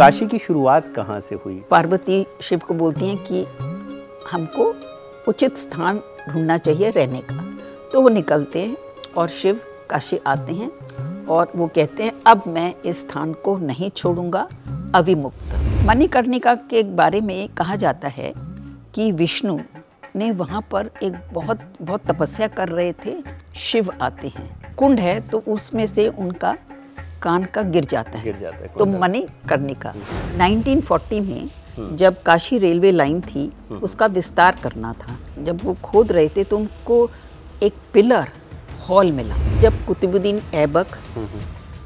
काशी की शुरुआत कहाँ से हुई पार्वती शिव को बोलती हैं कि हमको उचित स्थान ढूंढना चाहिए रहने का तो वो निकलते हैं और शिव काशी आते हैं और वो कहते हैं अब मैं इस स्थान को नहीं छोड़ूंगा अभिमुक्त मणिकर्णिका के बारे में कहा जाता है कि विष्णु ने वहाँ पर एक बहुत बहुत तपस्या कर रहे थे शिव आते हैं कुंड है तो उसमें से उनका कान का गिर जाता है गिर जाता है तो मनी करने का 1940 हम्म। में हम्म। जब काशी रेलवे लाइन थी हम्म। उसका विस्तार करना था जब वो खोद रहे थे तो उनको एक पिलर हॉल मिला जब कुतुबुद्दीन ऐबक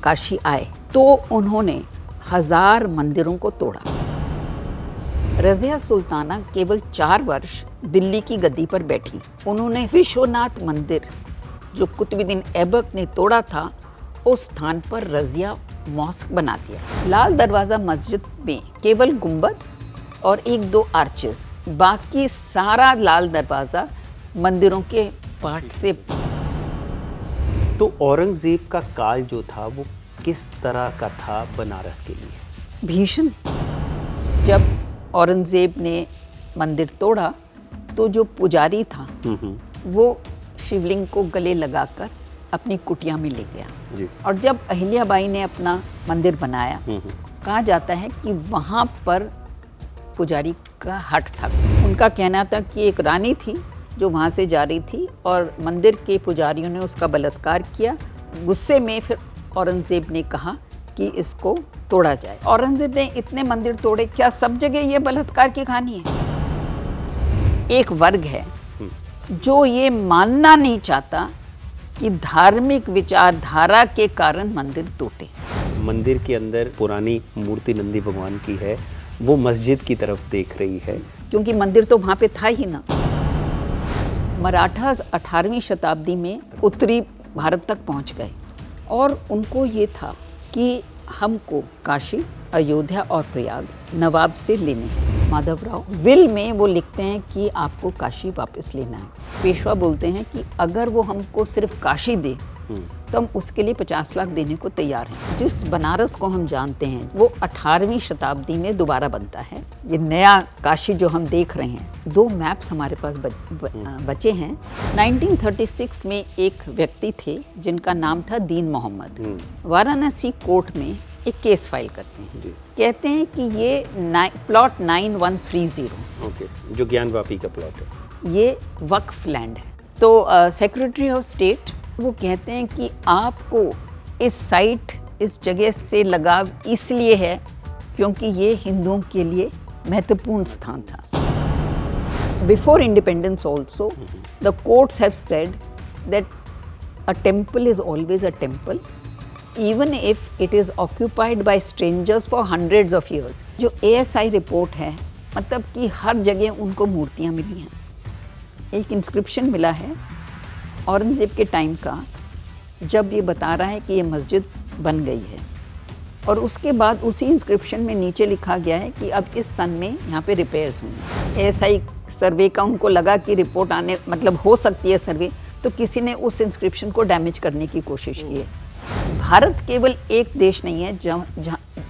काशी आए तो उन्होंने हजार मंदिरों को तोड़ा रजिया सुल्ताना केवल चार वर्ष दिल्ली की गद्दी पर बैठी उन्होंने विश्वनाथ मंदिर जो कुतुबुद्दीन ऐबक ने तोड़ा था उस स्थान पर रजिया मॉस्क बना दिया लाल दरवाज़ा मस्जिद में केवल गुम्बद और एक दो आर्चेस बाकी सारा लाल दरवाज़ा मंदिरों के पाठ से तो औरंगज़ेब का काल जो था वो किस तरह का था बनारस के लिए भीषण जब औरंगज़ेब ने मंदिर तोड़ा तो जो पुजारी था हम्म, हम्म। वो शिवलिंग को गले लगाकर अपनी कुटिया में ले गया और जब अहिल्याबाई ने अपना मंदिर बनाया हम्म, हम्म। कहा जाता है कि वहाँ पर पुजारी का हट था उनका कहना था कि एक रानी थी जो वहाँ से जा रही थी और मंदिर के पुजारियों ने उसका बलात्कार किया गुस्से में फिर औरंगज़ेब ने कहा कि इसको तोड़ा जाए औरंगज़ेब ने इतने मंदिर तोड़े क्या सब जगह ये बलात्कार की कहानी है एक वर्ग है हम्म। जो ये मानना नहीं चाहता कि धार्मिक विचारधारा के कारण मंदिर टूटे मंदिर के अंदर पुरानी मूर्ति नंदी भगवान की है वो मस्जिद की तरफ देख रही है क्योंकि मंदिर तो वहाँ पे था ही ना मराठा 18वीं शताब्दी में उत्तरी भारत तक पहुँच गए और उनको ये था कि हमको काशी अयोध्या और प्रयाग नवाब से लेने हैं राव विल में वो लिखते हैं कि आपको काशी वापस लेना है पेशवा बोलते हैं कि अगर वो हमको सिर्फ काशी दे हम्म। तो हम उसके लिए 50 लाख देने को तैयार हैं जिस बनारस को हम जानते हैं वो 18वीं शताब्दी में दोबारा बनता है ये नया काशी जो हम देख रहे हैं दो मैप्स हमारे पास बच, ब, हम्म। बचे हैं 1936 में एक व्यक्ति थे जिनका नाम था दीन मोहम्मद हम्म। वाराणसी कोर्ट में एक केस फाइल करते हैं कहते हैं कि ये plot nine one three zero जो ज्ञान वापी का प्लॉट है ये वक्फ लैंड है तो सेक्रेटरी ऑफ स्टेट वो कहते हैं कि आपको इस साइट इस जगह से लगाव इसलिए है क्योंकि ये हिंदुओं के लिए महत्वपूर्ण स्थान था before independence also the courts have said that a temple is always a temple even if it is occupied by strangers for hundreds of years जो ए रिपोर्ट है मतलब कि हर जगह उनको मूर्तियाँ मिली हैं एक इंस्क्रिप्शन मिला है औरंगज़ेब के टाइम का जब ये बता रहा है कि ये मस्जिद बन गई है और उसके बाद उसी इंस्क्रिप्शन में नीचे लिखा गया है कि अब इस सन में यहाँ पे रिपेयर्स होंगे ऐसा ही सर्वे का उनको लगा कि रिपोर्ट आने मतलब हो सकती है सर्वे तो किसी ने उस इंस्क्रिप्शन को डैमेज करने की कोशिश की है भारत केवल एक देश नहीं है जहाँ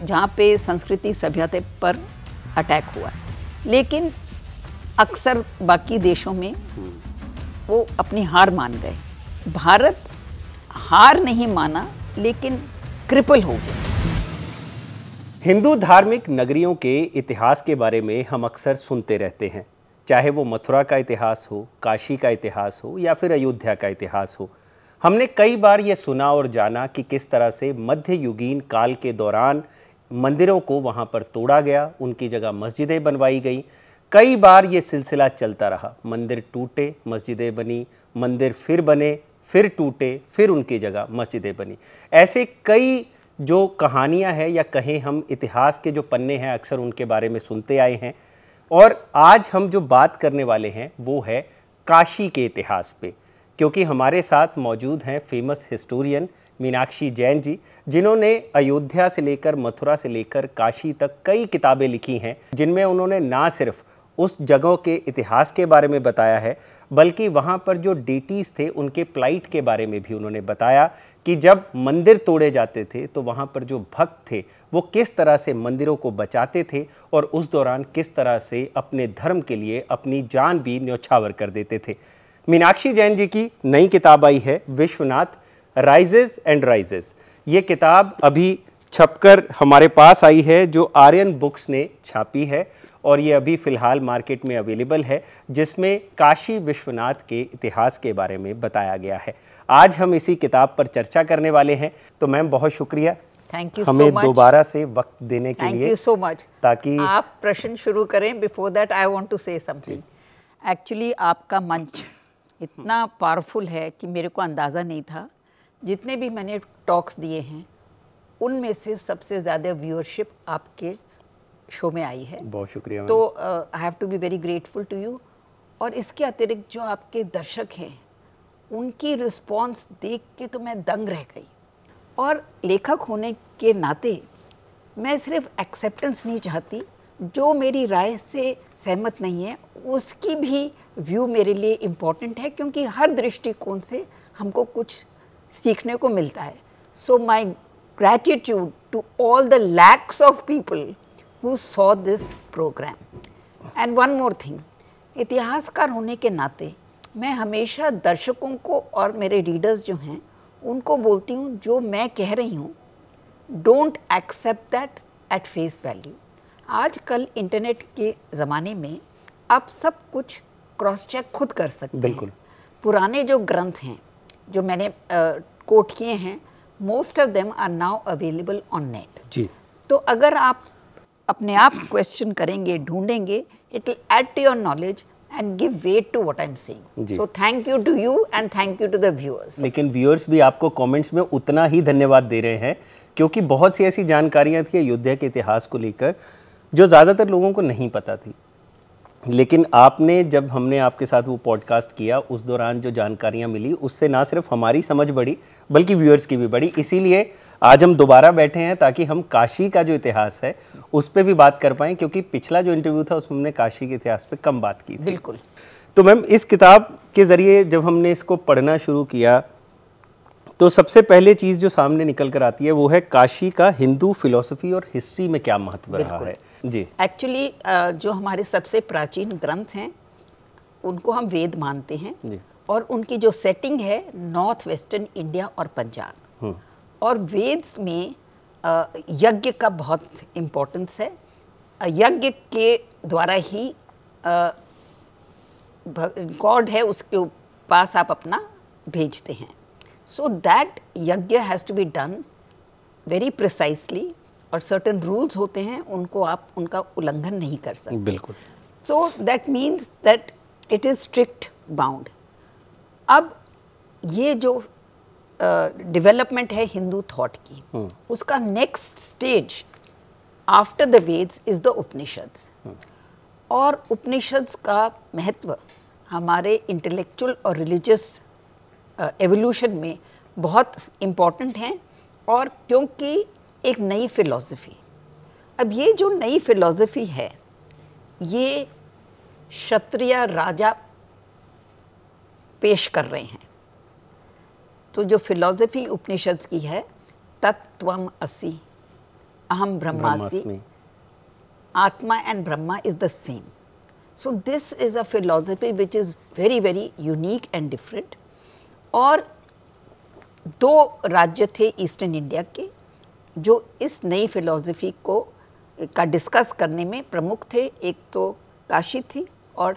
जहाँ पे संस्कृति सभ्यता पर अटैक हुआ है लेकिन अक्सर बाकी देशों में वो अपनी हार मान गए भारत हार नहीं माना लेकिन क्रिपल हो गया हिंदू धार्मिक नगरियों के इतिहास के बारे में हम अक्सर सुनते रहते हैं चाहे वो मथुरा का इतिहास हो काशी का इतिहास हो या फिर अयोध्या का इतिहास हो हमने कई बार ये सुना और जाना कि किस तरह से मध्ययुगीन काल के दौरान मंदिरों को वहाँ पर तोड़ा गया उनकी जगह मस्जिदें बनवाई गई कई बार ये सिलसिला चलता रहा मंदिर टूटे मस्जिदें बनी मंदिर फिर बने फिर टूटे फिर उनकी जगह मस्जिदें बनी ऐसे कई जो कहानियाँ हैं या कहें हम इतिहास के जो पन्ने हैं अक्सर उनके बारे में सुनते आए हैं और आज हम जो बात करने वाले हैं वो है काशी के इतिहास पर क्योंकि हमारे साथ मौजूद हैं फेमस हिस्टोरियन मीनाक्षी जैन जी जिन्होंने अयोध्या से लेकर मथुरा से लेकर काशी तक कई किताबें लिखी हैं जिनमें उन्होंने ना सिर्फ उस जगहों के इतिहास के बारे में बताया है बल्कि वहाँ पर जो डेटीज़ थे उनके प्लाइट के बारे में भी उन्होंने बताया कि जब मंदिर तोड़े जाते थे तो वहाँ पर जो भक्त थे वो किस तरह से मंदिरों को बचाते थे और उस दौरान किस तरह से अपने धर्म के लिए अपनी जान भी न्यौछावर कर देते थे मीनाक्षी जैन जी की नई किताब आई है विश्वनाथ राइजेज एंड राइजेज ये किताब अभी छपकर हमारे पास आई है जो आर्यन बुक्स ने छापी है और ये अभी फ़िलहाल मार्केट में अवेलेबल है जिसमें काशी विश्वनाथ के इतिहास के बारे में बताया गया है आज हम इसी किताब पर चर्चा करने वाले हैं तो मैम बहुत शुक्रिया थैंक यू हमें so दोबारा से वक्त देने के Thank लिए थैंक यू सो मच ताकि आप प्रश्न शुरू करें before that I want to say something actually आपका मंच इतना पावरफुल है कि मेरे को अंदाज़ा नहीं था जितने भी मैंने टॉक्स दिए हैं उनमें से सबसे ज़्यादा व्यूअरशिप आपके शो में आई है बहुत शुक्रिया तो I have to be very grateful to you और इसके अतिरिक्त जो आपके दर्शक हैं उनकी रिस्पॉन्स देख के तो मैं दंग रह गई और लेखक होने के नाते मैं सिर्फ एक्सेप्टेंस नहीं चाहती जो मेरी राय से सहमत नहीं है उसकी भी व्यू मेरे लिए इम्पॉर्टेंट है क्योंकि हर दृष्टिकोण से हमको कुछ सीखने को मिलता है so my gratitude to all the lakhs of people who saw this programme and one more thing इतिहासकार होने के नाते मैं हमेशा दर्शकों को और मेरे रीडर्स जो हैं उनको बोलती हूँ जो मैं कह रही हूँ don't accept that at face value आजकल इंटरनेट के ज़माने में आप सब कुछ क्रॉस चेक खुद कर सकते बिल्कुल पुराने जो ग्रंथ हैं जो मैंने कोट किए हैं most of them are now available on net जी तो अगर आप अपने आप क्वेश्चन करेंगे ढूंढेंगे it will add to your knowledge and give weight to what I am saying so thank you to you and thank you to the viewers लेकिन viewers भी आपको कमेंट्स में उतना ही धन्यवाद दे रहे हैं क्योंकि बहुत सी ऐसी जानकारियाँ थी अयोध्या के इतिहास को लेकर जो ज़्यादातर लोगों को नहीं पता थी लेकिन आपने जब हमने आपके साथ वो पॉडकास्ट किया उस दौरान जो जानकारियाँ मिली उससे ना सिर्फ हमारी समझ बढ़ी बल्कि व्यूअर्स की भी बढ़ी इसीलिए आज हम दोबारा बैठे हैं ताकि हम काशी का जो इतिहास है उस पर भी बात कर पाए क्योंकि पिछला जो इंटरव्यू था उसमें हमने काशी के इतिहास पर कम बात की बिल्कुल तो मैम इस किताब के ज़रिए जब हमने इसको पढ़ना शुरू किया तो सबसे पहले चीज़ जो सामने निकल कर आती है वो है काशी का हिंदू फिलोसफी और हिस्ट्री में क्या महत्व रहा है जी एक्चुअली जो हमारे सबसे प्राचीन ग्रंथ हैं उनको हम वेद मानते हैं और उनकी जो सेटिंग है नॉर्थ वेस्टर्न इंडिया और पंजाब हम्म। और वेद्स में यज्ञ का बहुत इम्पोर्टेंस है यज्ञ के द्वारा ही गॉड है उसके पास आप अपना भेजते हैं so that yajna has to be done very precisely और सर्टन रूल्स होते हैं उनको आप उनका उल्लंघन नहीं कर सकते बिल्कुल so that means that it is strict bound अब ये जो डेवलपमेंट uh, है हिंदू थॉट की hmm. उसका next stage after the Vedas is the Upanishads और उपनिषद्स का महत्व हमारे इंटेलेक्चुअल और रिलीजियस एवोल्यूशन uh, में बहुत इम्पॉर्टेंट हैं और क्योंकि एक नई फिलॉसफी अब ये जो नई फिलॉसफी है ये क्षत्रिय राजा पेश कर रहे हैं तो जो फिलॉसफी उपनिषद की है तत्व असी अहम ब्रह्मासी atma and Brahma is the same so this is a philosophy which is very very unique and different और दो राज्य थे ईस्टर्न इंडिया के जो इस नई फिलॉसफी को का डिस्कस करने में प्रमुख थे एक तो काशी थी और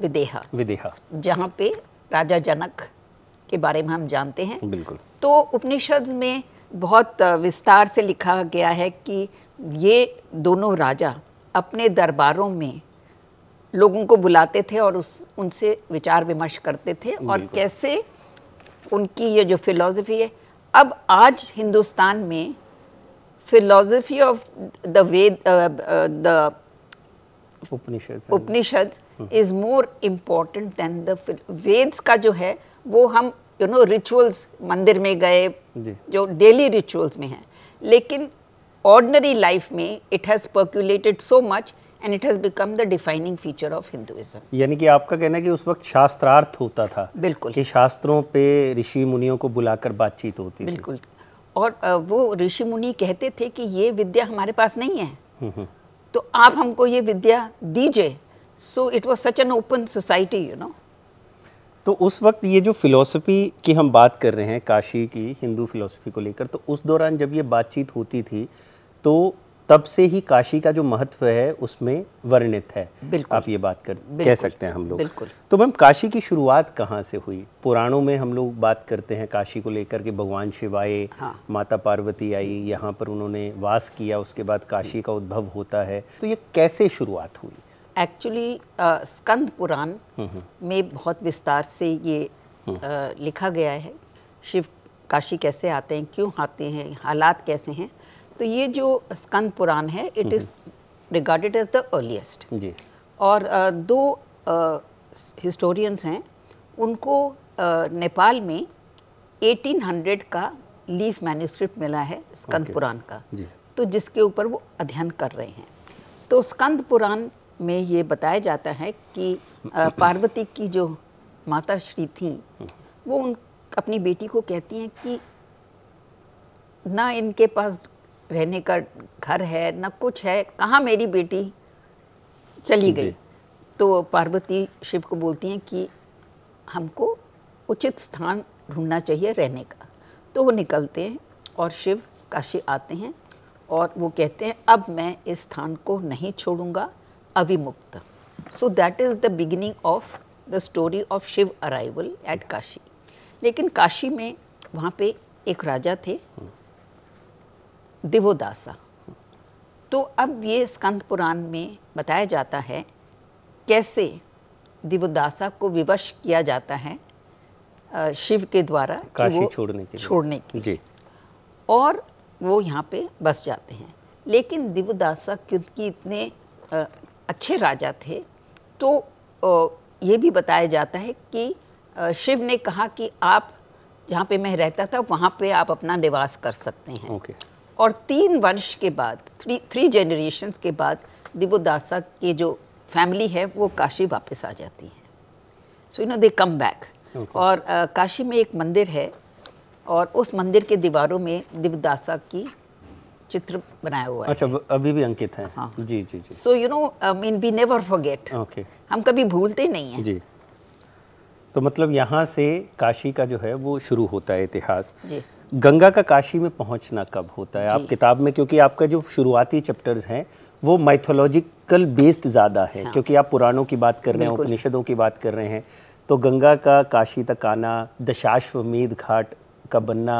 विदेहा विदेहा जहाँ पे राजा जनक के बारे में हम जानते हैं बिल्कुल तो उपनिषद में बहुत विस्तार से लिखा गया है कि ये दोनों राजा अपने दरबारों में लोगों को बुलाते थे और उस उनसे विचार विमर्श करते थे और कैसे उनकी ये जो फिलॉसफी है अब आज हिंदुस्तान में philosophy of the Ved, uh, uh, the Upanishads, Upanishads hmm. is more important than the Veds का जो है वो हम यू नो रिचुअल्स मंदिर में गए जो डेली रिचुअल्स में हैं लेकिन ऑर्डनरी लाइफ में it has percolated so much and it has become the defining feature of Hinduism यानी कि आपका कहना है कि उस वक्त शास्त्रार्थ होता था बिल्कुल कि शास्त्रों पे ऋषि मुनियों को बुलाकर बातचीत होती बिल्कुल थी। और वो ऋषि मुनि कहते थे कि ये विद्या हमारे पास नहीं है हम्म, हम्म। तो आप हमको ये विद्या दीजिए so it was such an open society you know तो उस वक्त ये जो फिलॉसफी की हम बात कर रहे हैं काशी की हिंदू फिलॉसफी को लेकर तो उस दौरान जब ये बातचीत होती थी तो तब से ही काशी का जो महत्व है उसमें वर्णित है बिल्कुल आप ये बात कर कह सकते हैं हम लोग बिल्कुल तो मैम काशी की शुरुआत कहाँ से हुई पुराणों में हम लोग बात करते हैं काशी को लेकर के भगवान शिव आए हाँ। माता पार्वती आई यहाँ पर उन्होंने वास किया उसके बाद काशी का उद्भव होता है तो ये कैसे शुरुआत हुई एक्चुअली स्कंद पुराण हम्म, हम्म। में बहुत विस्तार से ये हम्म। लिखा गया है शिव काशी कैसे आते हैं क्यों आते हैं हालात कैसे हैं तो ये जो स्कंद पुराण है it is regarded as the earliest और दो हिस्टोरियंस हैं उनको नेपाल में 1800 का लीफ मैन्यूस्क्रिप्ट मिला है स्कंद okay. पुराण का तो जिसके ऊपर वो अध्ययन कर रहे हैं तो स्कंद पुराण में ये बताया जाता है कि पार्वती की जो माता श्री थी हम्म। वो उन अपनी बेटी को कहती हैं कि ना इनके पास रहने का घर है न कुछ है कहाँ मेरी बेटी चली गई तो पार्वती शिव को बोलती हैं कि हमको उचित स्थान ढूंढना चाहिए रहने का तो वो निकलते हैं और शिव काशी आते हैं और वो कहते हैं अब मैं इस स्थान को नहीं छोड़ूंगा Avimukta so that is the beginning of the story of Shiva arrival at Kashi लेकिन काशी में वहाँ पे एक राजा थे दिवोदासा तो अब ये स्कंद पुराण में बताया जाता है कैसे दिवोदासा को विवश किया जाता है शिव के द्वारा काशी छोड़ने के छोड़ने के जी और वो यहाँ पे बस जाते हैं लेकिन दिवदासा क्योंकि इतने अच्छे राजा थे तो ये भी बताया जाता है कि शिव ने कहा कि आप जहाँ पे मैं रहता था वहाँ पे आप अपना निवास कर सकते हैं okay. और तीन वर्ष के बाद थ्री थ्री जनरेशन्स के बाद दिबोदासा के जो फैमिली है वो काशी वापस आ जाती है so you know they come back और आ, काशी में एक मंदिर है और उस मंदिर के दीवारों में दिवदासा की चित्र बनाया हुआ अच्छा, है अच्छा अभी भी अंकित है हाँ जी जी जी so you know I mean we never forget okay हम कभी भूलते नहीं हैं जी तो मतलब यहाँ से काशी का जो है वो शुरू होता है इतिहास जी गंगा का काशी में पहुंचना कब होता है आप किताब में क्योंकि आपका जो शुरुआती चैप्टर्स हैं वो माइथोलॉजिकल बेस्ड ज़्यादा है क्योंकि आप पुराणों की बात कर रहे हैं उपनिषदों की बात कर रहे हैं तो गंगा का काशी तक आना दशाश्वमेध घाट का बनना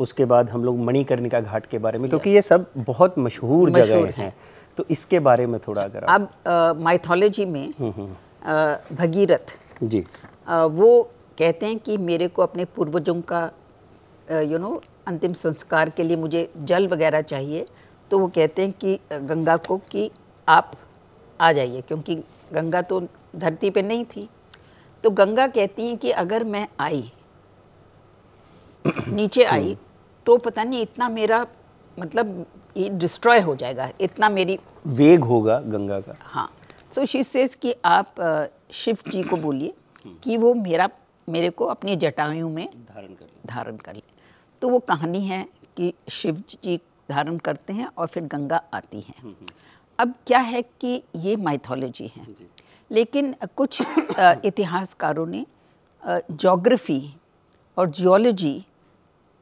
उसके बाद हम लोग मणिकर्णिका घाट के बारे में क्योंकि ये सब बहुत मशहूर जगह हैं तो इसके बारे में थोड़ा अगर अब माइथोलॉजी में हम्म, हम्म। भगीरथ जी आ, वो कहते हैं कि मेरे को अपने पूर्वजों का यू नो अंतिम संस्कार के लिए मुझे जल वगैरह चाहिए तो वो कहते हैं कि गंगा को कि आप आ जाइए क्योंकि गंगा तो धरती पे नहीं थी तो गंगा कहती हैं कि अगर मैं आई नीचे आई हम्म। तो पता नहीं इतना मेरा मतलब ये डिस्ट्रॉय हो जाएगा इतना मेरी वेग होगा गंगा का हाँ सो शी सेस कि आप शिव जी को बोलिए हम्म। कि वो मेरा मेरे को अपनी जटायु में धारण कर धारण कर ले तो वो कहानी है कि शिव जी धारण करते हैं और फिर गंगा आती है हम्म, हम्म। अब क्या है कि ये माइथोलॉजी है लेकिन कुछ इतिहासकारों ने जोग्राफी और जियोलॉजी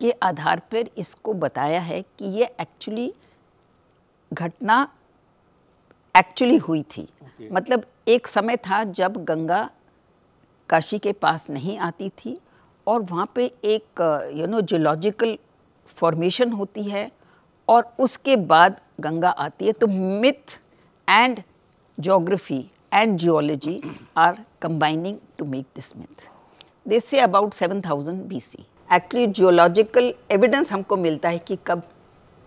के आधार पर इसको बताया है कि ये एक्चुअली घटना एक्चुअली हुई थी okay. मतलब एक समय था जब गंगा काशी के पास नहीं आती थी और वहाँ पे एक यू नो जियोलॉजिकल फॉर्मेशन होती है और उसके बाद गंगा आती है तो myth and geography are combining to make this myth this say about seven thousand B C actually geological evidence हमको मिलता है कि कब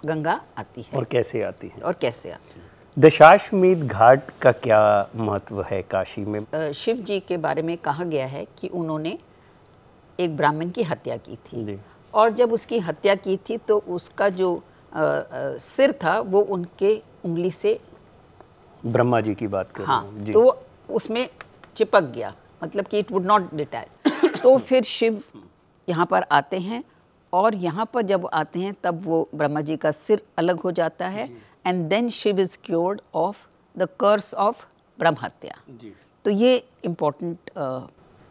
गंगा आती है और कैसे आती है और कैसे आती है दशाश्वमेध घाट का क्या महत्व है काशी में uh, शिव जी के बारे में कहा गया है कि उन्होंने एक ब्राह्मण की हत्या की थी और जब उसकी हत्या की थी तो उसका जो आ, सिर था वो उनके उंगली से ब्रह्मा जी की बात कर हाँ जी। तो उसमें चिपक गया मतलब कि इट वुड नॉट डिटैच तो फिर शिव यहाँ पर आते हैं और यहाँ पर जब आते हैं तब वो ब्रह्मा जी का सिर अलग हो जाता है and then Shiva is cured of the curse of brahmahatya तो ये इम्पोर्टेंट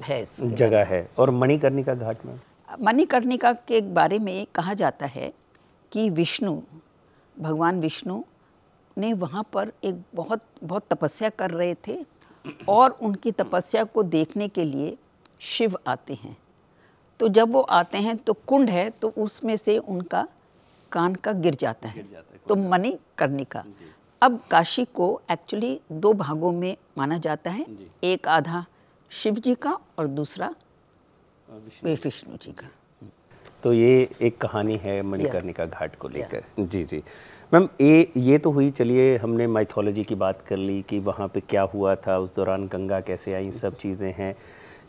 है जगह है और मणिकर्णिका घाट में मणिकर्णिका के बारे में कहा जाता है कि विष्णु भगवान विष्णु ने वहाँ पर एक बहुत बहुत तपस्या कर रहे थे और उनकी तपस्या को देखने के लिए शिव आते हैं तो जब वो आते हैं तो कुंड है तो उसमें से उनका कान का गिर जाता है, गिर जाता है तो मणि कर्णिका अब काशी को एक्चुअली दो भागों में माना जाता है एक आधा शिव जी का और दूसरा विष्णु जी का तो ये एक कहानी है मणिकर्णिका घाट को लेकर जी जी मैम ये ये तो हुई चलिए हमने माइथोलॉजी की बात कर ली कि वहाँ पे क्या हुआ था उस दौरान गंगा कैसे आई सब चीज़ें हैं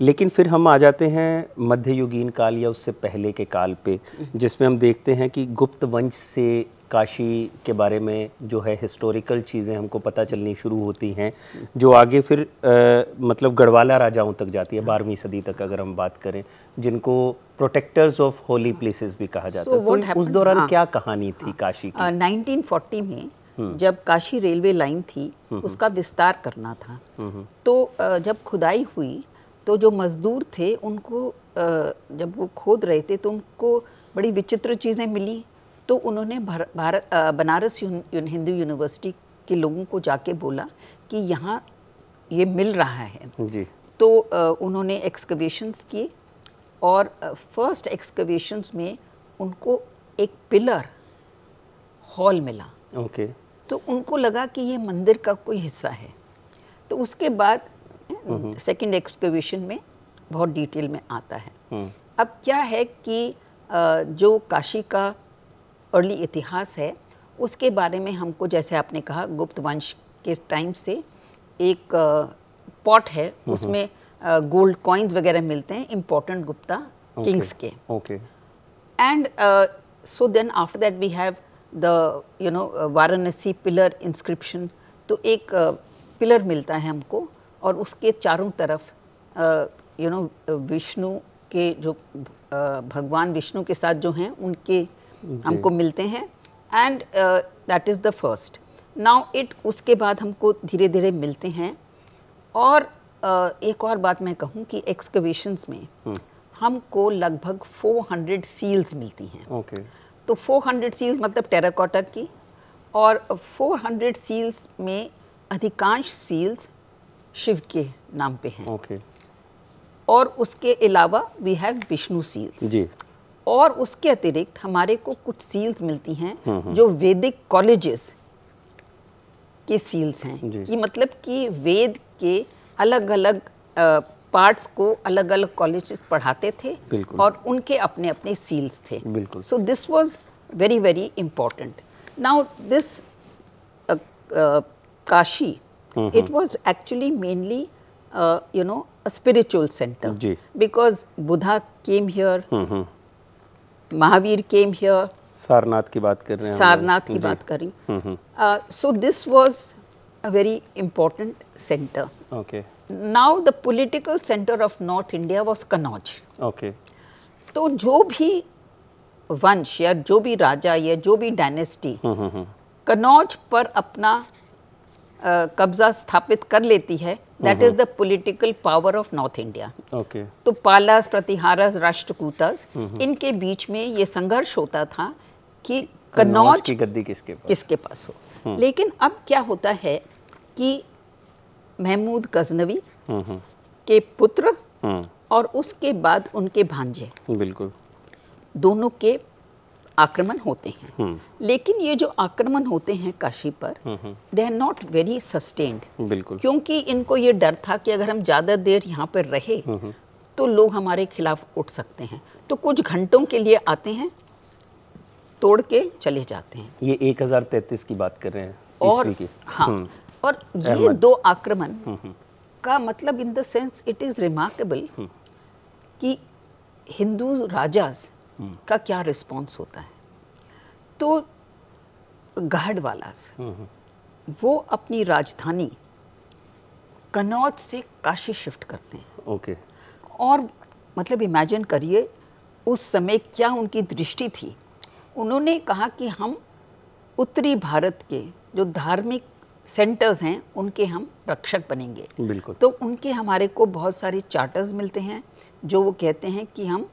लेकिन फिर हम आ जाते हैं मध्ययुगीन काल या उससे पहले के काल पे जिसमें हम देखते हैं कि गुप्त वंश से काशी के बारे में जो है हिस्टोरिकल चीज़ें हमको पता चलनी शुरू होती हैं जो आगे फिर आ, मतलब गढ़वाला राजाओं तक जाती है बारहवीं सदी तक अगर हम बात करें जिनको प्रोटेक्टर्स ऑफ होली प्लेसेस भी कहा जाता so है तो उस दौरान हाँ। क्या कहानी थी हाँ, काशी की नाइनटीन फोर्टी में हम्म। जब काशी रेलवे लाइन थी हम्म, हम्म। उसका विस्तार करना था तो जब खुदाई हुई तो जो मज़दूर थे उनको जब वो खोद रहे थे तो उनको बड़ी विचित्र चीज़ें मिली तो उन्होंने भारत बनारस हिंदू यूनिवर्सिटी के लोगों को जाके बोला कि यहाँ ये मिल रहा है जी। तो उन्होंने एक्सकवेशंस किए और फर्स्ट एक्सकवेशंस में उनको एक पिलर हॉल मिला ओके तो उनको लगा कि ये मंदिर का कोई हिस्सा है तो उसके बाद सेकंड हम्म। एक्सकवेशन में बहुत डिटेल में आता है हम्म। अब क्या है कि जो काशी का अर्ली इतिहास है उसके बारे में हमको जैसे आपने कहा गुप्त वंश के टाइम से एक पॉट है हम्म। उसमें गोल्ड कॉइन्स वगैरह मिलते हैं इम्पोर्टेंट गुप्ता किंग्स के okay and so then after that we have the you know Varanasi pillar inscription तो एक पिलर मिलता है हमको और उसके चारों तरफ यू नो विष्णु के जो भगवान विष्णु के साथ जो हैं उनके हमको मिलते हैं and that is the first now it उसके बाद हमको धीरे धीरे मिलते हैं और uh, एक और बात मैं कहूँ कि एक्सकवेशंस में hmm. हमको लगभग 400 सील्स मिलती हैं okay. तो 400 सील्स मतलब टेराकोटा की और 400 सील्स में अधिकांश सील्स शिव के नाम पे हैं ओके okay. और उसके अलावा वी हैव विष्णु सील्स जी और उसके अतिरिक्त हमारे को कुछ सील्स मिलती हैं हम्म, हम्म। जो वैदिक कॉलेजेस के सील्स हैं कि मतलब कि वेद के अलग अलग पार्ट्स को अलग अलग कॉलेजेस पढ़ाते थे और उनके अपने अपने सील्स थे so this was very very important now this Kashi it was actually mainly uh, you know a spiritual center जी. because buddha came here hmm Sarnath की बात कर रहे हैं सारनाथ की बात कर so this was a very important centre okay now the political centre of north India was Kannauj okay तो जो भी वंश या जो भी राजा या जो भी डायनेस्टी कनौज mm-hmm. पर अपना कब्जा स्थापित कर लेती है that is the political power of north India तो पालस प्रतिहारस राष्ट्रकूटस इनके बीच में ये संघर्ष होता था कि कन्नौज की गद्दी किसके पास किसके पास हो हम्म। लेकिन अब क्या होता है कि महमूद गजनवी के पुत्र हम्म। और उसके बाद उनके भांजे बिल्कुल दोनों के आक्रमण होते हैं हम्म। लेकिन ये जो आक्रमण होते हैं काशी पर they are not very sustained बिल्कुल क्योंकि इनको ये डर था कि अगर हम ज़्यादा देर यहाँ पर रहे हम्म, हम्म। तो लोग हमारे खिलाफ उठ सकते हैं तो कुछ घंटों के लिए आते हैं तोड़ के चले जाते हैं ये एक की बात कर रहे हैं और हाँ और ये दो आक्रमण का मतलब in the sense it is remarkable कि हिंदू राजाज़ का क्या रिस्पॉन्स होता है तो गढ़ वाला हम्म, हम्म। वो अपनी राजधानी कनौज से काशी शिफ्ट करते हैं ओके और मतलब इमेजिन करिए उस समय क्या उनकी दृष्टि थी उन्होंने कहा कि हम उत्तरी भारत के जो धार्मिक सेंटर्स हैं उनके हम रक्षक बनेंगे बिल्कुल तो उनके हमारे को बहुत सारे चार्टर्स मिलते हैं जो वो कहते हैं कि हम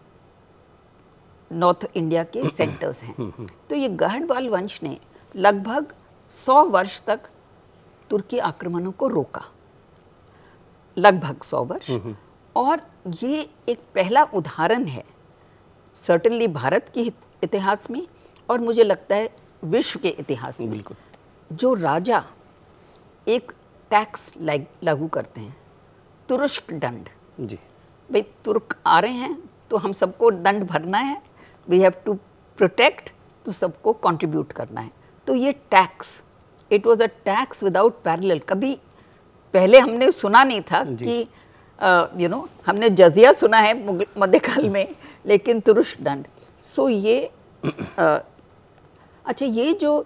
नॉर्थ इंडिया के सेंटर्स हैं तो ये गहडवाल वंश ने लगभग 100 वर्ष तक तुर्की आक्रमणों को रोका लगभग 100 वर्ष और ये एक पहला उदाहरण है सर्टनली भारत के इतिहास में और मुझे लगता है विश्व के इतिहास में बिल्कुल जो राजा एक टैक्स लागू करते हैं तुरस्क दंड जी भाई तुर्क आ रहे हैं तो हम सबको दंड भरना है वी हैव टू प्रोटेक्ट तो सबको कंट्रीब्यूट करना है तो ये tax it was a tax without parallel कभी पहले हमने सुना नहीं था कि यू नो you know, हमने जजिया सुना है मध्यकाल में लेकिन तुरुष दंड सो so ये आ, अच्छा ये जो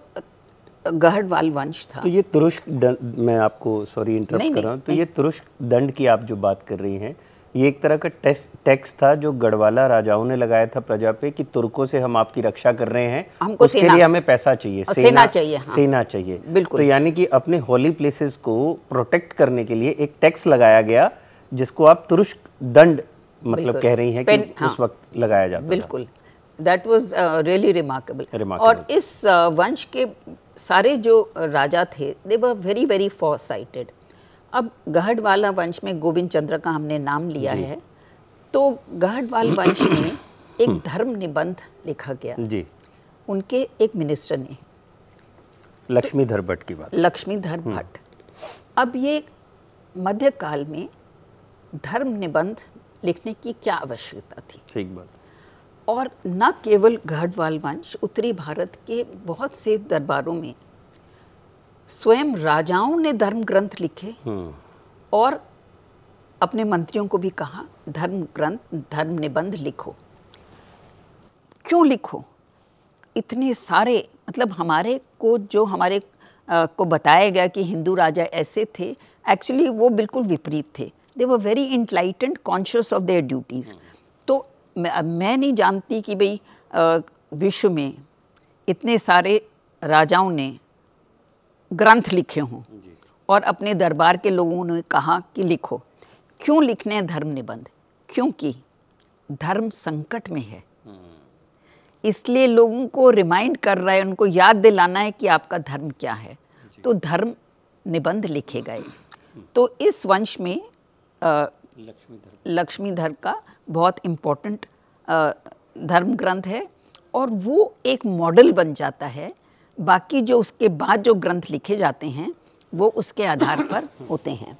गहड़वाल वंश था तो ये तुरुष दंड मैं आपको सॉरी इंटरप्ट कर रहा हूँ तो नहीं, ये तुरुष दंड की आप जो बात कर रही हैं ये एक तरह का टैक्स था जो गढ़वाला राजाओं ने लगाया था प्रजा पे कि तुर्कों से हम आपकी रक्षा कर रहे हैं हमको उसके लिए हमें पैसा चाहिए सेना, सेना चाहिए हाँ। सेना चाहिए बिल्कुल तो यानी कि अपने होली प्लेसेस को प्रोटेक्ट करने के लिए एक टैक्स लगाया गया जिसको आप तुर्क दंड मतलब कह रही है कि हाँ। उस वक्त लगाया जाता बिल्कुल दैट वॉज रियली रिमार्केबल और इस uh, वंश के सारे जो राजा थे they were very very far sighted अब गहडवाला वंश में गोविंद चंद्र का हमने नाम लिया है तो गहडवाल वंश में एक धर्म निबंध लिखा गया जी उनके एक मिनिस्टर ने लक्ष्मीधर भट्ट की बात लक्ष्मीधर भट्ट हम्म। अब ये मध्यकाल में धर्म निबंध लिखने की क्या आवश्यकता थी ठीक बात और न केवल गढ़वाल वंश उत्तरी भारत के बहुत से दरबारों में स्वयं राजाओं ने धर्म ग्रंथ लिखे हम्म। और अपने मंत्रियों को भी कहा धर्म ग्रंथ धर्म निबंध लिखो क्यों लिखो इतने सारे मतलब हमारे को जो हमारे आ, को बताया गया कि हिंदू राजा ऐसे थे एक्चुअली वो बिल्कुल विपरीत थे they were very enlightened conscious of their duties तो मैं, मैं नहीं जानती कि भाई विश्व में इतने सारे राजाओं ने ग्रंथ लिखे हों और अपने दरबार के लोगों ने कहा कि लिखो क्यों लिखने हैं धर्म निबंध क्योंकि धर्म संकट में है हम्म। इसलिए लोगों को रिमाइंड कर रहा है उनको याद दिलाना है कि आपका धर्म क्या है तो धर्म निबंध लिखे गए हम्म। तो इस वंश में लक्ष्मीधर लक्ष्मीधर का बहुत इम्पोर्टेंट धर्म ग्रंथ है और वो एक मॉडल बन जाता है बाकी जो उसके बाद जो ग्रंथ लिखे जाते हैं वो उसके आधार पर होते हैं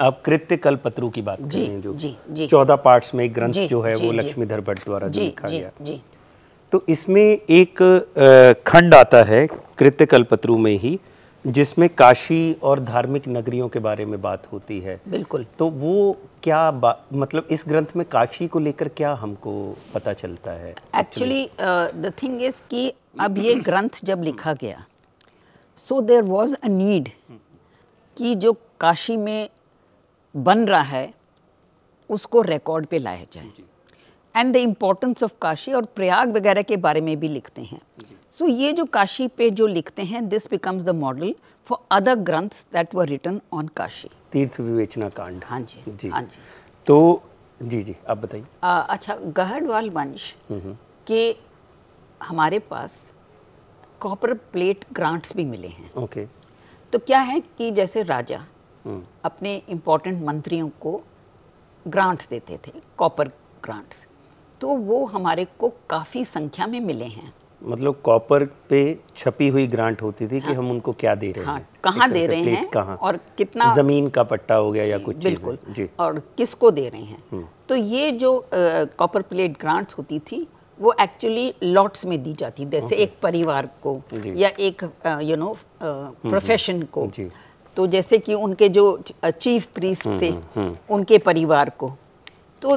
आप कृत्य कल्पत्रु की बात जी, कर जो जी, जी, चौदह पार्ट्स में एक ग्रंथ जो है वो लक्ष्मीधर भट्ट द्वारा लिखा गया जी, तो इसमें एक खंड आता है कृत्य कल्पत्रु में ही जिसमें काशी और धार्मिक नगरियों के बारे में बात होती है बिल्कुल तो वो क्या मतलब इस ग्रंथ में काशी को लेकर क्या हमको पता चलता है एक्चुअली द थिंग इज कि अब ये ग्रंथ जब लिखा गया सो देर वॉज अ नीड कि जो काशी में बन रहा है उसको रिकॉर्ड पे लाया जाए and the importance of Kashi और प्रयाग वगैरह के बारे में भी लिखते हैं सो ये जो काशी पे जो लिखते हैं this becomes the model for other granth that were written on Kashi Tirtha Vivechana कांड हाँ जी जी हाँ जी तो जी जी आप बताइए अच्छा गहड़वाल वंश के हमारे पास कॉपर प्लेट ग्रांट्स भी मिले हैं ओके तो क्या है कि जैसे राजा हम्म। अपने इम्पोर्टेंट मंत्रियों को ग्रांट्स देते थे कॉपर ग्रांट्स तो वो हमारे को काफ़ी संख्या में मिले हैं मतलब कॉपर पे छपी हुई ग्रांट होती थी हाँ, कि हम उनको क्या दे रहे हाँ, हैं कहाँ दे रहे हैं कहाँ और कितना जमीन का पट्टा हो गया या कुछ बिल्कुल जी और किसको दे रहे हैं हम्म। तो ये जो कॉपर प्लेट ग्रांट्स होती थी वो एक्चुअली लॉट्स में दी जाती जैसे एक परिवार को या एक यू नो प्रोफेशन को तो जैसे कि उनके जो चीफ प्रीस्ट हम्म, थे हम्म, उनके परिवार को तो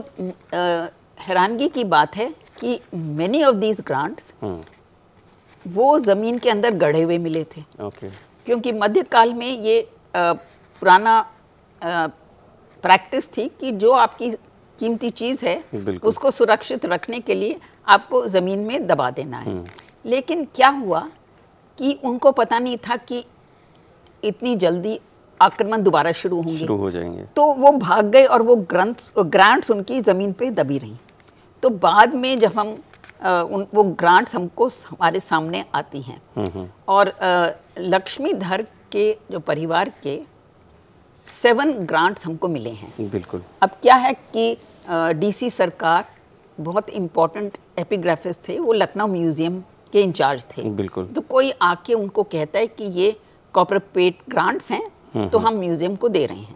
हैरानगी की बात है कि मेनी ऑफ दीज ग्रांट्स वो ज़मीन के अंदर गढ़े हुए मिले थे okay. क्योंकि मध्यकाल में ये आ, पुराना प्रैक्टिस थी कि जो आपकी कीमती चीज़ है उसको सुरक्षित रखने के लिए आपको ज़मीन में दबा देना है hmm. लेकिन क्या हुआ कि उनको पता नहीं था कि इतनी जल्दी आक्रमण दोबारा शुरू होंगे शुरू हो जाएंगे तो वो भाग गए और वो ग्रंथ ग्रांट्स उनकी ज़मीन पे दबी रही तो बाद में जब हम आ, उन वो ग्रांट्स हमको हमारे सामने आती हैं हम्म, हम्म। और लक्ष्मीधर के जो परिवार के सेवन ग्रांट्स हमको मिले हैं बिल्कुल अब क्या है कि डीसी सरकार बहुत इम्पोर्टेंट एपिग्राफिस थे वो लखनऊ म्यूजियम के इंचार्ज थे बिल्कुल तो कोई आके उनको कहता है कि ये कॉपरपेट ग्रांट्स हैं हम्म, तो हम म्यूजियम को दे रहे हैं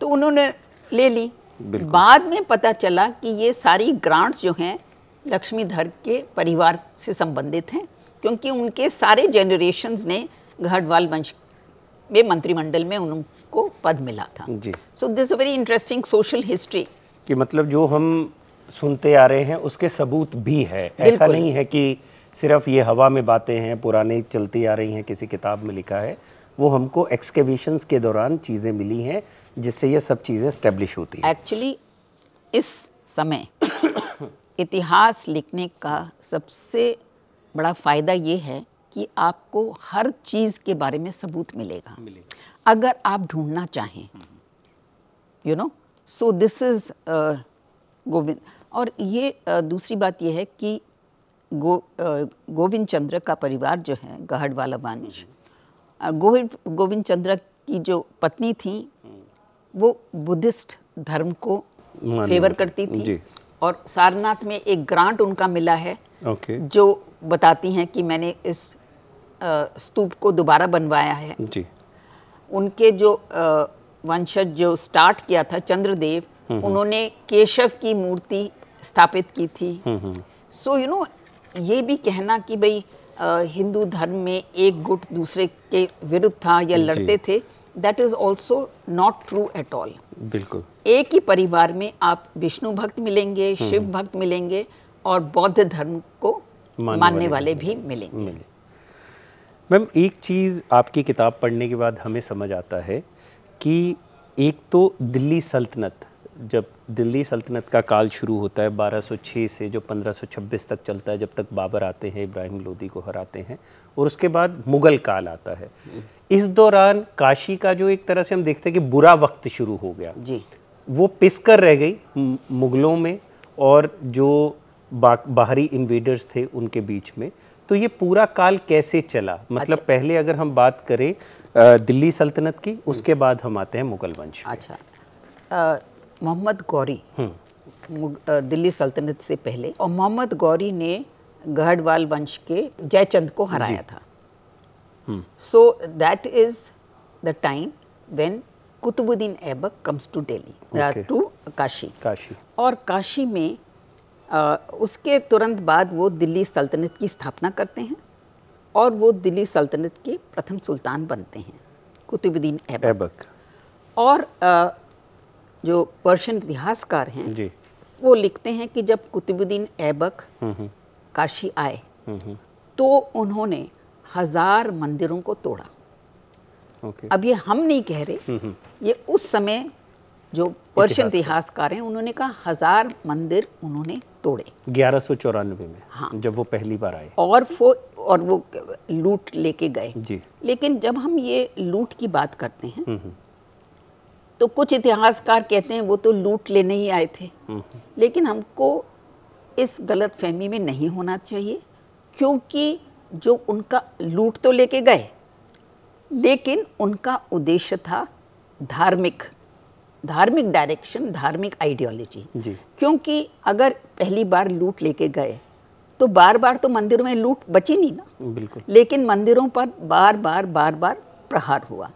तो उन्होंने ले ली बाद में पता चला कि ये सारी ग्रांट्स जो हैं लक्ष्मीधर के परिवार से संबंधित हैं क्योंकि उनके सारे जनरेशन्स ने घाटवाल वंश में मंत्रिमंडल में उनको पद मिला था जी so this very interesting social history कि मतलब जो हम सुनते आ रहे हैं उसके सबूत भी है ऐसा नहीं है कि सिर्फ ये हवा में बातें हैं पुराने चलती आ रही हैं किसी किताब में लिखा है वो हमको एक्सकेविशंस के दौरान चीज़ें मिली हैं जिससे ये सब चीज़ें स्टेब्लिश होती हैं एक्चुअली इस समय इतिहास लिखने का सबसे बड़ा फ़ायदा ये है कि आपको हर चीज़ के बारे में सबूत मिलेगा, मिलेगा। अगर आप ढूंढना चाहें you know so this is Govind और ये uh, दूसरी बात यह है कि गो uh, गोविंद चंद्र का परिवार जो है गहड़ वाला वंश हम्म। uh, गोविंद गोविंद चंद्र की जो पत्नी थी वो बुद्धिस्ट धर्म को फेवर करती थी और सारनाथ में एक ग्रांट उनका मिला है ओके। जो बताती हैं कि मैंने इस स्तूप को दोबारा बनवाया है जी उनके जो वंशज जो स्टार्ट किया था चंद्रदेव हम्म, हम्म। उन्होंने केशव की मूर्ति स्थापित की थी सो यू नो ये भी कहना कि भाई हिंदू धर्म में एक गुट दूसरे के विरुद्ध था या लड़ते थे that is also not true at all बिल्कुल एक ही परिवार में आप विष्णु भक्त मिलेंगे हम्म। शिव भक्त मिलेंगे और बौद्ध धर्म को मानने, मानने वाले, वाले भी मिलेंगे मैम एक चीज़ आपकी किताब पढ़ने के बाद हमें समझ आता है कि एक तो दिल्ली सल्तनत जब दिल्ली सल्तनत का काल शुरू होता है 1206 से जो 1526 तक चलता है जब तक बाबर आते हैं इब्राहिम लोदी को हराते हैं और उसके बाद मुग़ल काल आता है इस दौरान काशी का जो एक तरह से हम देखते हैं कि बुरा वक्त शुरू हो गया जी वो पिस कर रह गई मुग़लों में और जो बा, बाहरी इन्वेडर्स थे उनके बीच में तो ये पूरा काल कैसे चला मतलब अच्छा। पहले अगर हम बात करें दिल्ली सल्तनत की उसके बाद हम आते हैं मुगल वंश अच्छा मोहम्मद गौरी हम्म। दिल्ली सल्तनत से पहले और मोहम्मद गौरी ने गढ़वाल वंश के जयचंद को हराया था so that is the time when Qutubuddin Aibak comes to Delhi to Kashi Kashi और काशी में आ, उसके तुरंत बाद वो दिल्ली सल्तनत की स्थापना करते हैं और वो दिल्ली सल्तनत के प्रथम सुल्तान बनते हैं कुतुबुद्दीन ऐबक और आ, जो पर्शियन इतिहासकार हैं वो लिखते हैं कि जब कुतुबुद्दीन ऐबक हम्म, हम्म। काशी आए हम्म, तो उन्होंने हजार मंदिरों को तोड़ा ओके। अब ये हम नहीं कह रहे ये उस समय जो पर्शियन इतिहासकार हैं उन्होंने कहा हजार मंदिर उन्होंने तोड़े ग्यारह सौ चौरानवे में हाँ जब वो पहली बार आए और वो और वो लूट लेके गए जी लेकिन जब हम ये लूट की बात करते हैं तो कुछ इतिहासकार कहते हैं वो तो लूट लेने ही आए थे हम्म। लेकिन हमको इस गलत फहमी में नहीं होना चाहिए क्योंकि जो उनका लूट तो लेके गए लेकिन उनका उद्देश्य था धार्मिक धार्मिक डायरेक्शन धार्मिक आइडियोलॉजी क्योंकि अगर पहली बार लूट लेके गए तो बार बार तो मंदिरों में लूट बची नहीं ना बिल्कुल लेकिन मंदिरों पर बार बार बार बार प्रहार हुआ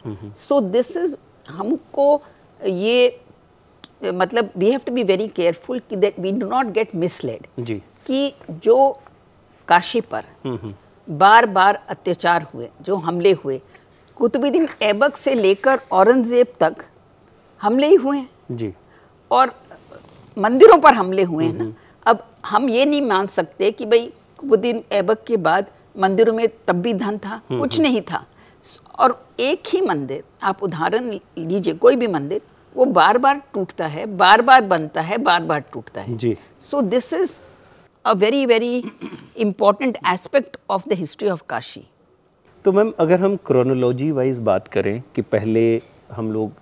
सो दिस इज हमको ये मतलब we have to be very careful कि that we do not get misled कि जो काशी पर हम्म, हम्म। बार बार अत्याचार हुए जो हमले हुए कुतुबुद्दीन ऐबक से लेकर औरंगज़ेब तक हमले ही हुए हैं जी और मंदिरों पर हमले हुए हैं ना हम्म, अब हम ये नहीं मान सकते कि भाई कुतुबुद्दीन ऐबक के बाद मंदिरों में तब भी धन था कुछ नहीं था और एक ही मंदिर आप उदाहरण लीजिए कोई भी मंदिर वो बार बार टूटता है बार बार बनता है बार बार टूटता है जी so this is a very very important aspect of the history of Kashi तो मैम अगर हम क्रोनोलॉजी वाइज बात करें कि पहले हम लोग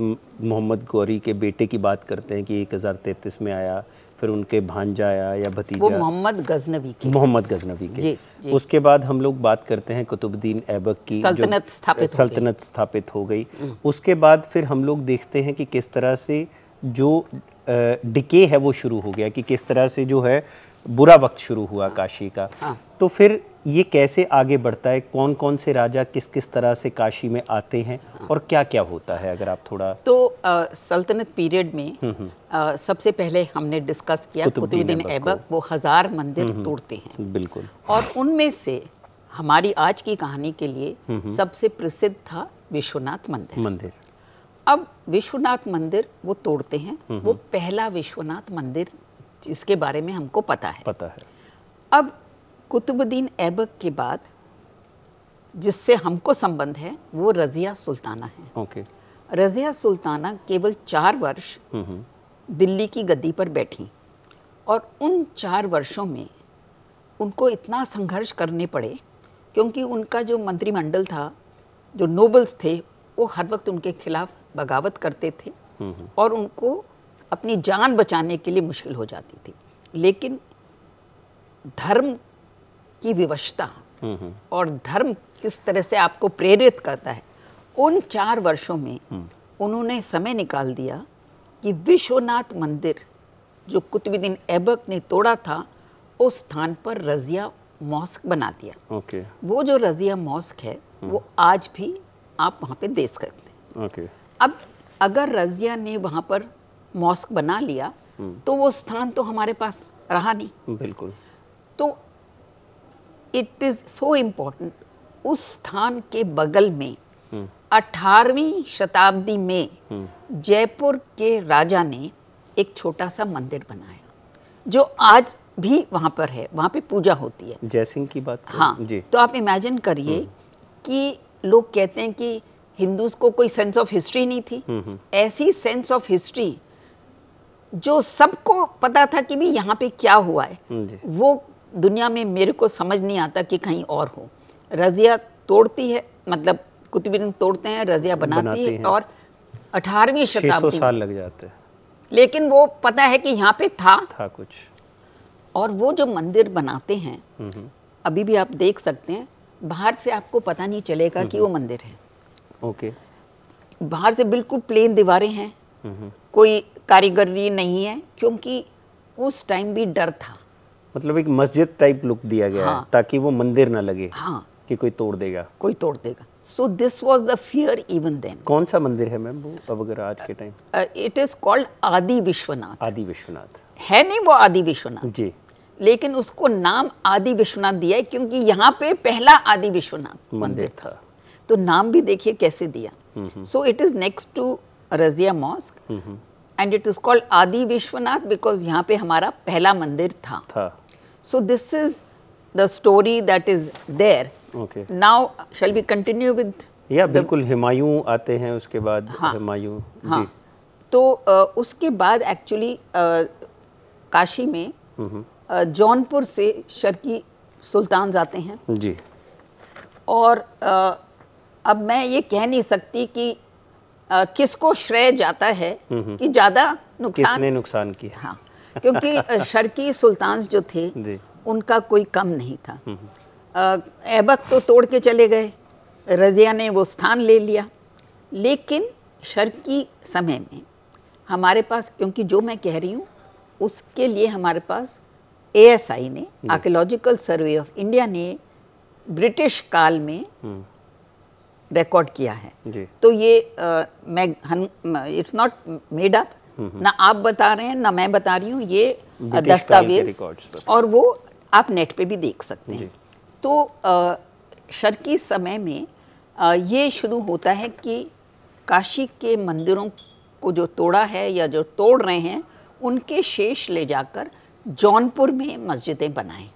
मोहम्मद गौरी के बेटे की बात करते हैं कि एक में आया फिर उनके भांजाया या भतीजा मोहम्मद गजनवी के मोहम्मद गजनवी के जी, जी। उसके बाद हम लोग बात करते हैं कुतुबुद्दीन ऐबक की सल्तनत स्थापित सल्तनत स्थापित हो गई हम्म। उसके बाद फिर हम लोग देखते हैं कि किस तरह से जो डिके है वो शुरू हो गया कि किस तरह से जो है बुरा वक्त शुरू हुआ काशी का हाँ। तो फिर ये कैसे आगे बढ़ता है कौन कौन से राजा किस किस तरह से काशी में आते हैं हाँ। और क्या क्या होता है अगर आप थोड़ा तो आ, सल्तनत पीरियड में आ, हम्म, हम्म। सबसे पहले हमने डिस्कस किया कुतुबुद्दीन ऐबक वो हज़ार मंदिर हम्म, तोड़ते हैं बिल्कुल और उनमें से हमारी आज की कहानी के लिए सबसे प्रसिद्ध था विश्वनाथ मंदिर मंदिर अब विश्वनाथ मंदिर वो तोड़ते हैं वो पहला विश्वनाथ मंदिर जिसके बारे में हमको पता है पता है अब कुतुबुद्दीन ऐबक के बाद जिससे हमको संबंध है वो रज़िया सुल्ताना है ओके रज़िया सुल्ताना केवल चार वर्ष हम्म, हम्म। दिल्ली की गद्दी पर बैठी और उन चार वर्षों में उनको इतना संघर्ष करने पड़े क्योंकि उनका जो मंत्रिमंडल था जो नोबल्स थे वो हर वक्त उनके खिलाफ बगावत करते थे हम्म, और उनको अपनी जान बचाने के लिए मुश्किल हो जाती थी लेकिन धर्म की विवशता हम्म, हम्म। और धर्म किस तरह से आपको प्रेरित करता है उन चार वर्षों में हम्म। उन्होंने समय निकाल दिया कि विश्वनाथ मंदिर जो कुतुबुद्दीन ऐबक ने तोड़ा था उस स्थान पर रजिया मॉस्क बना दिया okay. वो जो रजिया मॉस्क है वो आज भी आप वहाँ पे देख सकते हैं okay. अब अगर रजिया ने वहाँ पर मॉस्क बना लिया हम्म। तो वो स्थान तो हमारे पास रहा नहीं बिल्कुल तो इट इज़ सो इम्पोर्टेंट उस स्थान के बगल में हम्म। अठारहवीं शताब्दी में हम्म। जयपुर के राजा ने एक छोटा सा मंदिर बनाया जो आज भी वहाँ पर है वहाँ पे पूजा होती है जयसिंह की बात हाँ जी तो आप इमेजिन करिए कि लोग कहते हैं कि हिंदूज को कोई सेंस ऑफ हिस्ट्री नहीं थी ऐसी सेंस ऑफ हिस्ट्री जो सबको पता था कि भी यहाँ पे क्या हुआ है हाँ वो दुनिया में मेरे को समझ नहीं आता कि कहीं और हो रजिया तोड़ती है मतलब कुतुबीन तोड़ते हैं रजिया बनाती, बनाती है, है और अठारहवीं शताब्दी साल लग जाते हैं लेकिन वो पता है कि यहाँ पे था था कुछ और वो जो मंदिर बनाते हैं हम्म, हम्म। अभी भी आप देख सकते हैं बाहर से आपको पता नहीं चलेगा हम्म, कि वो मंदिर है ओके बाहर से बिल्कुल प्लेन दीवारें हैं कोई कारीगरी नहीं है क्योंकि उस टाइम भी डर था मतलब एक मस्जिद टाइप लुक दिया गया हाँ, ताकि वो मंदिर ना लगे हाँ कि कोई तोड़ देगा कोई तोड़ देगा so this was the fear even then कौन सा मंदिर है मैम वो अब अगर आज के time it is called Adi Vishwanath आदि विश्वनाथ है नहीं वो आदि विश्वनाथ जी लेकिन उसको नाम आदि विश्वनाथ दिया है क्योंकि यहाँ पे पहला आदि विश्वनाथ मंदिर था तो नाम भी देखिए कैसे दिया so it is next to Razia mosque and it is called Adi Vishwanath because यहाँ पे हमारा पहला मंदिर था so this is the story that is there now shall be continue with या बिल्कुल हिमायूं आते हैं उसके बाद हाँ, हिमायूं हाँ, तो आ, उसके बाद एक्चुअली काशी में जौनपुर से शर्की सुल्तान जाते हैं जी और आ, अब मैं ये कह नहीं सकती कि आ, किसको श्रेय जाता है हम्म, हम्म। कि ज़्यादा नुकसान किसने नुकसान किया हाँ क्योंकि शर्की सुल्तान जो थे उनका कोई कम नहीं था हम्म, ऐबक तो तोड़ के चले गए रज़िया ने वो स्थान ले लिया लेकिन शर्की समय में हमारे पास क्योंकि जो मैं कह रही हूँ उसके लिए हमारे पास एएसआई ने आर्कोलॉजिकल सर्वे ऑफ इंडिया ने ब्रिटिश काल में रिकॉर्ड किया है तो ये आ, मैं इट्स नॉट मेड अप ना आप बता रहे हैं ना मैं बता रही हूँ ये दस्तावेज और वो आप नेट पे भी देख सकते हैं तो शर्की समय में आ, ये शुरू होता है कि काशी के मंदिरों को जो तोड़ा है या जो तोड़ रहे हैं उनके शेष ले जाकर जौनपुर में मस्जिदें बनाएं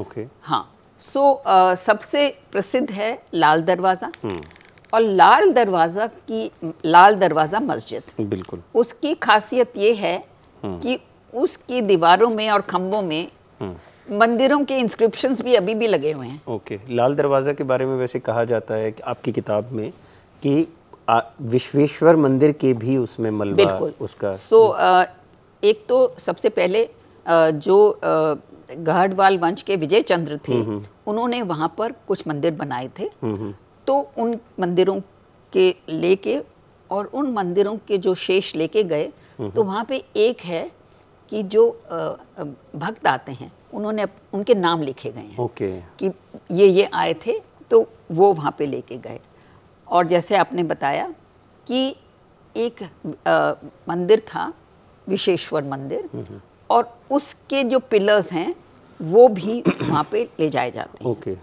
ओके हाँ सो so, uh, सबसे प्रसिद्ध है लाल दरवाज़ा हम्म। और लाल दरवाज़ा की लाल दरवाज़ा मस्जिद बिल्कुल उसकी खासियत ये है हम्म। कि उसकी दीवारों में और खम्भों में हम्म। मंदिरों के इंस्क्रिप्शंस भी अभी भी लगे हुए हैं ओके लाल दरवाज़ा के बारे में वैसे कहा जाता है कि आपकी किताब में कि विश्वेश्वर मंदिर के भी उसमें मलबा उसका सो so, आ, एक तो सबसे पहले आ, जो आ, गढ़वाल वंश के विजय चंद्र थे हम्म, हम्म। उन्होंने वहाँ पर कुछ मंदिर बनाए थे हम्म, तो उन मंदिरों के लेके और उन मंदिरों के जो शेष लेके गए तो वहाँ पे एक है कि जो भक्त आते हैं उन्होंने उनके नाम लिखे गए हैं ओके। कि ये ये आए थे तो वो वहाँ पे लेके गए और जैसे आपने बताया कि एक मंदिर था विशेश्वर मंदिर और उसके जो पिलर्स हैं वो भी वहाँ पे ले जाए जाते हैं ओके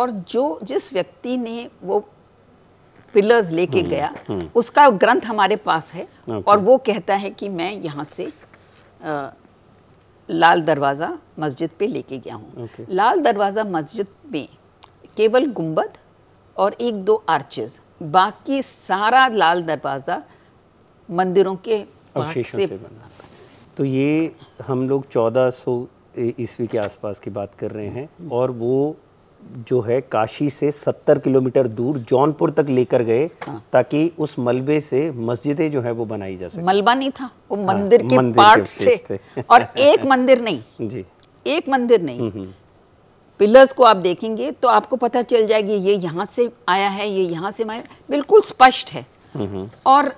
और जो जिस व्यक्ति ने वो पिलर्स लेके हम्म, गया हम्म। उसका ग्रंथ हमारे पास है और वो कहता है कि मैं यहाँ से आ, लाल दरवाज़ा मस्जिद पे लेके गया हूँ लाल दरवाज़ा मस्जिद में केवल गुंबद और एक दो आर्चेज बाकी सारा लाल दरवाज़ा मंदिरों के से, से बना तो ये हम लोग 1400 ईस्वी के आसपास की बात कर रहे हैं और वो जो है काशी से सत्तर किलोमीटर दूर जौनपुर तक लेकर गए हाँ। ताकि उस मलबे से मस्जिदें जो है वो बनाई जा सके मलबा नहीं था वो हाँ, मंदिर हाँ, के मंदिर के थे, थे। और एक मंदिर नहीं जी एक मंदिर नहीं हम्म, हम्म। पिलर्स को आप देखेंगे तो आपको पता चल जाएगी ये यहाँ से आया है ये यहाँ से आया बिल्कुल स्पष्ट है हम्म, और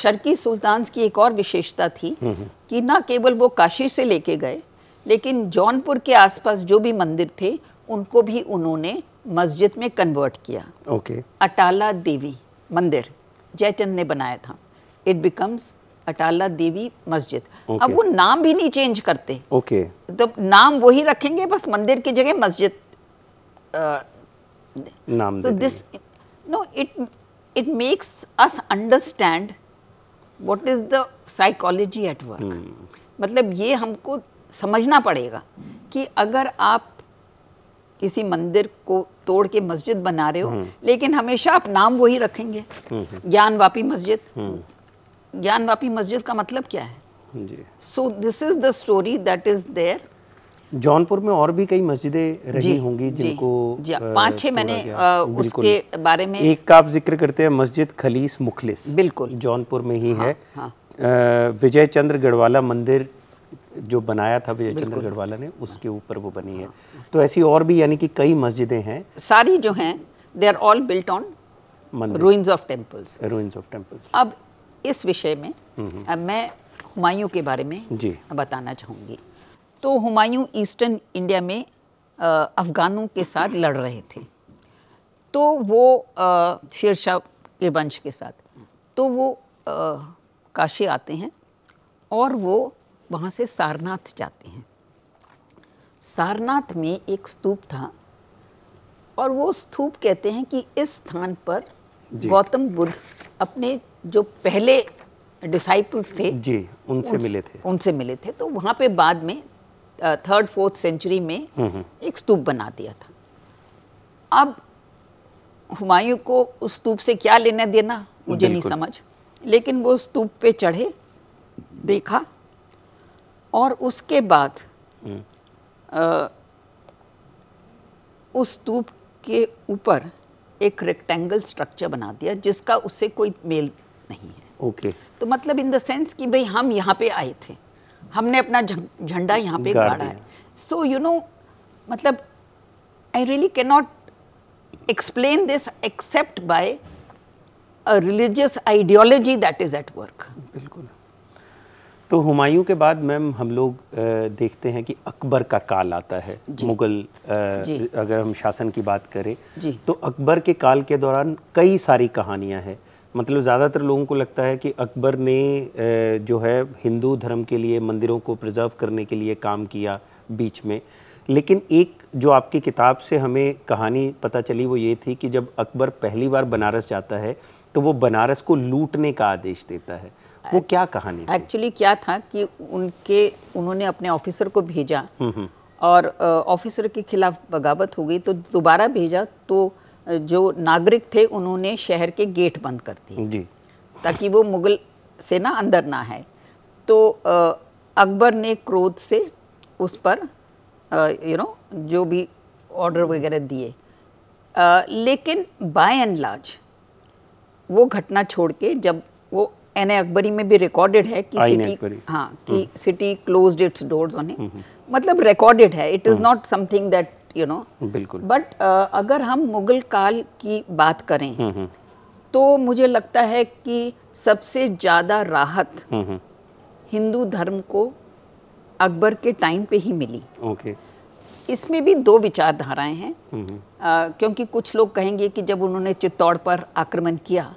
शर्की सुल्तान की एक और विशेषता थी कि ना केवल वो काशी से लेके गए लेकिन जौनपुर के आसपास जो भी मंदिर थे उनको भी उन्होंने मस्जिद में कन्वर्ट किया ओके okay. अटाला देवी मंदिर जयचंद ने बनाया था इट बिकम्स अटाला देवी मस्जिद okay. अब वो नाम भी नहीं चेंज करते ओके okay. तो नाम वही रखेंगे बस मंदिर की जगह मस्जिद नाम so this no it it makes us understand what is the psychology at work मतलब ये हमको समझना पड़ेगा कि अगर आप किसी मंदिर को तोड़ के मस्जिद बना रहे हो हम्म। लेकिन हमेशा आप नाम वही रखेंगे हम्म। ज्ञान वापी मस्जिद हम्म। ज्ञान वापी मस्जिद का मतलब क्या है so this is the story that is there Jaunpur में और भी कई मस्जिदें रही होंगी जिनको पांच छह मैंने आ, उसके बारे में एक का आप जिक्र करते हैं मस्जिद खलीस मुखलिस बिल्कुल जौनपुर में ही हाँ, है हाँ। विजय चंद्र गढ़वाला मंदिर जो बनाया था विजय चंद्र गढ़वाला ने उसके ऊपर वो बनी है तो ऐसी और भी यानी कि कई मस्जिदें हैं सारी जो हैं they are all built on ruins of temples ruins of temples अब इस विषय में हम्म, हम्म। अब मैं हुमायूं के बारे में जी बताना चाहूँगी तो हुमायूं ईस्टर्न इंडिया में अफ़गानों के साथ लड़ रहे थे तो वो शेर के वंश के साथ तो वो काशी आते हैं और वो वहाँ से सारनाथ जाते हैं सारनाथ में एक स्तूप था और वो स्तूप कहते हैं कि इस स्थान पर गौतम बुद्ध अपने जो पहले डिसाइपल्स थे जी उनसे उन, मिले थे उनसे मिले थे तो वहाँ पे बाद में थर्ड फोर्थ सेंचुरी में हम्म, हम्म। एक स्तूप बना दिया था अब हुमायूं को उस स्तूप से क्या लेना देना मुझे नहीं समझ लेकिन वो स्तूप पे चढ़े देखा और उसके बाद आ, हम्म। उस स्तूप के ऊपर एक रेक्टेंगल स्ट्रक्चर बना दिया जिसका उससे कोई मेल नहीं है ओके okay. तो मतलब इन द सेंस कि भाई हम यहाँ पे आए थे हमने अपना झंडा यहाँ पे गाड़ा है सो यू नो मतलब I really can not explain this except by a religious ideology that is at work बिल्कुल तो हुमायूं के बाद मैम हम लोग देखते हैं कि अकबर का काल आता है मुगल अगर हम शासन की बात करें तो अकबर के काल के दौरान कई सारी कहानियां हैं मतलब ज़्यादातर लोगों को लगता है कि अकबर ने जो है हिंदू धर्म के लिए मंदिरों को प्रिजर्व करने के लिए काम किया बीच में लेकिन एक जो आपकी किताब से हमें कहानी पता चली वो ये थी कि जब अकबर पहली बार बनारस जाता है तो वो बनारस को लूटने का आदेश देता है वो क्या कहानी एक्चुअली क्या था कि उनके उन्होंने अपने ऑफिसर को भेजा हम्म, हम्म। और ऑफिसर के खिलाफ बगावत हो गई तो दोबारा भेजा तो जो नागरिक थे उन्होंने शहर के गेट बंद कर दिए ताकि वो मुगल सेना अंदर ना है तो अकबर ने क्रोध से उस पर यू नो जो भी ऑर्डर वगैरह दिए लेकिन बाय एंड लार्ज वो घटना छोड़ के जब वो एन ए अकबरी में भी रिकॉर्डेड है कि सिटी हाँ हम्म। कि city close it's doors on मतलब रिकॉर्डेड है it is not something that you know बिल्कुल बट अगर हम मुगल काल की बात करें हम्म, हम्म। तो मुझे लगता है कि सबसे ज़्यादा राहत हिंदू धर्म को अकबर के टाइम पे ही मिली ओके इसमें भी दो विचारधाराएं हैं आ, क्योंकि कुछ लोग कहेंगे कि जब उन्होंने चित्तौड़ पर आक्रमण किया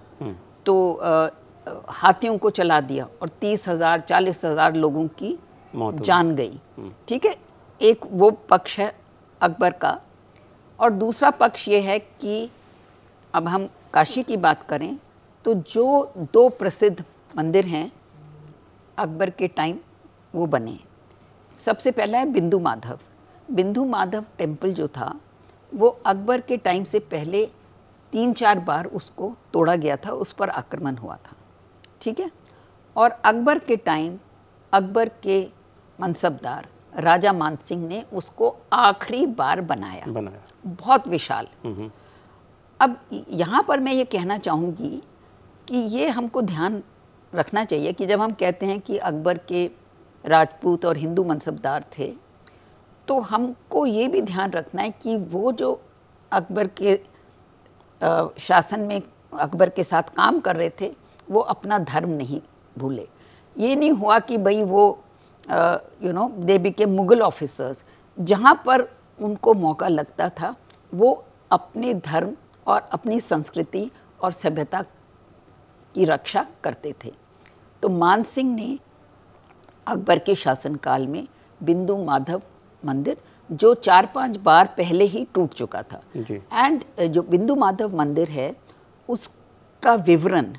तो आ, हाथियों को चला दिया और तीस हजार चालीस हजार लोगों की जान गई हम्म। ठीक है एक वो पक्ष है अकबर का और दूसरा पक्ष ये है कि अब हम काशी की बात करें तो जो दो प्रसिद्ध मंदिर हैं अकबर के टाइम वो बने सबसे पहला है बिंदु माधव बिंदु माधव टेम्पल जो था वो अकबर के टाइम से पहले तीन चार बार उसको तोड़ा गया था उस पर आक्रमण हुआ था ठीक है और अकबर के टाइम अकबर के मनसबदार राजा मानसिंह ने उसको आखिरी बार बनाया बनाया बहुत विशाल अब यहाँ पर मैं ये कहना चाहूँगी कि ये हमको ध्यान रखना चाहिए कि जब हम कहते हैं कि अकबर के राजपूत और हिंदू मनसबदार थे तो हमको ये भी ध्यान रखना है कि वो जो अकबर के शासन में अकबर के साथ काम कर रहे थे वो अपना धर्म नहीं भूले ये नहीं हुआ कि भाई वो यू नो देवी के मुगल ऑफिसर्स जहाँ पर उनको मौका लगता था वो अपने धर्म और अपनी संस्कृति और सभ्यता की रक्षा करते थे तो मान सिंह ने अकबर के शासनकाल में बिंदु माधव मंदिर जो चार पांच बार पहले ही टूट चुका था एंड जो बिंदु माधव मंदिर है उसका विवरण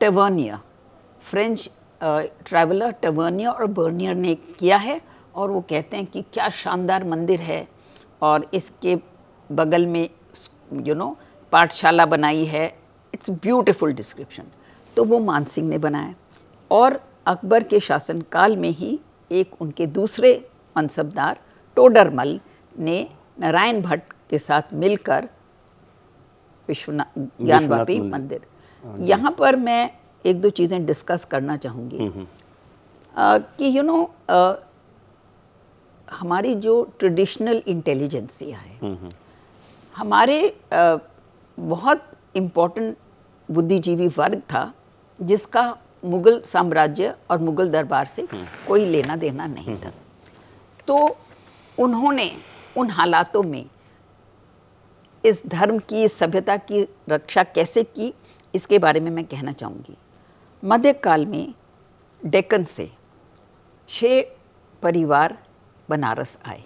टवर्निया फ्रेंच ट्रैवलर टवर्निया और बर्नियर ने किया है और वो कहते हैं कि क्या शानदार मंदिर है और इसके बगल में यू नो पाठशाला बनाई है इट्स ब्यूटिफुल डिस्क्रिप्शन तो वो मानसिंह ने बनाया और अकबर के शासनकाल में ही एक उनके दूसरे मनसबदार टोडरमल ने नारायण भट्ट के साथ मिलकर विश्वनाथ ज्ञानवापी मंदिर हाँ यहाँ पर मैं एक दो चीज़ें डिस्कस करना चाहूँगी हम्म, हम्म। कि यू नो हमारी जो ट्रेडिशनल इंटेलिजेंसिया है हम्म, हमारे आ, बहुत इम्पोर्टेंट बुद्धिजीवी वर्ग था जिसका मुग़ल साम्राज्य और मुग़ल दरबार से कोई लेना देना नहीं था तो उन्होंने उन हालातों में इस धर्म की इस सभ्यता की रक्षा कैसे की इसके बारे में मैं कहना चाहूँगी मध्यकाल में डेक्कन से छः परिवार बनारस आए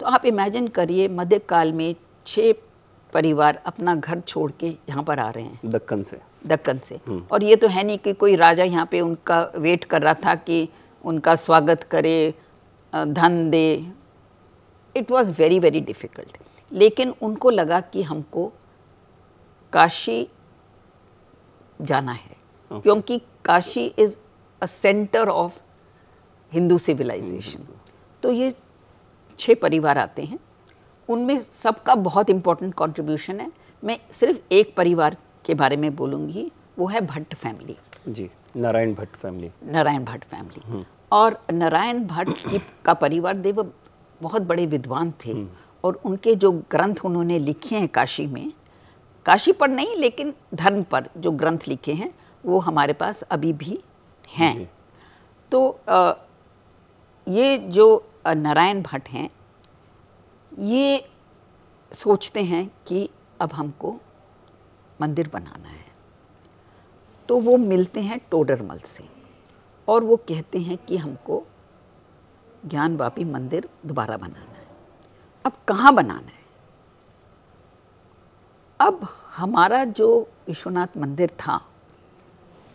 तो आप इमेजिन करिए मध्यकाल में छः परिवार अपना घर छोड़ के यहाँ पर आ रहे हैं दक्कन से दक्कन से हम्म। और ये तो है नहीं कि कोई राजा यहाँ पे उनका वेट कर रहा था कि उनका स्वागत करे धन दे it was very very difficult लेकिन उनको लगा कि हमको काशी जाना है okay. क्योंकि Kashi is a centre of Hindu civilisation तो ये छः परिवार आते हैं उनमें सबका बहुत इंपॉर्टेंट कंट्रीब्यूशन है मैं सिर्फ एक परिवार के बारे में बोलूँगी वो है Bhatt family ji Narayan Bhatt family Narayan Bhatt family हम्म। और नारायण भट्ट की का परिवार देव बहुत बड़े विद्वान थे हम्म। और उनके जो ग्रंथ उन्होंने लिखे हैं काशी में काशी पर नहीं लेकिन धर्म पर जो ग्रंथ लिखे हैं वो हमारे पास अभी भी हैं तो आ, ये जो नारायण भट्ट हैं ये सोचते हैं कि अब हमको मंदिर बनाना है तो वो मिलते हैं टोडरमल से और वो कहते हैं कि हमको ज्ञानवापी मंदिर दोबारा बनाना है अब कहाँ बनाना है अब हमारा जो विश्वनाथ मंदिर था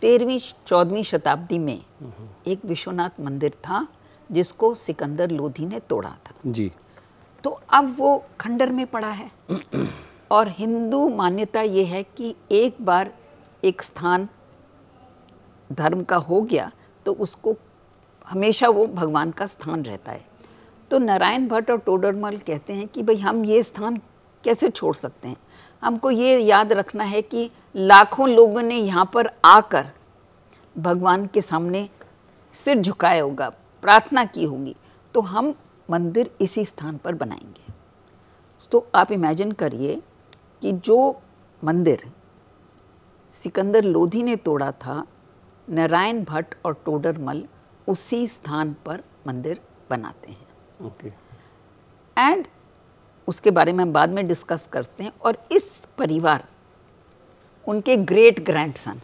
तेरहवीं चौदहवीं शताब्दी में हम्म। एक विश्वनाथ मंदिर था जिसको सिकंदर लोधी ने तोड़ा था जी तो अब वो खंडर में पड़ा है और हिंदू मान्यता ये है कि एक बार एक स्थान धर्म का हो गया तो उसको हमेशा वो भगवान का स्थान रहता है तो नारायण भट्ट और टोडरमल कहते हैं कि भाई हम ये स्थान कैसे छोड़ सकते हैं हमको ये याद रखना है कि लाखों लोगों ने यहाँ पर आकर भगवान के सामने सिर झुकाया होगा प्रार्थना की होगी तो हम मंदिर इसी स्थान पर बनाएंगे तो आप इमेजिन करिए कि जो मंदिर सिकंदर लोधी ने तोड़ा था नारायण भट्ट और टोडरमल उसी स्थान पर मंदिर बनाते हैं ओके एंड उसके बारे में हम बाद में डिस्कस करते हैं और इस परिवार उनके ग्रेट ग्रैंड सन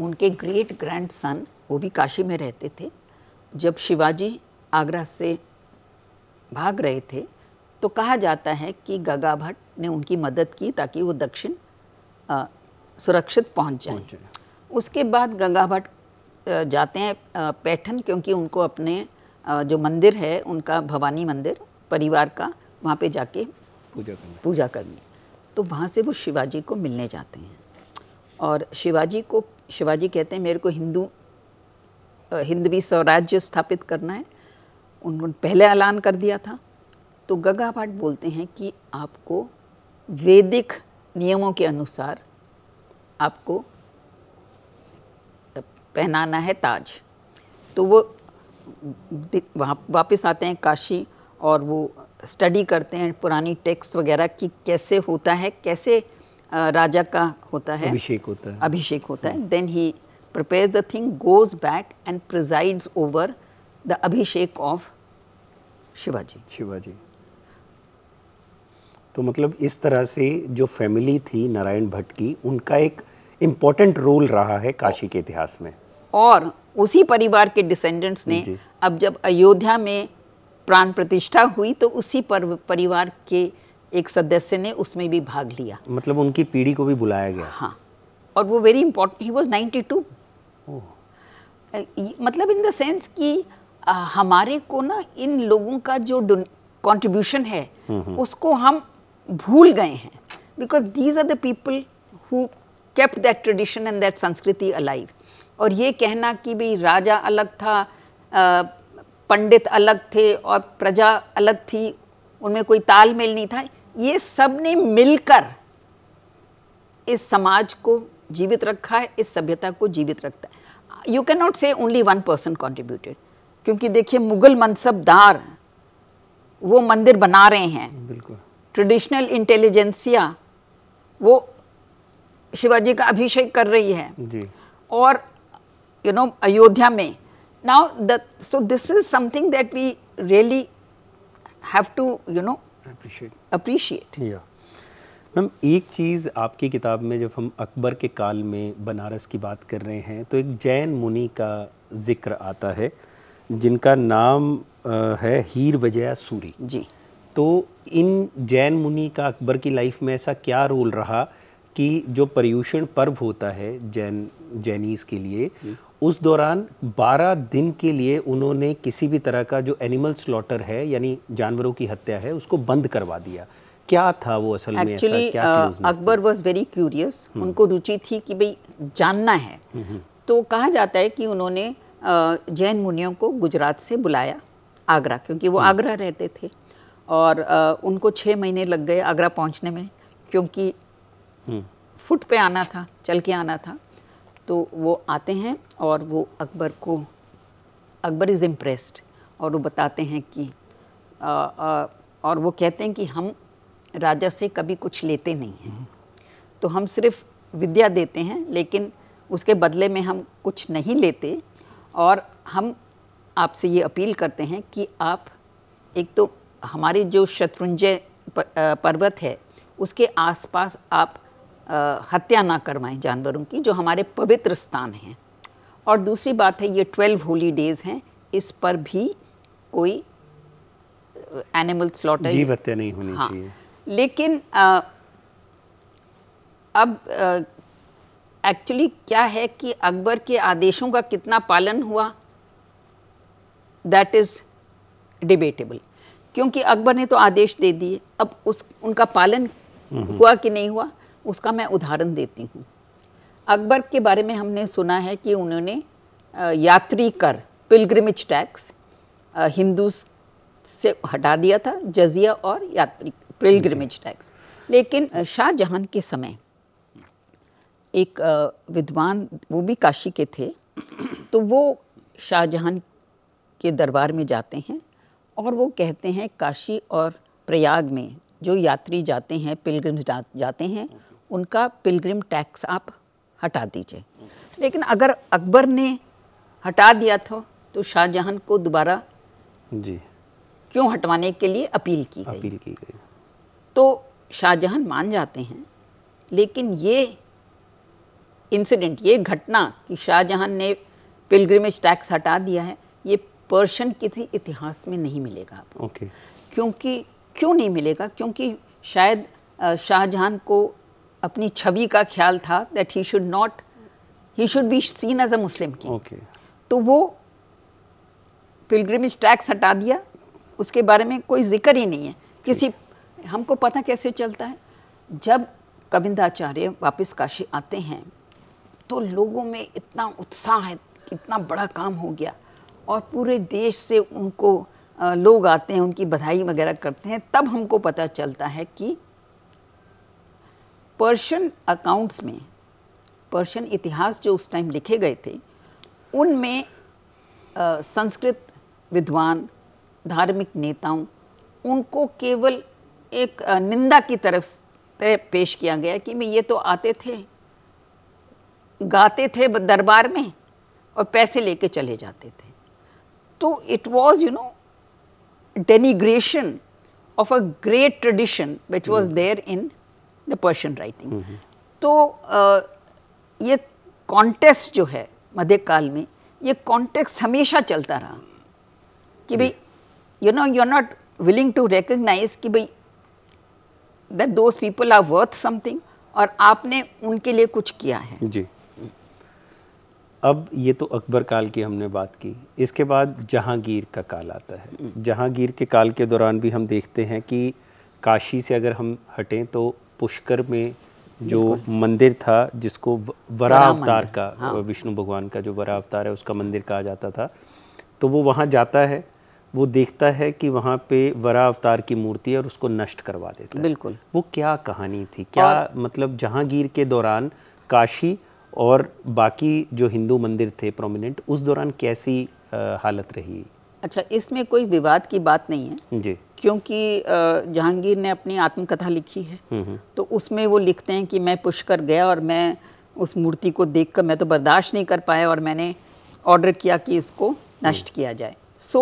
उनके ग्रेट ग्रैंड सन वो भी काशी में रहते थे जब शिवाजी आगरा से भाग रहे थे तो कहा जाता है कि गगा भट्ट ने उनकी मदद की ताकि वो दक्षिण सुरक्षित पहुंच जाए उसके बाद गंगा भट्ट जाते हैं पैठन क्योंकि उनको अपने जो मंदिर है उनका भवानी मंदिर परिवार का वहाँ पे जाके पूजा करनी पूजा करनी तो वहाँ से वो शिवाजी को मिलने जाते हैं और शिवाजी को शिवाजी कहते हैं मेरे को हिंदू हिंदवी स्वराज्य स्थापित करना है उन्होंने पहले ऐलान कर दिया था तो गगा भाट बोलते हैं कि आपको वैदिक नियमों के अनुसार आपको पहनाना है ताज तो वो वहाँ वापस आते हैं काशी और वो स्टडी करते हैं पुरानी टेक्स्ट वगैरह कि कैसे होता है कैसे राजा का होता है अभिषेक होता है अभिषेक होता है then he prepare the thing goes back and presides over the abhishek of Shivaji Shivaji तो मतलब इस तरह से जो फैमिली थी नारायण भट्ट की उनका एक इम्पोर्टेंट रोल रहा है काशी के इतिहास में और उसी परिवार के डिसेंडेंट्स ने अब जब अयोध्या में प्राण प्रतिष्ठा हुई तो उसी पर परिवार के एक सदस्य ने उसमें भी भाग लिया मतलब उनकी पीढ़ी को भी बुलाया गया हाँ और वो very important he was ninety two मतलब इन द सेंस कि हमारे को ना इन लोगों का जो कंट्रीब्यूशन है हम्म, हम्म। उसको हम भूल गए हैं because these are the people who kept that tradition and that sanskriti alive और ये कहना कि भाई राजा अलग था पंडित अलग थे और प्रजा अलग थी उनमें कोई तालमेल नहीं था ये सब ने मिलकर इस समाज को जीवित रखा है इस सभ्यता को जीवित रखता है you can not say only one person contributed क्योंकि देखिए मुगल मनसबदार वो मंदिर बना रहे हैं बिल्कुल ट्रेडिशनल इंटेलिजेंसिया वो शिवाजी का अभिषेक कर रही है जी। और you you know know, Ayodhya में Now, the, so this is something that we really have to, you know, appreciate. appreciate. Yeah. Ma'am एक चीज़ आपकी किताब में जब हम अकबर के काल में बनारस की बात कर रहे हैं तो एक जैन मुनि का जिक्र आता है जिनका नाम है हीर वजया सूरी जी तो इन जैन मुनि का अकबर की लाइफ में ऐसा क्या रोल रहा कि जो पर्यूषण पर्व होता है जैन जैनीज़ के लिए उस दौरान 12 दिन के लिए उन्होंने किसी भी तरह का जो एनिमल स्लॉटर है यानी जानवरों की हत्या है उसको बंद करवा दिया क्या था वो असल Actually, में actually Akbar was very curious उनको रुचि थी कि भाई जानना है हम्म, हम्म। तो कहा जाता है कि उन्होंने जैन मुनियों को गुजरात से बुलाया आगरा क्योंकि वो हम्म। आगरा रहते थे और उनको छः महीने लग गए आगरा पहुंचने में क्योंकि फुट पे आना था चल के आना था तो वो आते हैं और वो अकबर को अकबर इज़ इम्प्रेस्ड और वो बताते हैं कि आ, आ, और वो कहते हैं कि हम राजा से कभी कुछ लेते नहीं हैं हम्म। तो हम सिर्फ विद्या देते हैं लेकिन उसके बदले में हम कुछ नहीं लेते और हम आपसे ये अपील करते हैं कि आप एक तो हमारे जो शत्रुंजय पर्वत है उसके आसपास आप हत्या ना करवाएं जानवरों की जो हमारे पवित्र स्थान हैं और दूसरी बात है ये ट्वेल्व होली डेज़ हैं इस पर भी कोई एनिमल स्लॉटर नहीं होनी हाँ, चाहिए लेकिन आ, अब एक्चुअली क्या है कि अकबर के आदेशों का कितना पालन हुआ दैट इज़ डिबेटेबल क्योंकि अकबर ने तो आदेश दे दिए अब उस उनका पालन हुआ कि नहीं हुआ उसका मैं उदाहरण देती हूँ अकबर के बारे में हमने सुना है कि उन्होंने यात्री कर पिलग्रिमेज टैक्स हिंदू से हटा दिया था जजिया और यात्री पिलग्रिमेज टैक्स लेकिन शाहजहां के समय एक विद्वान वो भी काशी के थे तो वो शाहजहां के दरबार में जाते हैं और वो कहते हैं काशी और प्रयाग में जो यात्री जाते हैं पिलग्रिम्स जाते हैं उनका पिलग्रिम टैक्स आप हटा दीजिए लेकिन अगर अकबर ने हटा दिया था तो शाहजहां को दोबारा जी क्यों हटवाने के लिए अपील की गई अपील की गई तो शाहजहां मान जाते हैं लेकिन ये इंसिडेंट ये घटना कि शाहजहां ने पिलग्रिमेज टैक्स हटा दिया है ये पर्शियन किसी इतिहास में नहीं मिलेगा आपको क्योंकि क्यों नहीं मिलेगा क्योंकि शायद शाहजहां को अपनी छवि का ख्याल था that he should not he should be seen as a Muslim की okay. तो वो पिलग्रिमेज टैक्स हटा दिया उसके बारे में कोई जिक्र ही नहीं है किसी हमको पता कैसे चलता है जब कविंदाचार्य वापस काशी आते हैं तो लोगों में इतना उत्साह है इतना बड़ा काम हो गया और पूरे देश से उनको लोग आते हैं उनकी बधाई वगैरह करते हैं तब हमको पता चलता है कि पर्शियन अकाउंट्स में पर्शियन इतिहास जो उस टाइम लिखे गए थे उनमें संस्कृत विद्वान धार्मिक नेताओं उनको केवल एक निंदा की तरफ पेश किया गया कि मैं ये तो आते थे गाते थे दरबार में और पैसे लेके चले जाते थे तो it was you know denigration of a great tradition which was there in the Persian writing तो आ, ये कॉन्टेस्ट जो है मध्यकाल में ये कॉन्टेक्स्ट हमेशा चलता रहा कि भाई you know you are not willing to recognise कि भाई that those people are worth something और आपने उनके लिए कुछ किया है जी अब ये तो अकबर काल की हमने बात की इसके बाद जहांगीर का काल आता है हम्म। जहांगीर के काल के दौरान भी हम देखते हैं कि काशी से अगर हम हटें तो पुष्कर में जो मंदिर था जिसको वरा अवतार का हाँ। विष्णु भगवान का जो वरा अवतार है उसका मंदिर कहा जाता था तो वो वहाँ जाता है वो देखता है कि वहाँ पे वरा अवतार की मूर्ति है और उसको नष्ट करवा देता है बिल्कुल वो क्या कहानी थी क्या मतलब जहांगीर के दौरान काशी और बाकी जो हिंदू मंदिर थे प्रोमिनेंट उस दौरान कैसी आ, हालत रही अच्छा इसमें कोई विवाद की बात नहीं है जी क्योंकि जहांगीर ने अपनी आत्मकथा लिखी है हम्म, हम्म। तो उसमें वो लिखते हैं कि मैं पुष्कर गया और मैं उस मूर्ति को देख मैं तो बर्दाश्त नहीं कर पाया और मैंने ऑर्डर किया कि इसको नष्ट हम्म। किया जाए so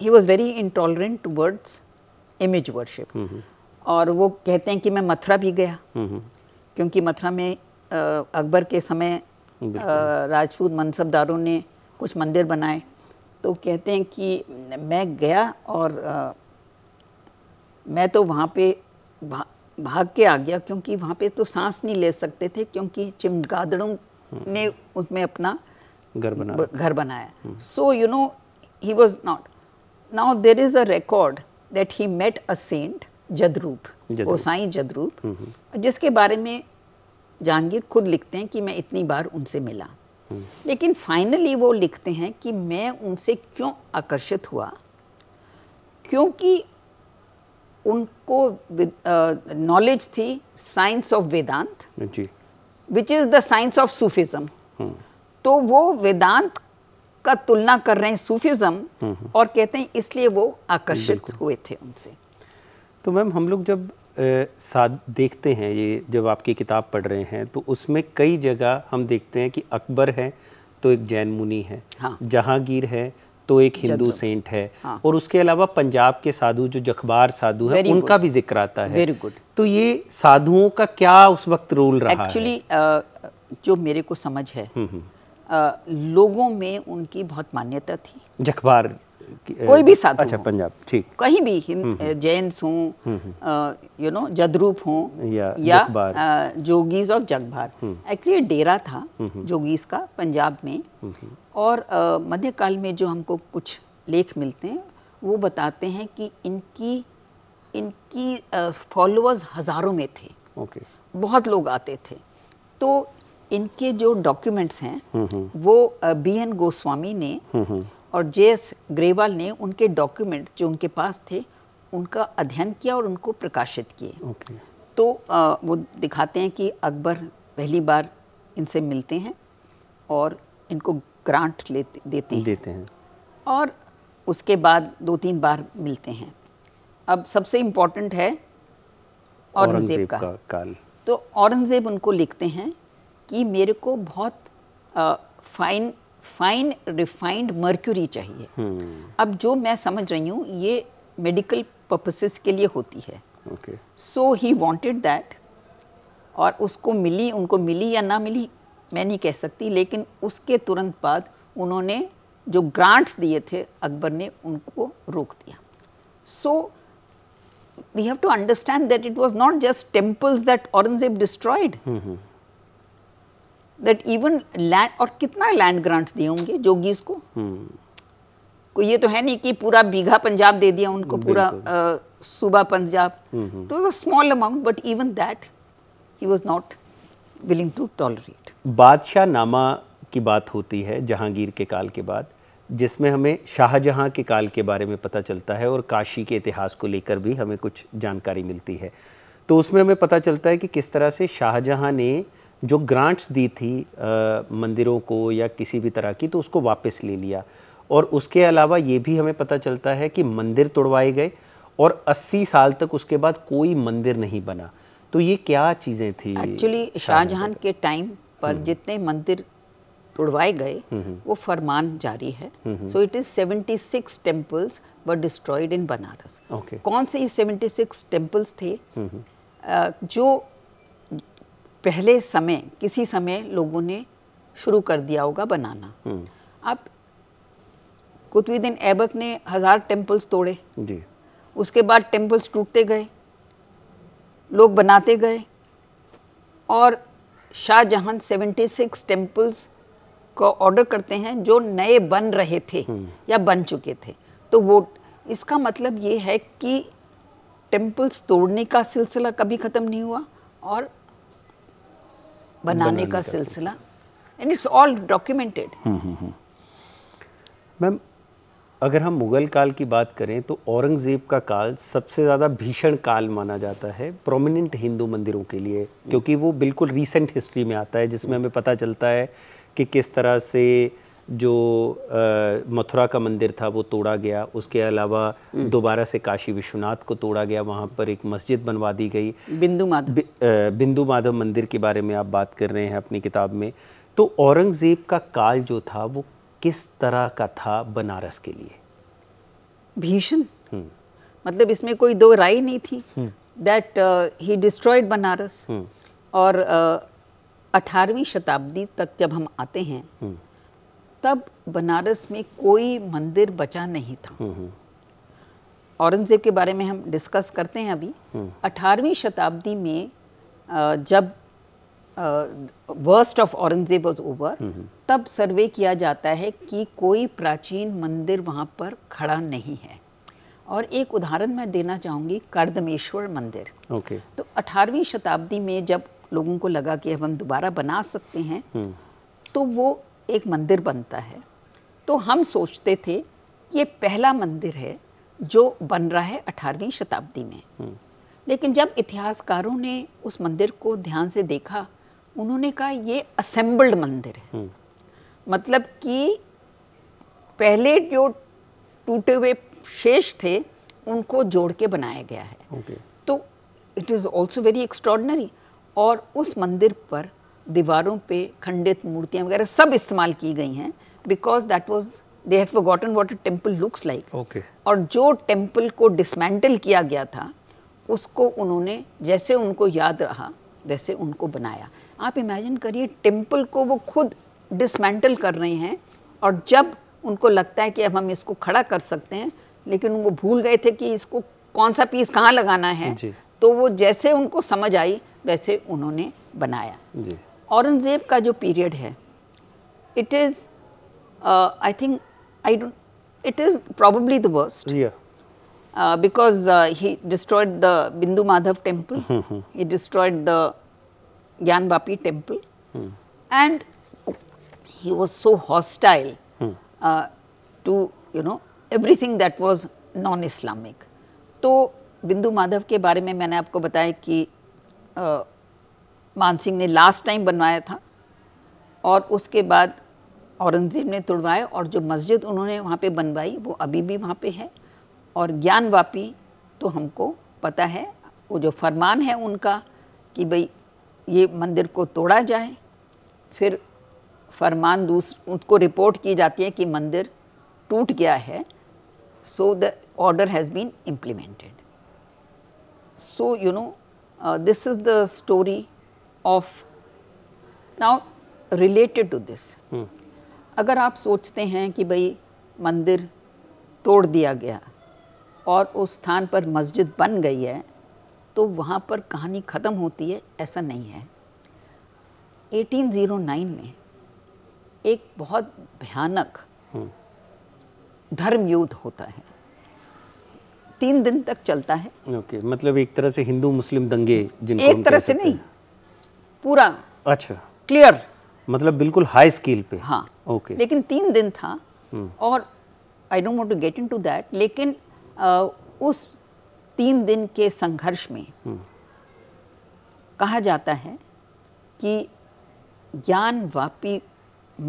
he was very intolerant words image worship और वो कहते हैं कि मैं मथुरा भी गया क्योंकि मथुरा में अकबर के समय राजपूत मनसबदारों ने कुछ मंदिर बनाए तो कहते हैं कि मैं गया और मैं तो वहाँ पे भा, भाग के आ गया क्योंकि वहाँ पे तो सांस नहीं ले सकते थे क्योंकि चिमगादड़ों हम्म। ने उसमें अपना घर बना घर बनाया so you know he was not now there is a record that he met a saint Jadrup Gosain Jadrup जिसके बारे में जहांगीर खुद लिखते हैं कि मैं इतनी बार उनसे मिला हम्म। लेकिन फाइनली वो लिखते हैं कि मैं उनसे क्यों आकर्षित हुआ क्योंकि उनको नॉलेज थी science of Vedanta which is the science of Sufism तो वो वेदांत का तुलना कर रहे हैं सूफिज्म हम्म, हम्म। और कहते हैं इसलिए वो आकर्षित हुए थे उनसे तो मैम हम लोग जब साथ देखते हैं ये जब आपकी किताब पढ़ रहे हैं तो उसमें कई जगह हम देखते हैं कि अकबर है तो एक जैन मुनि है हाँ। जहांगीर है तो एक हिंदू सेंट है हाँ। और उसके अलावा पंजाब के साधु जो जखबार साधु है Very उनका good. भी जिक्र आता है वेरी गुड तो ये साधुओं का क्या उस वक्त रोल रहा Actually, है एक्चुअली जो मेरे को समझ है आ, हम्म, हम्म। लोगों में उनकी बहुत मान्यता थी जखबार कोई भी साधु अच्छा पंजाब ठीक कहीं भी हम्म, जैनस हों यू नो जदरूप हों या, या आ, जोगीज और जगभार एक्चुअली डेरा था जोगीज का पंजाब में और मध्यकाल में जो हमको कुछ लेख मिलते हैं वो बताते हैं कि इनकी इनकी फॉलोअर्स हज़ारों में थे okay. बहुत लोग आते थे तो इनके जो डॉक्यूमेंट्स हैं हम्म, हम्म। वो बी एन गोस्वामी ने हम्म, और जे एस ग्रेवाल ने उनके डॉक्यूमेंट्स जो उनके पास थे उनका अध्ययन किया और उनको प्रकाशित किए तो आ, वो दिखाते हैं कि अकबर पहली बार इनसे मिलते हैं और इनको ग्रांट लेते देते हैं देते हैं और उसके बाद दो तीन बार मिलते हैं अब सबसे इम्पोर्टेंट है औरंगजेब का, का काल तो औरंगजेब उनको लिखते हैं कि मेरे को बहुत आ, फाइन फाइन रिफाइंड मर्क्यूरी चाहिए हम्म। अब जो मैं समझ रही हूँ ये मेडिकल पर्पसेस के लिए होती है सो ही वांटेड दैट और उसको मिली उनको मिली या ना मिली मैं नहीं कह सकती लेकिन उसके तुरंत बाद उन्होंने जो ग्रांट्स दिए थे अकबर ने उनको रोक दिया so we have to understand that it was not just temples that Aurangzeb destroyed that even land और कितना लैंड ग्रांट्स दिए होंगे जोगीज को हम्म। ये तो है नहीं कि पूरा बीघा पंजाब दे दिया उनको पूरा सूबा Punjab it a small amount but even that he was not willing to tolerate Badshahnama की बात होती है जहांगीर के काल के बाद जिसमें हमें शाहजहाँ के काल के बारे में पता चलता है और काशी के इतिहास को लेकर भी हमें कुछ जानकारी मिलती है तो उसमें हमें पता चलता है कि किस तरह से शाहजहाँ ने जो ग्रांट्स दी थी आ, मंदिरों को या किसी भी तरह की तो उसको वापस ले लिया और उसके अलावा ये भी हमें पता चलता है कि मंदिर तोड़वाए गए और 80 साल तक उसके बाद कोई मंदिर नहीं बना तो ये क्या चीज़ें थी एक्चुअली शाहजहां के टाइम पर हम्म। जितने मंदिर तोड़वाए गए हम्म, हम्म। वो फरमान जारी है so it is 76 temples were destroyed in Banaras कौन से ये 76 टेम्पल्स थे जो पहले समय किसी समय लोगों ने शुरू कर दिया होगा बनाना अब कुतुबुद्दीन ऐबक ने हज़ार टेम्पल्स तोड़े जी उसके बाद टेम्पल्स टूटते गए लोग बनाते गए और शाहजहां 76 टेम्पल्स को ऑर्डर करते हैं जो नए बन रहे थे हम्म। या बन चुके थे तो वो इसका मतलब ये है कि टेम्पल्स तोड़ने का सिलसिला कभी ख़त्म नहीं हुआ और बनाने, बनाने का, का सिलसिला and it's all documented ma'am अगर हम मुग़ल काल की बात करें तो औरंगज़ेब का काल सबसे ज़्यादा भीषण काल माना जाता है प्रोमिनेंट हिंदू मंदिरों के लिए क्योंकि वो बिल्कुल रीसेंट हिस्ट्री में आता है जिसमें हमें पता चलता है कि किस तरह से जो मथुरा का मंदिर था वो तोड़ा गया उसके अलावा हम्म। दोबारा से काशी विश्वनाथ को तोड़ा गया वहाँ पर एक मस्जिद बनवा दी गई बिंदु माधव बि, बिंदु माधव मंदिर के बारे में आप बात कर रहे हैं अपनी किताब में तो औरंगज़ेब का काल जो था वो किस तरह का था बनारस के लिए भीषण हम्म। मतलब इसमें कोई दो राय नहीं थी दैट ही डिस्ट्रॉयड बनारस और uh, अठारहवीं uh, शताब्दी तक जब हम आते हैं हम्म। तब बनारस में कोई मंदिर बचा नहीं था हम्म, औरंगज़ेब के बारे में हम डिस्कस करते हैं अभी अठारहवीं शताब्दी में uh, जब worst of Aurangzeb was over तब सर्वे किया जाता है कि कोई प्राचीन मंदिर वहाँ पर खड़ा नहीं है और एक उदाहरण मैं देना चाहूँगी कर्दमेश्वर मंदिर okay. तो अठारहवीं शताब्दी में जब लोगों को लगा कि अब हम दोबारा बना सकते हैं hmm. तो वो एक मंदिर बनता है तो हम सोचते थे ये पहला मंदिर है जो बन रहा है अठारहवीं शताब्दी में hmm. लेकिन जब इतिहासकारों ने उस मंदिर को ध्यान से देखा उन्होंने कहा ये असेंबल्ड मंदिर है हम्म। मतलब कि पहले जो टूटे हुए शेष थे उनको जोड़ के बनाया गया है okay. तो it is also very extraordinary और उस मंदिर पर दीवारों पे खंडित मूर्तियाँ वगैरह सब इस्तेमाल की गई हैं because that was they have forgotten what a temple looks like और जो टेम्पल को डिसमेंटल किया गया था उसको उन्होंने जैसे उनको याद रहा वैसे उनको बनाया आप इमेजिन करिए टेम्पल को वो खुद डिसमेंटल कर रहे हैं और जब उनको लगता है कि अब हम इसको खड़ा कर सकते हैं लेकिन वो भूल गए थे कि इसको कौन सा पीस कहाँ लगाना है तो वो जैसे उनको समझ आई वैसे उन्होंने बनाया औरंगज़ेब का जो पीरियड है it is I think I don't it is probably the worst because he destroyed the Bindu Madhav temple he destroyed the Gyanwapi temple. Hmm. And he was so hostile hmm. uh, to, you know, everything that was non-Islamic. तो बिंदु माधव के बारे में मैंने आपको बताया कि आ, uh, मान सिंह ने लास्ट टाइम बनवाया था और उसके बाद औरंगज़ेब ने तुड़वाए और जो मस्जिद उन्होंने वहाँ पे बनवाई वो अभी भी वहाँ पे है और ज्ञान वापी तो हमको पता है वो जो फरमान है उनका कि भाई ये मंदिर को तोड़ा जाए फिर फरमान दूस उनको रिपोर्ट की जाती है कि मंदिर टूट गया है so the order has been implemented so you know this is the story of now related to this अगर आप सोचते हैं कि भाई मंदिर तोड़ दिया गया और उस स्थान पर मस्जिद बन गई है तो वहाँ पर कहानी ख़त्म होती है ऐसा नहीं है 1809 में एक बहुत भयानक हम्म। धर्म युद्ध होता है तीन दिन तक चलता है ओके okay, मतलब एक तरह से हिंदू मुस्लिम दंगे जिनको एक तरह से नहीं पूरा अच्छा क्लियर मतलब बिल्कुल हाई स्केल पे हाँ ओके okay. लेकिन तीन दिन था हम्म। और I don't want to get into that लेकिन आ, उस तीन दिन के संघर्ष में कहा जाता है कि ज्ञान वापी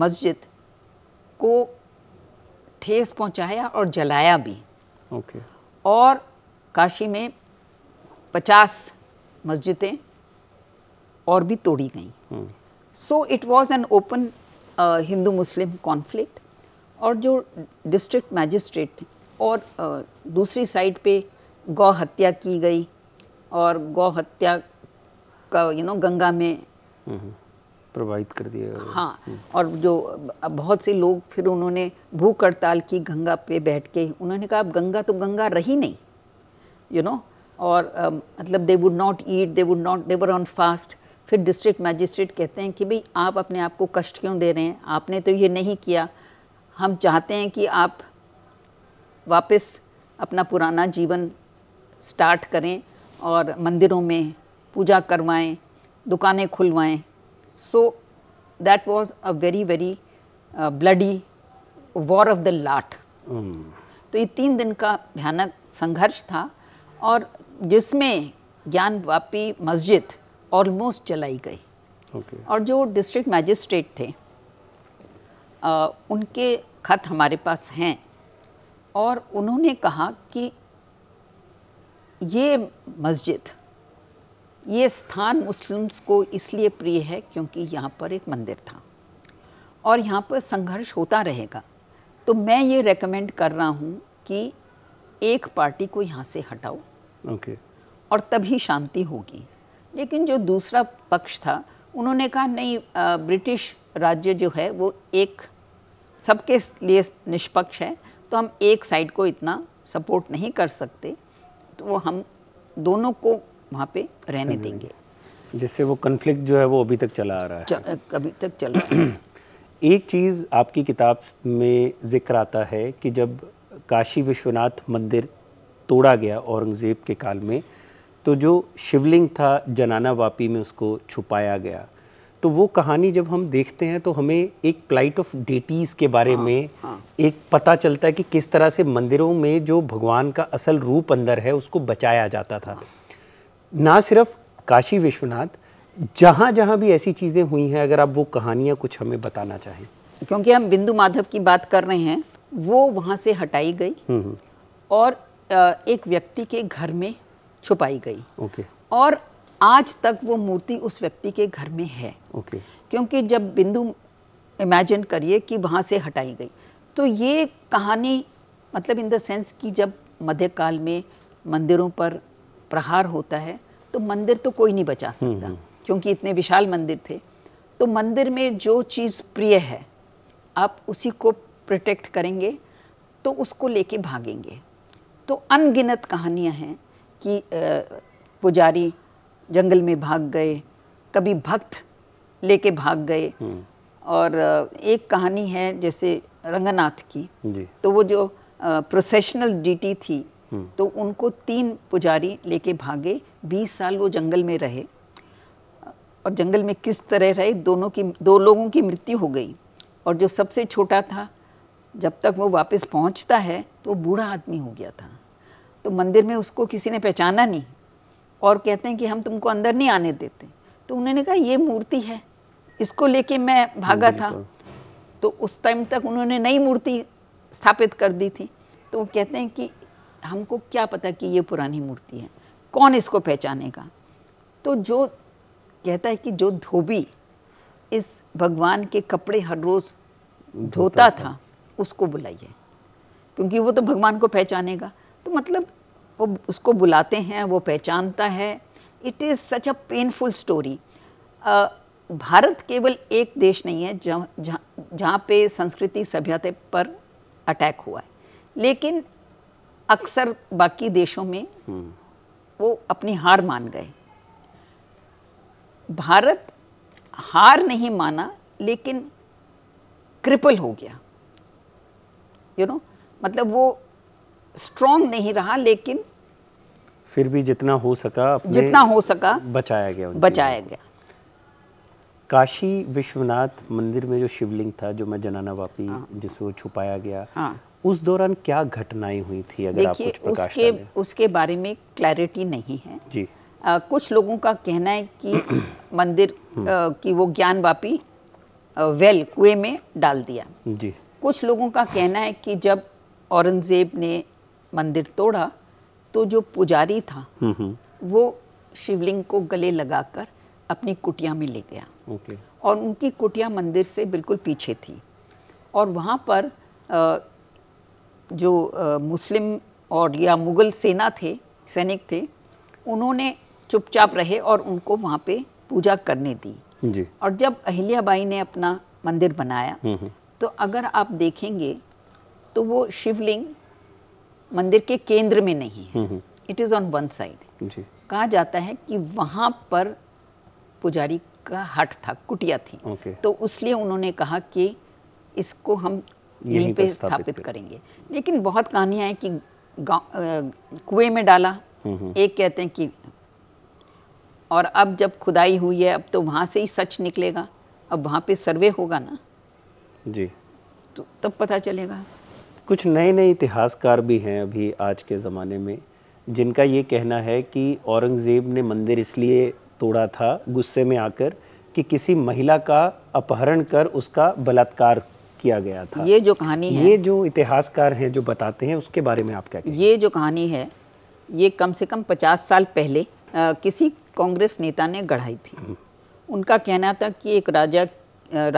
मस्जिद को ठेस पहुंचाया और जलाया भी okay. और काशी में पचास मस्जिदें और भी तोड़ी गई so it was an open Hindu Muslim conflict और जो डिस्ट्रिक्ट मैजिस्ट्रेट थे और uh, दूसरी साइड पे गौ हत्या की गई और गौ हत्या का यू नो गंगा में हम्म, प्रभावित कर दिया हाँ हम्म। और जो बहुत से लोग फिर उन्होंने भूख हड़ताल की गंगा पे बैठ के उन्होंने कहा अब गंगा तो गंगा रही नहीं यू नो और मतलब they would not eat they would not were on fast फिर डिस्ट्रिक्ट मैजिस्ट्रेट कहते हैं कि भाई आप अपने आप को कष्ट क्यों दे रहे हैं आपने तो ये नहीं किया हम चाहते हैं कि आप वापस अपना पुराना जीवन स्टार्ट करें और मंदिरों में पूजा करवाएं दुकानें खुलवाएं so that was a very very bloody war of the Lat तो ये तीन दिन का भयानक संघर्ष था और जिसमें ज्ञान वापी मस्जिद ऑलमोस्ट चलाई गई okay. और जो डिस्ट्रिक्ट मैजिस्ट्रेट थे आ, uh, उनके ख़त हमारे पास हैं और उन्होंने कहा कि ये मस्जिद ये स्थान मुस्लिम्स को इसलिए प्रिय है क्योंकि यहाँ पर एक मंदिर था और यहाँ पर संघर्ष होता रहेगा तो मैं ये रेकमेंड कर रहा हूँ कि एक पार्टी को यहाँ से हटाओ ओके okay. और तभी शांति होगी लेकिन जो दूसरा पक्ष था उन्होंने कहा नहीं ब्रिटिश राज्य जो है वो एक सबके लिए निष्पक्ष है तो हम एक साइड को इतना सपोर्ट नहीं कर सकते तो वो हम दोनों को वहाँ पे रहने हम्म। देंगे जिससे वो कन्फ्लिक्ट जो है वो अभी तक चला आ रहा है अभी तक चल रहा है एक चीज़ आपकी किताब में जिक्र आता है कि जब काशी विश्वनाथ मंदिर तोड़ा गया औरंगज़ेब के काल में तो जो शिवलिंग था जनाना वापी में उसको छुपाया गया तो वो कहानी जब हम देखते हैं तो हमें एक प्लाइट ऑफ डेटीज़ के बारे हाँ, में हाँ. एक पता चलता है कि किस तरह से मंदिरों में जो भगवान का असल रूप अंदर है उसको बचाया जाता था हाँ. ना सिर्फ काशी विश्वनाथ जहाँ जहाँ भी ऐसी चीज़ें हुई हैं अगर आप वो कहानियाँ कुछ हमें बताना चाहें क्योंकि हम बिंदु माधव की बात कर रहे हैं वो वहाँ से हटाई गई हम्म, हम्म। और एक व्यक्ति के घर में छुपाई गई ओके और आज तक वो मूर्ति उस व्यक्ति के घर में है okay. क्योंकि जब बिंदु इमेजिन करिए कि वहाँ से हटाई गई तो ये कहानी मतलब इन द सेंस कि जब मध्यकाल में मंदिरों पर प्रहार होता है तो मंदिर तो कोई नहीं बचा हम्म, सकता हम्म। क्योंकि इतने विशाल मंदिर थे तो मंदिर में जो चीज़ प्रिय है आप उसी को प्रोटेक्ट करेंगे तो उसको लेके भागेंगे तो अनगिनत कहानियाँ हैं कि पुजारी जंगल में भाग गए कभी भक्त लेके भाग गए हम्म। और एक कहानी है जैसे रंगनाथ की तो वो जो प्रोसेशनल डीटी थी हम्म। तो उनको तीन पुजारी लेके भागे बीस साल वो जंगल में रहे और जंगल में किस तरह रहे दोनों की दो लोगों की मृत्यु हो गई और जो सबसे छोटा था जब तक वो वापस पहुंचता है तो बूढ़ा आदमी हो गया था तो मंदिर में उसको किसी ने पहचाना नहीं और कहते हैं कि हम तुमको अंदर नहीं आने देते तो उन्होंने कहा ये मूर्ति है इसको लेके मैं भागा था तो उस टाइम तक उन्होंने नई मूर्ति स्थापित कर दी थी तो वो कहते हैं कि हमको क्या पता कि ये पुरानी मूर्ति है कौन इसको पहचानेगा तो जो कहता है कि जो धोबी इस भगवान के कपड़े हर रोज़ धोता था उसको बुलाइए क्योंकि वो तो भगवान को पहचानेगा तो मतलब वो उसको बुलाते हैं वो पहचानता है it is such a painful story Bharat केवल एक देश नहीं है जहाँ जहाँ जहाँ पे संस्कृति सभ्यता पर अटैक हुआ है लेकिन अक्सर बाकी देशों में हम्म। वो अपनी हार मान गए भारत हार नहीं माना लेकिन क्रिपल हो गया यू you नो know? मतलब वो स्ट्रॉन्ग नहीं रहा लेकिन फिर भी जितना हो सका जितना हो सका बचाया गया बचाया गया काशी विश्वनाथ मंदिर में जो शिवलिंग था जो मैं जनाना वापी हाँ। जिसको छुपाया गया हाँ। उस दौरान क्या घटनाएं हुई थी अगर आप कुछ उसके उसके बारे में क्लैरिटी नहीं है जी आ, कुछ लोगों का कहना है कि मंदिर आ, हम्म। की वो ज्ञान वापी वेल कुएं में डाल दिया जी कुछ लोगों का कहना है कि जब औरंगजेब ने मंदिर तोड़ा तो जो पुजारी था हम्म, हम्म। वो शिवलिंग को गले लगाकर अपनी कुटिया में ले गया ओके। और उनकी कुटिया मंदिर से बिल्कुल पीछे थी और वहाँ पर जो मुस्लिम और या मुग़ल सेना थे सैनिक थे उन्होंने चुपचाप रहे और उनको वहाँ पे पूजा करने दी जी। और जब अहिल्याबाई ने अपना मंदिर बनाया हम्म, तो अगर आप देखेंगे तो वो शिवलिंग मंदिर के केंद्र में नहीं है it is on one side कहा जाता है कि वहां पर पुजारी का हट था कुटिया थी okay. तो उसलिए उन्होंने कहा कि इसको हम यहीं पे स्थापित करेंगे लेकिन बहुत कहानियां हैं कि कुएं में डाला हम्म, हम्म। एक कहते हैं कि और अब जब खुदाई हुई है अब तो वहां से ही सच निकलेगा अब वहाँ पे सर्वे होगा ना जी तो तब पता चलेगा कुछ नए नए इतिहासकार भी हैं अभी आज के ज़माने में जिनका ये कहना है कि औरंगज़ेब ने मंदिर इसलिए तोड़ा था गुस्से में आकर कि किसी महिला का अपहरण कर उसका बलात्कार किया गया था ये जो कहानी है ये जो इतिहासकार हैं जो बताते हैं उसके बारे में आप क्या ये जो कहानी है ये कम से कम पचास साल पहले आ, किसी कांग्रेस नेता ने गढ़ाई थी हम्म। उनका कहना था कि एक राजा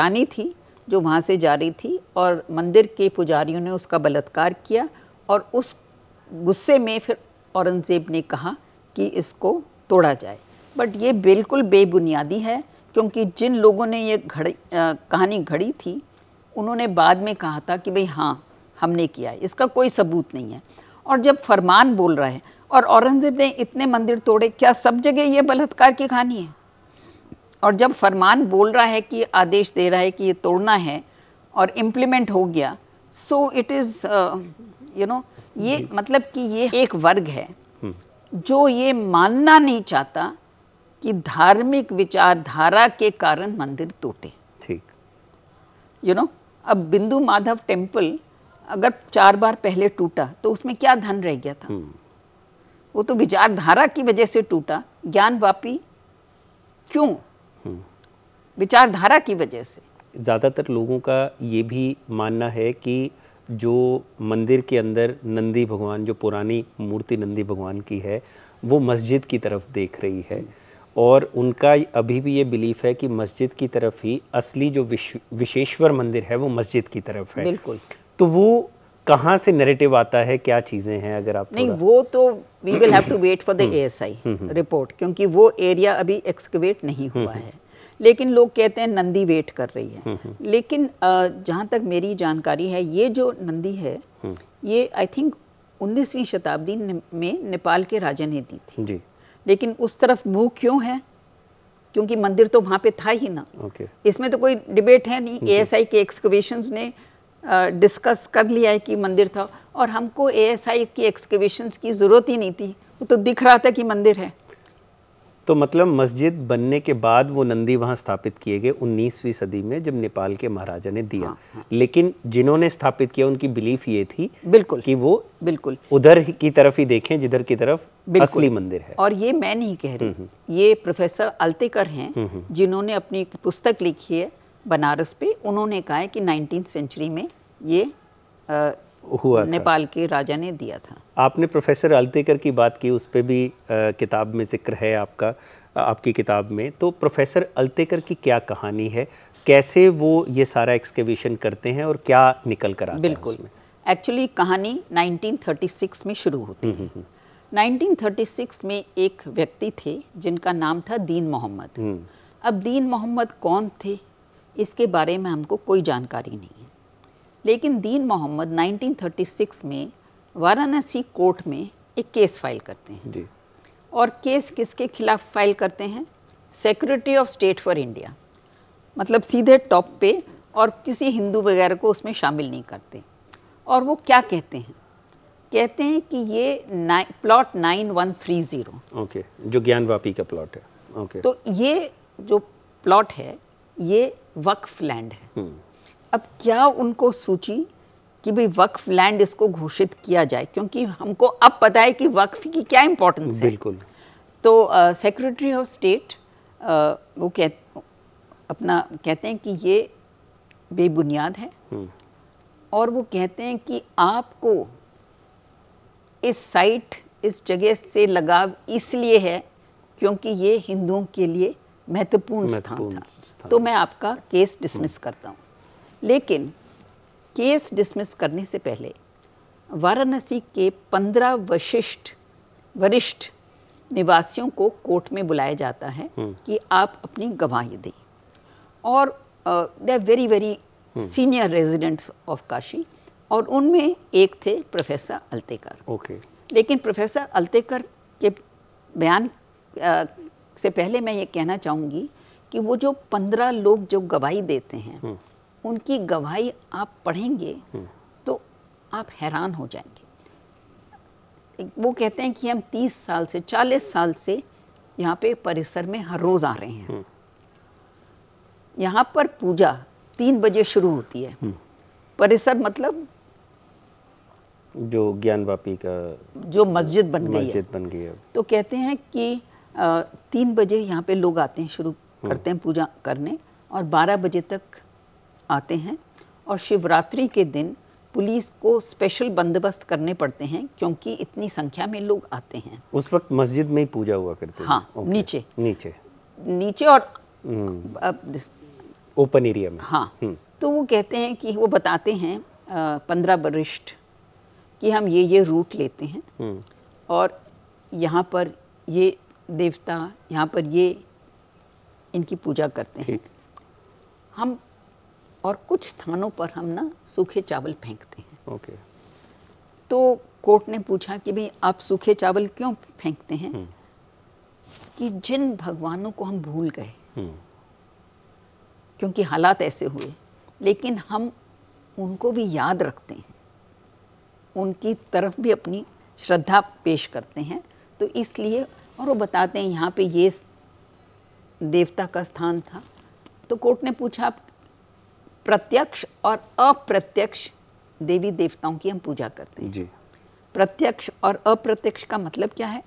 रानी थी जो वहाँ से जा रही थी और मंदिर के पुजारियों ने उसका बलात्कार किया और उस गुस्से में फिर औरंगज़ेब ने कहा कि इसको तोड़ा जाए बट ये बिल्कुल बेबुनियादी है क्योंकि जिन लोगों ने ये घड़ी कहानी घड़ी थी उन्होंने बाद में कहा था कि भाई हाँ हमने किया है इसका कोई सबूत नहीं है और जब फरमान बोल रहा है और औरंगज़ेब ने इतने मंदिर तोड़े क्या सब जगह ये बलात्कार की कहानी है और जब फरमान बोल रहा है कि आदेश दे रहा है कि ये तोड़ना है और इम्प्लीमेंट हो गया so it is you know ये मतलब कि ये एक वर्ग है हम्म। जो ये मानना नहीं चाहता कि धार्मिक विचारधारा के कारण मंदिर टूटे ठीक यू नो अब बिंदु माधव टेम्पल अगर चार बार पहले टूटा तो उसमें क्या धन रह गया था हम्म। वो तो विचारधारा की वजह से टूटा ज्ञान क्यों विचारधारा की वजह से ज़्यादातर लोगों का ये भी मानना है कि जो मंदिर के अंदर नंदी भगवान जो पुरानी मूर्ति नंदी भगवान की है वो मस्जिद की तरफ देख रही है और उनका अभी भी ये बिलीफ है कि मस्जिद की तरफ ही असली जो विश, विशेश्वर मंदिर है वो मस्जिद की तरफ है बिल्कुल तो वो कहाँ से नरेटिव आता है क्या चीज़ें हैं अगर आप नहीं वो तो we will have to wait for the ASI report क्योंकि वो एरिया अभी एक्सकवेट नहीं हुआ हम्म, हम्म। है लेकिन लोग कहते हैं नंदी वेट कर रही है हम्म, हम्म। लेकिन जहाँ तक मेरी जानकारी है ये जो नंदी है हम्म। ये आई थिंक 19वीं शताब्दी में नेपाल के राजा ने दी थी जी। लेकिन उस तरफ मुंह क्यों है क्योंकि मंदिर तो वहाँ पे था ही ना ओके। इसमें तो कोई डिबेट है नहीं ए के एक्सकवेशन ने डिस्कस कर लिया है कि मंदिर था और हमको ए की एक्सकवेशन की ज़रूरत ही नहीं थी वो तो दिख रहा था कि मंदिर है तो मतलब मस्जिद बनने के बाद वो नंदी वहाँ स्थापित किए गए 19वीं सदी में जब नेपाल के महाराजा ने दिया हाँ, हाँ। लेकिन जिन्होंने स्थापित किया उनकी बिलीफ ये थी बिल्कुल कि वो बिल्कुल उधर की तरफ ही देखें जिधर की तरफ असली मंदिर है और ये मैं नहीं कह रही हम्म, हम्म। ये प्रोफेसर अल्तेकर हैं हम्म, जिन्होंने अपनी पुस्तक लिखी है बनारस पे उन्होंने कहा है कि नाइनटीन सेंचुरी में ये हुआ नेपाल के राजा ने दिया था आपने प्रोफेसर अल्तेकर की बात की उस पर भी आ, किताब में जिक्र है आपका आपकी किताब में तो प्रोफेसर अल्तेकर की क्या कहानी है कैसे वो ये सारा एक्सकेविशन करते हैं और क्या निकल कर आता बिल्कुल एक्चुअली कहानी 1936 में शुरू होती है 1936 हम्म, हम्म, हम्म। में एक व्यक्ति थे जिनका नाम था दीन मोहम्मद अब दीन मोहम्मद कौन थे इसके बारे में हमको कोई जानकारी नहीं लेकिन दीन मोहम्मद 1936 में वाराणसी कोर्ट में एक केस फाइल करते हैं जी। और केस किसके खिलाफ फाइल करते हैं secretary of state for India मतलब सीधे टॉप पे और किसी हिंदू वगैरह को उसमें शामिल नहीं करते और वो क्या कहते हैं कहते हैं कि ये plot nine one three zero okay जो ज्ञानवापी का प्लॉट है ओके okay. तो ये जो प्लॉट है ये वक्फ लैंड है हम्म। अब क्या उनको सूची कि भाई वक्फ लैंड इसको घोषित किया जाए क्योंकि हमको अब पता है कि वक्फ की क्या इम्पोर्टेंस है बिल्कुल तो सेक्रेटरी ऑफ स्टेट वो कह अपना कहते हैं कि ये बेबुनियाद है हम्म। और वो कहते हैं कि आपको इस साइट इस जगह से लगाव इसलिए है क्योंकि ये हिंदुओं के लिए महत्वपूर्ण स्थान था।, था तो मैं आपका केस डिसमिस हम्म। करता हूँ लेकिन केस डिसमिस करने से पहले वाराणसी के पंद्रह वशिष्ठ वरिष्ठ निवासियों को कोर्ट में बुलाया जाता है हम्म। कि आप अपनी गवाही दें और they are very very senior residents of Kashi और उनमें एक थे प्रोफेसर अल्तेकर ओके लेकिन प्रोफेसर अल्तेकर के बयान से पहले मैं ये कहना चाहूँगी कि वो जो पंद्रह लोग जो गवाही देते हैं हम्म। उनकी गवाही आप पढ़ेंगे हम्म। तो आप हैरान हो जाएंगे वो कहते हैं कि हम 30 साल से 40 साल से यहाँ पे परिसर में हर रोज़ आ रहे हैं हम्म। यहाँ पर पूजा तीन बजे शुरू होती है हम्म। परिसर मतलब जो ज्ञान वापी का जो मस्जिद बन गई है बन गई है तो कहते हैं कि तीन बजे यहाँ पे लोग आते हैं शुरू करते हैं पूजा करने और बारह बजे तक आते हैं और शिवरात्रि के दिन पुलिस को स्पेशल बंदोबस्त करने पड़ते हैं क्योंकि इतनी संख्या में लोग आते हैं उस वक्त मस्जिद में ही पूजा हुआ करते हाँ नीचे नीचे नीचे और हम्म। ओपन एरिया में हाँ हम्म। तो वो कहते हैं कि वो बताते हैं पंद्रह वरिष्ठ कि हम ये ये रूट लेते हैं हम्म। और यहाँ पर ये देवता यहाँ पर ये इनकी पूजा करते हैं हम और कुछ स्थानों पर हम ना सूखे चावल फेंकते हैं ओके तो कोर्ट ने पूछा कि भाई आप सूखे चावल क्यों फेंकते हैं हम्म। कि जिन भगवानों को हम भूल गए हम्म। क्योंकि हालात ऐसे हुए लेकिन हम उनको भी याद रखते हैं उनकी तरफ भी अपनी श्रद्धा पेश करते हैं तो इसलिए और वो बताते हैं यहाँ पे ये देवता का स्थान था तो कोर्ट ने पूछा आप प्रत्यक्ष और अप्रत्यक्ष देवी देवताओं की हम पूजा करते हैं जी प्रत्यक्ष और अप्रत्यक्ष का मतलब क्या है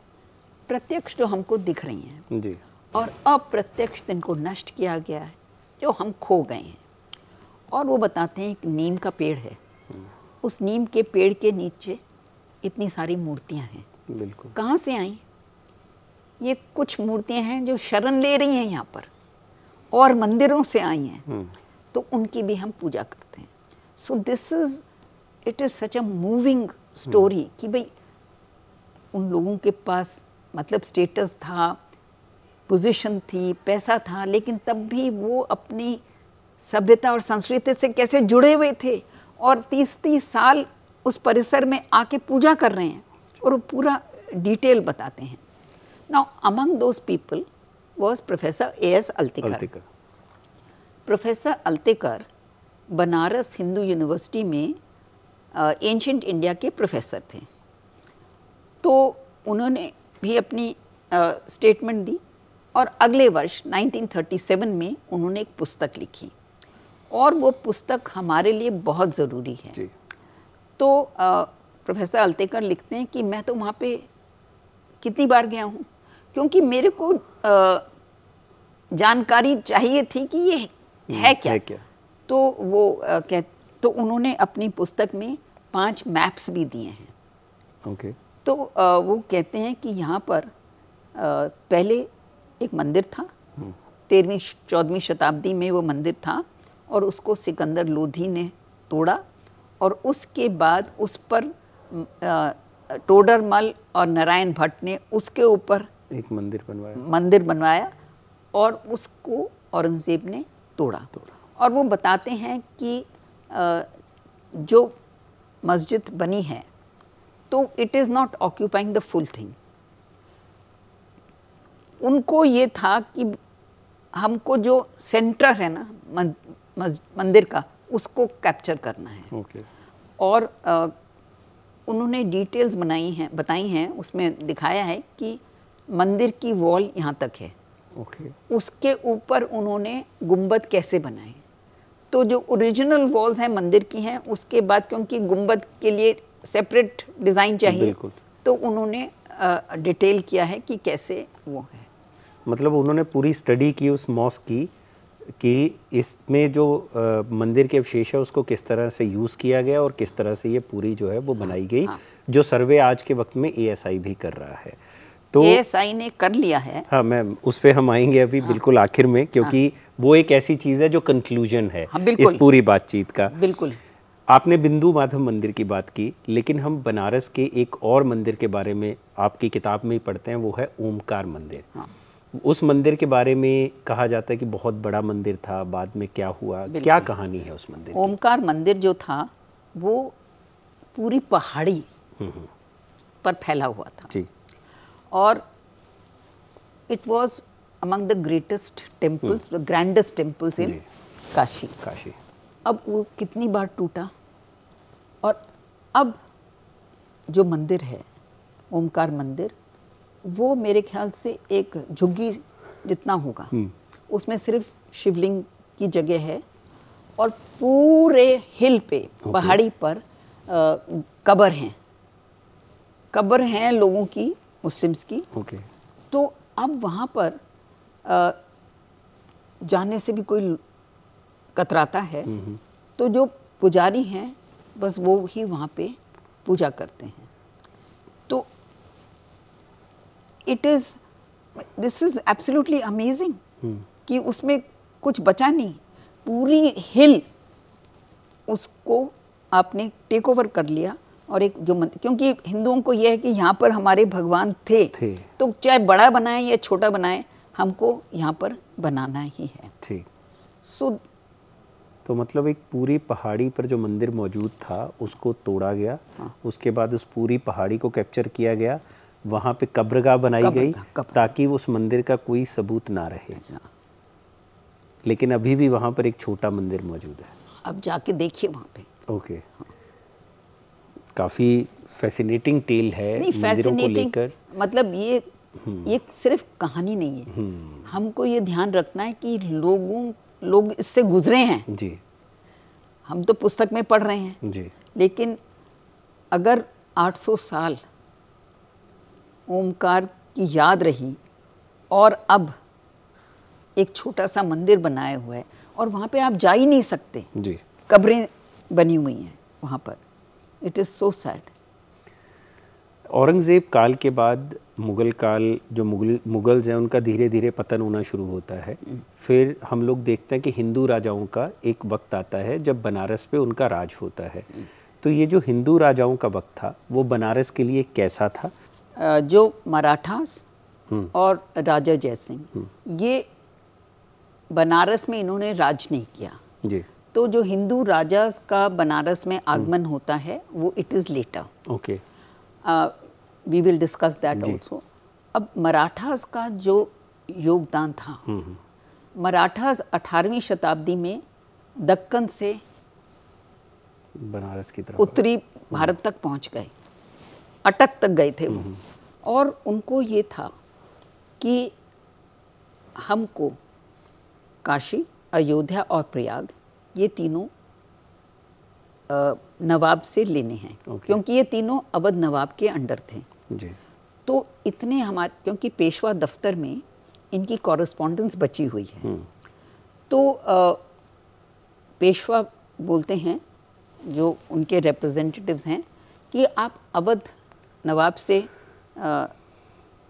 प्रत्यक्ष जो हमको दिख रही हैं जी और अप्रत्यक्ष जिनको नष्ट किया गया है जो हम खो गए हैं और वो बताते हैं एक नीम का पेड़ है हम्म। उस नीम के पेड़ के नीचे इतनी सारी मूर्तियां हैं बिल्कुल कहाँ से आई ये कुछ मूर्तियां हैं जो शरण ले रही हैं यहाँ पर और मंदिरों से आई हैं हम्म। तो उनकी भी हम पूजा करते हैं so this is it is such a moving story कि भाई उन लोगों के पास मतलब स्टेटस था पोजीशन थी पैसा था लेकिन तब भी वो अपनी सभ्यता और संस्कृति से कैसे जुड़े हुए थे और तीस तीस साल उस परिसर में आके पूजा कर रहे हैं और वो पूरा डिटेल बताते हैं now among those people was professor A S Altekar professor Altekar Banaras Hindu university में एंशंट इंडिया के प्रोफेसर थे तो उन्होंने भी अपनी स्टेटमेंट दी और अगले वर्ष 1937 में उन्होंने एक पुस्तक लिखी और वो पुस्तक हमारे लिए बहुत ज़रूरी है जी। तो प्रोफेसर अल्तेकर लिखते हैं कि मैं तो वहाँ पे कितनी बार गया हूँ क्योंकि मेरे को आ, जानकारी चाहिए थी कि ये हम्म, है क्या, है क्या? तो वो कह तो उन्होंने अपनी पुस्तक में पांच मैप्स भी दिए हैं ओके तो वो कहते हैं कि यहाँ पर पहले एक मंदिर था हम्म। तेरहवीं चौदहवीं शताब्दी में वो मंदिर था और उसको सिकंदर लोधी ने तोड़ा और उसके बाद उस पर टोडरमल और नारायण भट्ट ने उसके ऊपर एक मंदिर बनवाया मंदिर बनवाया और उसको औरंगजेब ने तोड़ा तोड़ा और वो बताते हैं कि जो मस्जिद बनी है तो it is not occupying the full thing उनको ये था कि हमको जो सेंटर है ना मंदिर का उसको कैप्चर करना है okay. और आ, उन्होंने डिटेल्स बनाई हैं बताई हैं उसमें दिखाया है कि मंदिर की वॉल यहाँ तक है okay. उसके ऊपर उन्होंने गुंबद कैसे बनाए तो जो ओरिजिनल वॉल्स हैं मंदिर की हैं उसके बाद क्योंकि गुंबद के लिए सेपरेट डिज़ाइन चाहिए तो उन्होंने डिटेल किया है कि कैसे वो है मतलब उन्होंने पूरी स्टडी की उस मॉस की कि इसमें जो आ, मंदिर के अवशेष है उसको किस तरह से यूज़ किया गया और किस तरह से ये पूरी जो है वो बनाई हाँ, गई हाँ। जो सर्वे आज के वक्त में एएसआई भी कर रहा है तो एएसआई ने कर लिया है हाँ मैम उस पर हम आएंगे अभी हाँ, बिल्कुल आखिर में क्योंकि हाँ, वो एक ऐसी चीज़ है जो कंक्लूजन है हाँ, इस पूरी बातचीत का बिल्कुल आपने बिंदु माधव मंदिर की बात की लेकिन हम बनारस के एक और मंदिर के बारे में आपकी किताब में ही पढ़ते हैं वो है ओमकार मंदिर हाँ। उस मंदिर के बारे में कहा जाता है कि बहुत बड़ा मंदिर था बाद में क्या हुआ क्या कहानी है उस मंदिर ओमकार मंदिर जो था वो पूरी पहाड़ी हम्म, हम्म। पर फैला हुआ था जी और it was among the greatest temples the grandest temples in Kashi Kashi अब वो कितनी बार टूटा और अब जो मंदिर है ओमकार मंदिर वो मेरे ख्याल से एक झुग्गी जितना होगा हम्म। उसमें सिर्फ शिवलिंग की जगह है और पूरे हिल पे पहाड़ी पर कब्र कबर हैं कबर हैं लोगों की मुस्लिम्स की ओके तो अब वहाँ पर जाने से भी कोई कतराता है तो जो पुजारी हैं बस वो ही वहाँ पे पूजा करते हैं तो it is this is absolutely amazing कि उसमें कुछ बचा नहीं पूरी हिल उसको आपने टेक ओवर कर लिया और एक जो मंदिर क्योंकि हिंदुओं को यह है कि यहाँ पर हमारे भगवान थे, थे। तो चाहे बड़ा बनाए या छोटा बनाए हमको यहाँ पर बनाना ही है ठीक सो तो मतलब एक पूरी पहाड़ी पर जो मंदिर मौजूद था उसको तोड़ा गया हाँ। उसके बाद उस पूरी पहाड़ी को कैप्चर किया गया वहाँ पे कब्रगाह बनाई कब्र, गई कब्र। ताकि उस मंदिर का कोई सबूत ना रहे अच्छा। लेकिन अभी भी वहाँ पर एक छोटा मंदिर मौजूद है अब जाके देखिए वहाँ पे ओके हाँ। काफ़ी फैसिनेटिंग टेल है फैसिनेटिंग, को लेकर मतलब ये हम्म। ये सिर्फ कहानी नहीं है हम्म। हमको ये ध्यान रखना है कि लोगों लोग इससे गुजरे हैं जी हम तो पुस्तक में पढ़ रहे हैं जी लेकिन अगर 800 साल ओमकार की याद रही और अब एक छोटा सा मंदिर बनाया हुआ है और वहाँ पे आप जा ही नहीं सकते जी कब्रें बनी हुई हैं वहाँ पर it is so sad Aurangzeb काल के बाद मुग़ल काल जो मुगल मुग़ल्स हैं उनका धीरे धीरे पतन होना शुरू होता है hmm. फिर हम लोग देखते हैं कि हिंदू राजाओं का एक वक्त आता है जब बनारस पे उनका राज होता है hmm. तो ये जो हिंदू राजाओं का वक्त था वो बनारस के लिए कैसा था जो मराठास hmm. और राजा जयसिंह ये बनारस में इन्होंने राज नहीं किया जी तो जो हिंदू राजा का बनारस में हम्म। आगमन होता है वो it is later okay we will discuss that also अब मराठास का जो योगदान था हम्म, हम्म। मराठास 18वीं शताब्दी में दक्कन से बनारस की तरफ उत्तरी भारत तक पहुंच गए अटक तक गए थे वो और उनको ये था कि हमको काशी अयोध्या और प्रयाग ये तीनों नवाब से लेने हैं okay. क्योंकि ये तीनों अवध नवाब के अंडर थे जी। तो इतने हमारे क्योंकि पेशवा दफ्तर में इनकी कॉरस्पॉन्डेंस बची हुई है हम्म। तो आ, पेशवा बोलते हैं जो उनके रिप्रेजेंटेटिव्स हैं कि आप अवध नवाब से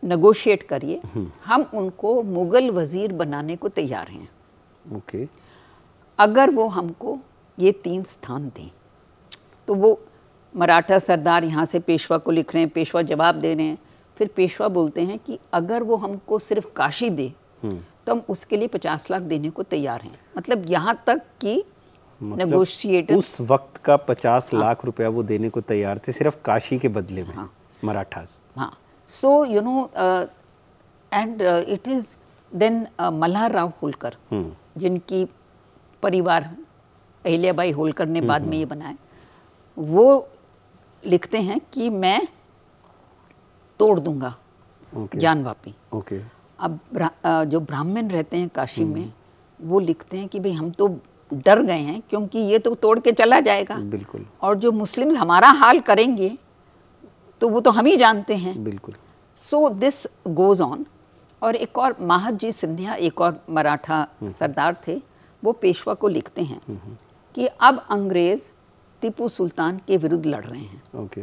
नगोशिएट करिए हम्म। हम उनको मुग़ल वज़ीर बनाने को तैयार हैं ओके okay. अगर वो हमको ये तीन स्थान दें तो वो मराठा सरदार यहाँ से पेशवा को लिख रहे हैं पेशवा जवाब दे रहे हैं फिर पेशवा बोलते हैं कि अगर वो हमको सिर्फ काशी दे हम्म। तो हम उसके लिए पचास लाख देने को तैयार हैं मतलब यहाँ तक कि मतलब उस वक्त का पचास हाँ, लाख रुपया वो देने को तैयार थे सिर्फ काशी के बदले में हाँ, मराठा हाँ so you know and it is then Malhar Rao Holkar जिनकी परिवार अहिल्याबाई होलकर ने बाद में ये बनाए वो लिखते हैं कि मैं तोड़ दूंगा okay. ज्ञान वापी okay. अब ब्रा, जो ब्राह्मण रहते हैं काशी में हम्म। वो लिखते हैं कि भाई हम तो डर गए हैं क्योंकि ये तो तोड़ के चला जाएगा बिल्कुल और जो मुस्लिम हमारा हाल करेंगे तो वो तो हम ही जानते हैं बिल्कुल सो दिस गोज ऑन और एक और महाद जी सिंधिया एक और मराठा हम्म। सरदार थे वो पेशवा को लिखते हैं कि अब अंग्रेज़ टीपू सुल्तान के विरुद्ध लड़ रहे हैं ओके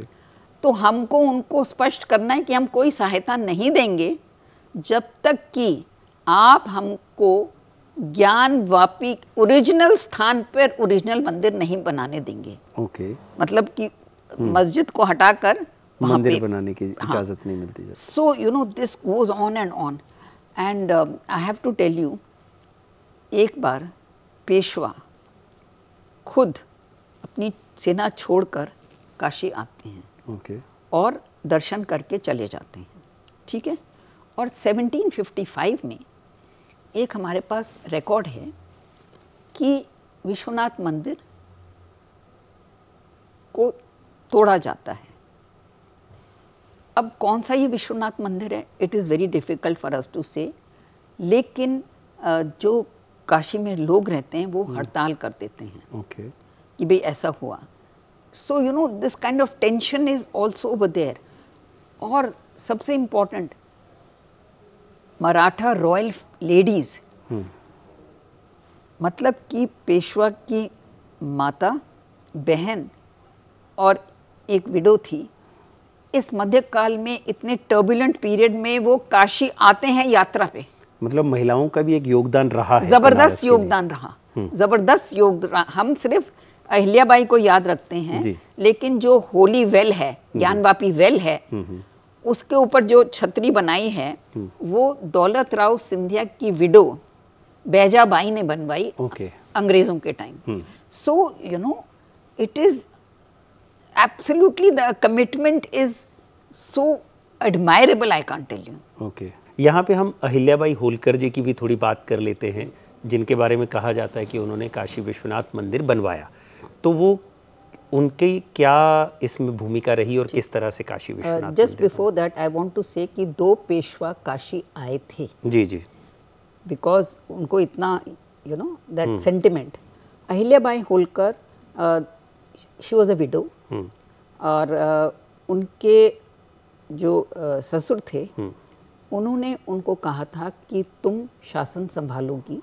तो हमको उनको स्पष्ट करना है कि हम कोई सहायता नहीं देंगे जब तक कि आप हमको ज्ञान वापी ओरिजिनल स्थान पर ओरिजिनल मंदिर नहीं बनाने देंगे ओके मतलब कि हम्म। मस्जिद को हटाकर मंदिर बनाने की हाँ। इजाजत हाँ, नहीं मिलती so you know this goes on and on and I have to tell you एक बार पेशवा खुद अपनी सेना छोड़कर काशी आते हैं okay. और दर्शन करके चले जाते हैं ठीक है और 1755 में एक हमारे पास रिकॉर्ड है कि विश्वनाथ मंदिर को तोड़ा जाता है अब कौन सा ये विश्वनाथ मंदिर है it is very difficult for us to say लेकिन जो काशी में लोग रहते हैं वो हम्म। हड़ताल कर देते हैं ओके okay. कि भाई ऐसा हुआ so you know this kind of tension is also over there और सबसे इम्पोर्टेंट मराठा रॉयल लेडीज हम्म। मतलब कि पेशवा की माता बहन और एक विडो थी इस मध्यकाल में इतने टर्बुलेंट पीरियड में वो काशी आते हैं यात्रा पे मतलब महिलाओं का भी एक योगदान रहा है जबरदस्त योगदान रहा हम्म। जबरदस्त योगदान हम सिर्फ अहिल्याबाई को याद रखते हैं लेकिन जो होली वेल है ज्ञानवापी वेल है हम्म, हम्म। उसके ऊपर जो छतरी बनाई है वो दौलत राव सिंधिया की विडो बैजाबाई ने बनवाई okay. अंग्रेजों के time so you know it is absolutely the commitment is so admirable I can't tell you okay यहाँ पे हम अहिल्याबाई होलकर जी की भी थोड़ी बात कर लेते हैं जिनके बारे में कहा जाता है कि उन्होंने काशी विश्वनाथ मंदिर बनवाया तो वो उनकी क्या इसमें भूमिका रही और किस तरह से Kashi uh, Vishwanath just before that I want to say कि दो पेशवा काशी आए थे जी जी बिकॉज उनको इतना you know that sentiment Ahilyabai Holkar she was a widow और uh, उनके जो uh, ससुर थे हम्म। उन्होंने उनको कहा था कि तुम शासन संभालोगी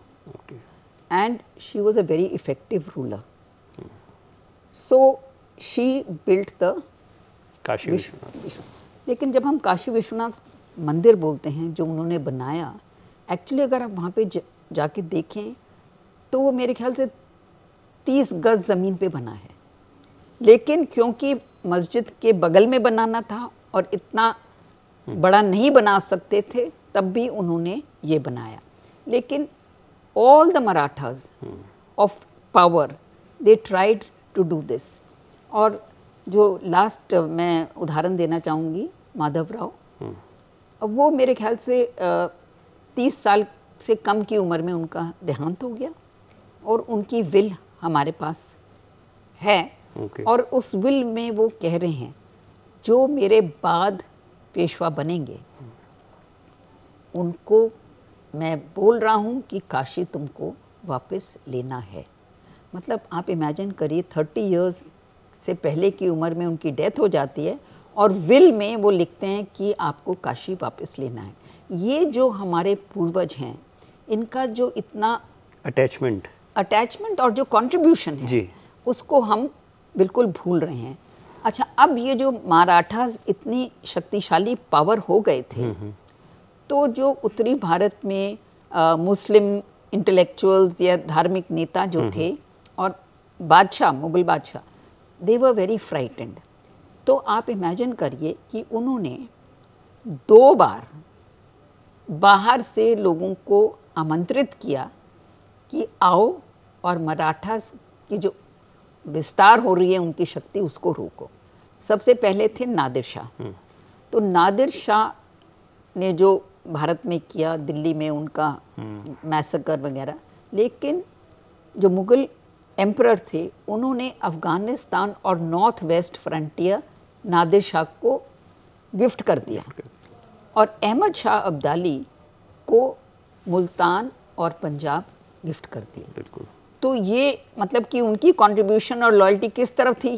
and she was a very effective ruler so she built the Kashi Vishwanath लेकिन जब हम काशी विश्वनाथ मंदिर बोलते हैं जो उन्होंने बनाया एक्चुअली अगर आप वहाँ पे ज, जाके देखें तो वो मेरे ख्याल से तीस गज ज़मीन पे बना है लेकिन क्योंकि मस्जिद के बगल में बनाना था और इतना बड़ा नहीं बना सकते थे तब भी उन्होंने ये बनाया लेकिन all the Marathas of power they tried to do this और जो लास्ट uh, मैं उदाहरण देना चाहूँगी माधव राव अब वो मेरे ख्याल से uh, तीस साल से कम की उम्र में उनका देहांत हो गया और उनकी विल हमारे पास है okay. और उस विल में वो कह रहे हैं जो मेरे बाद पेशवा बनेंगे उनको मैं बोल रहा हूँ कि काशी तुमको वापस लेना है मतलब आप इमेजिन करिए थर्टी इयर्स से पहले की उम्र में उनकी डेथ हो जाती है और विल में वो लिखते हैं कि आपको काशी वापस लेना है ये जो हमारे पूर्वज हैं इनका जो इतना अटैचमेंट अटैचमेंट और जो कॉन्ट्रीब्यूशन है जी उसको हम बिल्कुल भूल रहे हैं अच्छा अब ये जो मराठास इतनी शक्तिशाली पावर हो गए थे हम्म, हम्म। तो जो उत्तरी भारत में आ, मुस्लिम इंटेलेक्चुअल्स या धार्मिक नेता जो हम्म, थे और बादशाह मुगल बादशाह दे वर वेरी फ्राइटेंड तो आप इमेजिन करिए कि उन्होंने दो बार बाहर से लोगों को आमंत्रित किया कि आओ और मराठास की जो विस्तार हो रही है उनकी शक्ति उसको रोको सबसे पहले थे नादिर शाह हम्म। तो नादिर शाह ने जो भारत में किया दिल्ली में उनका हम्म। मैसकर वगैरह लेकिन जो मुग़ल एम्प्रर थे उन्होंने अफ़गानिस्तान और North West Frontier Nadir Shah को गिफ्ट कर दिया और अहमद शाह अब्दाली को मुल्तान और पंजाब गिफ्ट कर दिया बिल्कुल तो ये मतलब कि उनकी कंट्रीब्यूशन और लॉयल्टी किस तरफ थी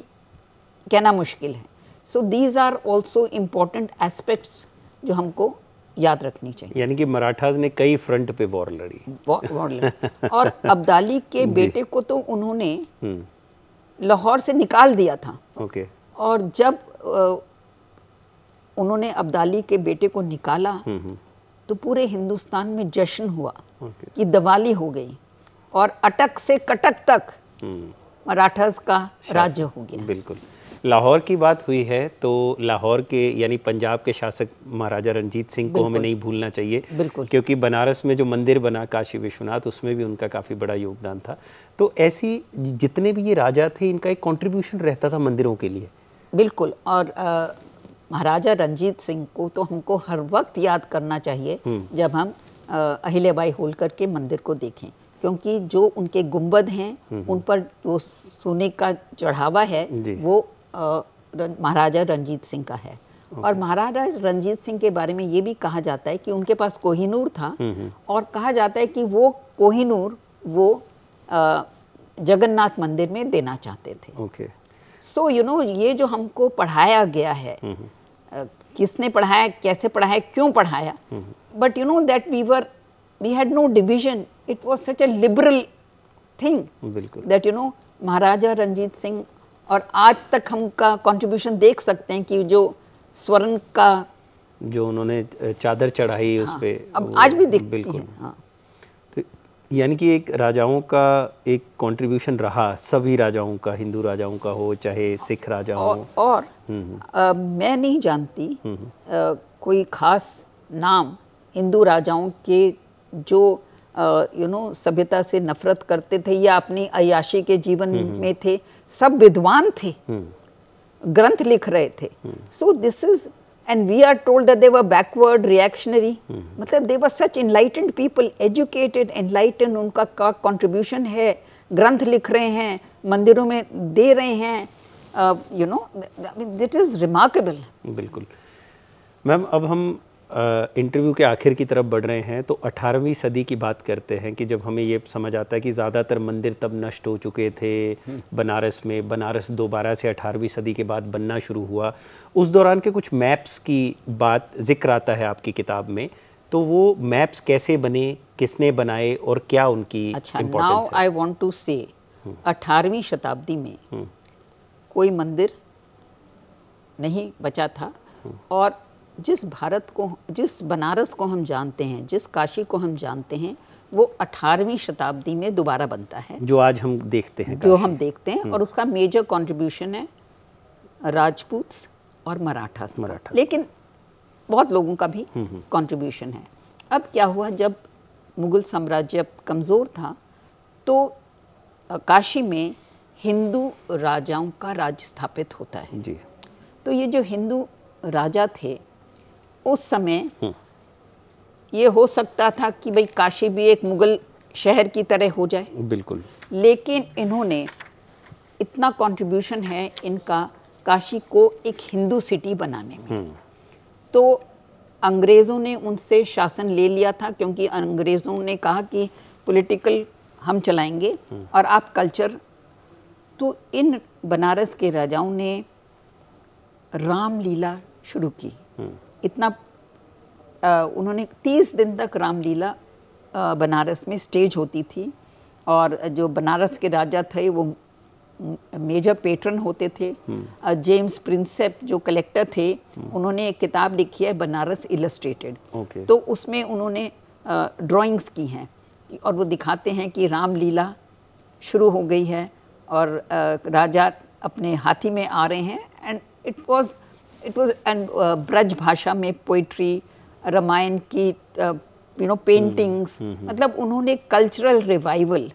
कहना मुश्किल है so these are also important aspects जो हमको याद रखनी चाहिए यानी कि मराठाज ने कई फ्रंट पे वॉर लड़ी वॉर लड़ी और अब्दाली के बेटे को तो उन्होंने हम्म। लाहौर से निकाल दिया था ओके और जब उन्होंने अब्दाली के बेटे को निकाला हम्म, हम्म। तो पूरे हिंदुस्तान में जश्न हुआ कि दवाली हो गई और अटक से कटक तक हम्म। मराठास का राज्य हो गया बिल्कुल लाहौर की बात हुई है तो लाहौर के यानी पंजाब के शासक महाराजा रंजीत सिंह को हमें नहीं भूलना चाहिए बिल्कुल क्योंकि बनारस में जो मंदिर बना काशी विश्वनाथ उसमें भी उनका काफ़ी बड़ा योगदान था तो ऐसी जितने भी ये राजा थे इनका एक कंट्रीब्यूशन रहता था मंदिरों के लिए बिल्कुल और महाराजा रंजीत सिंह को तो हमको हर वक्त याद करना चाहिए हम्म। जब हम अहिल्याबाई होलकर के मंदिर को देखें क्योंकि जो उनके गुंबद हैं हम्म, हम्म। उन पर वो सोने का चढ़ावा है वो महाराजा रंजीत सिंह का है और महाराजा रंजीत सिंह के बारे में ये भी कहा जाता है कि उनके पास कोहिनूर था हम्म, और कहा जाता है कि वो कोहिनूर वो जगन्नाथ मंदिर में देना चाहते थे सो यू नो ये जो हमको पढ़ाया गया है किसने पढ़ाया कैसे पढ़ाया क्यों पढ़ाया but you know that we were we had no division it was such a liberal thing that you know Maharaja Ranjit Singh और आज तक हम का कॉन्ट्रीब्यूशन देख सकते हैं कि जो स्वर्ण का जो उन्होंने चादर चढ़ाई हाँ, उस पर अब आज भी दिखती बिल्कुल है, हाँ। तो यानी कि एक राजाओं का एक कंट्रीब्यूशन रहा सभी राजाओं का हिंदू राजाओं का हो चाहे सिख राजा हो और, और आ, हम्म, हम्म। मैं नहीं जानती आ, हम्म, कोई खास नाम हिंदू राजाओं के जो यू नो सभ्यता से नफरत करते थे या अपनी अयाशी के जीवन हम्म, हम्म। में थे सब विद्वान थे हम्म। ग्रंथ लिख रहे थे so this is and we are told that they were backward reactionary मतलब they were such enlightened people educated enlightened उनका का कॉन्ट्रीब्यूशन है ग्रंथ लिख रहे हैं मंदिरों में दे रहे हैं you know that is remarkable बिल्कुल मैम अब हम इंटरव्यू के आखिर की तरफ बढ़ रहे हैं तो 18वीं सदी की बात करते हैं कि जब हमें ये समझ आता है कि ज़्यादातर मंदिर तब नष्ट हो चुके थे हम्म। बनारस में बनारस दोबारा से 18वीं सदी के बाद बनना शुरू हुआ उस दौरान के कुछ मैप्स की बात जिक्र आता है आपकी किताब में तो वो मैप्स कैसे बने किसने बनाए और क्या उनकी अच्छा आई वॉन्ट टू से अठारहवीं शताब्दी में हम्म। कोई मंदिर नहीं बचा था हम्म। और जिस भारत को जिस बनारस को हम जानते हैं जिस काशी को हम जानते हैं वो 18वीं शताब्दी में दोबारा बनता है जो आज हम देखते हैं जो हम देखते हैं और हम्म। उसका मेजर कंट्रीब्यूशन है राजपूत और मराठा मराठा लेकिन बहुत लोगों का भी कंट्रीब्यूशन हम्म, हम्म। है अब क्या हुआ जब मुग़ल साम्राज्य अब कमज़ोर था तो काशी में हिंदू राजाओं का राज्य स्थापित होता है जी तो ये जो हिंदू राजा थे उस समय हम्म। ये हो सकता था कि भाई काशी भी एक मुगल शहर की तरह हो जाए बिल्कुल लेकिन इन्होंने इतना कंट्रीब्यूशन है इनका काशी को एक हिंदू सिटी बनाने में हम्म। तो अंग्रेज़ों ने उनसे शासन ले लिया था क्योंकि अंग्रेज़ों ने कहा कि पॉलिटिकल हम चलाएंगे हम्म। और आप कल्चर तो इन बनारस के राजाओं ने रामलीला शुरू की इतना आ, उन्होंने तीस दिन तक रामलीला बनारस में स्टेज होती थी और जो बनारस के राजा थे वो मेजर पेटर्न होते थे हम्म। जेम्स प्रिंसेप जो कलेक्टर थे हम्म। उन्होंने एक किताब लिखी है बनारस इलस्ट्रेटेड okay. तो उसमें उन्होंने ड्राइंग्स की हैं और वो दिखाते हैं कि रामलीला शुरू हो गई है और राजा अपने हाथी में आ रहे हैं and it was it was and Braj Bhasha में पोइट्री रामायण की यू नो पेंटिंग्स मतलब उन्होंने कल्चरल रिवाइवल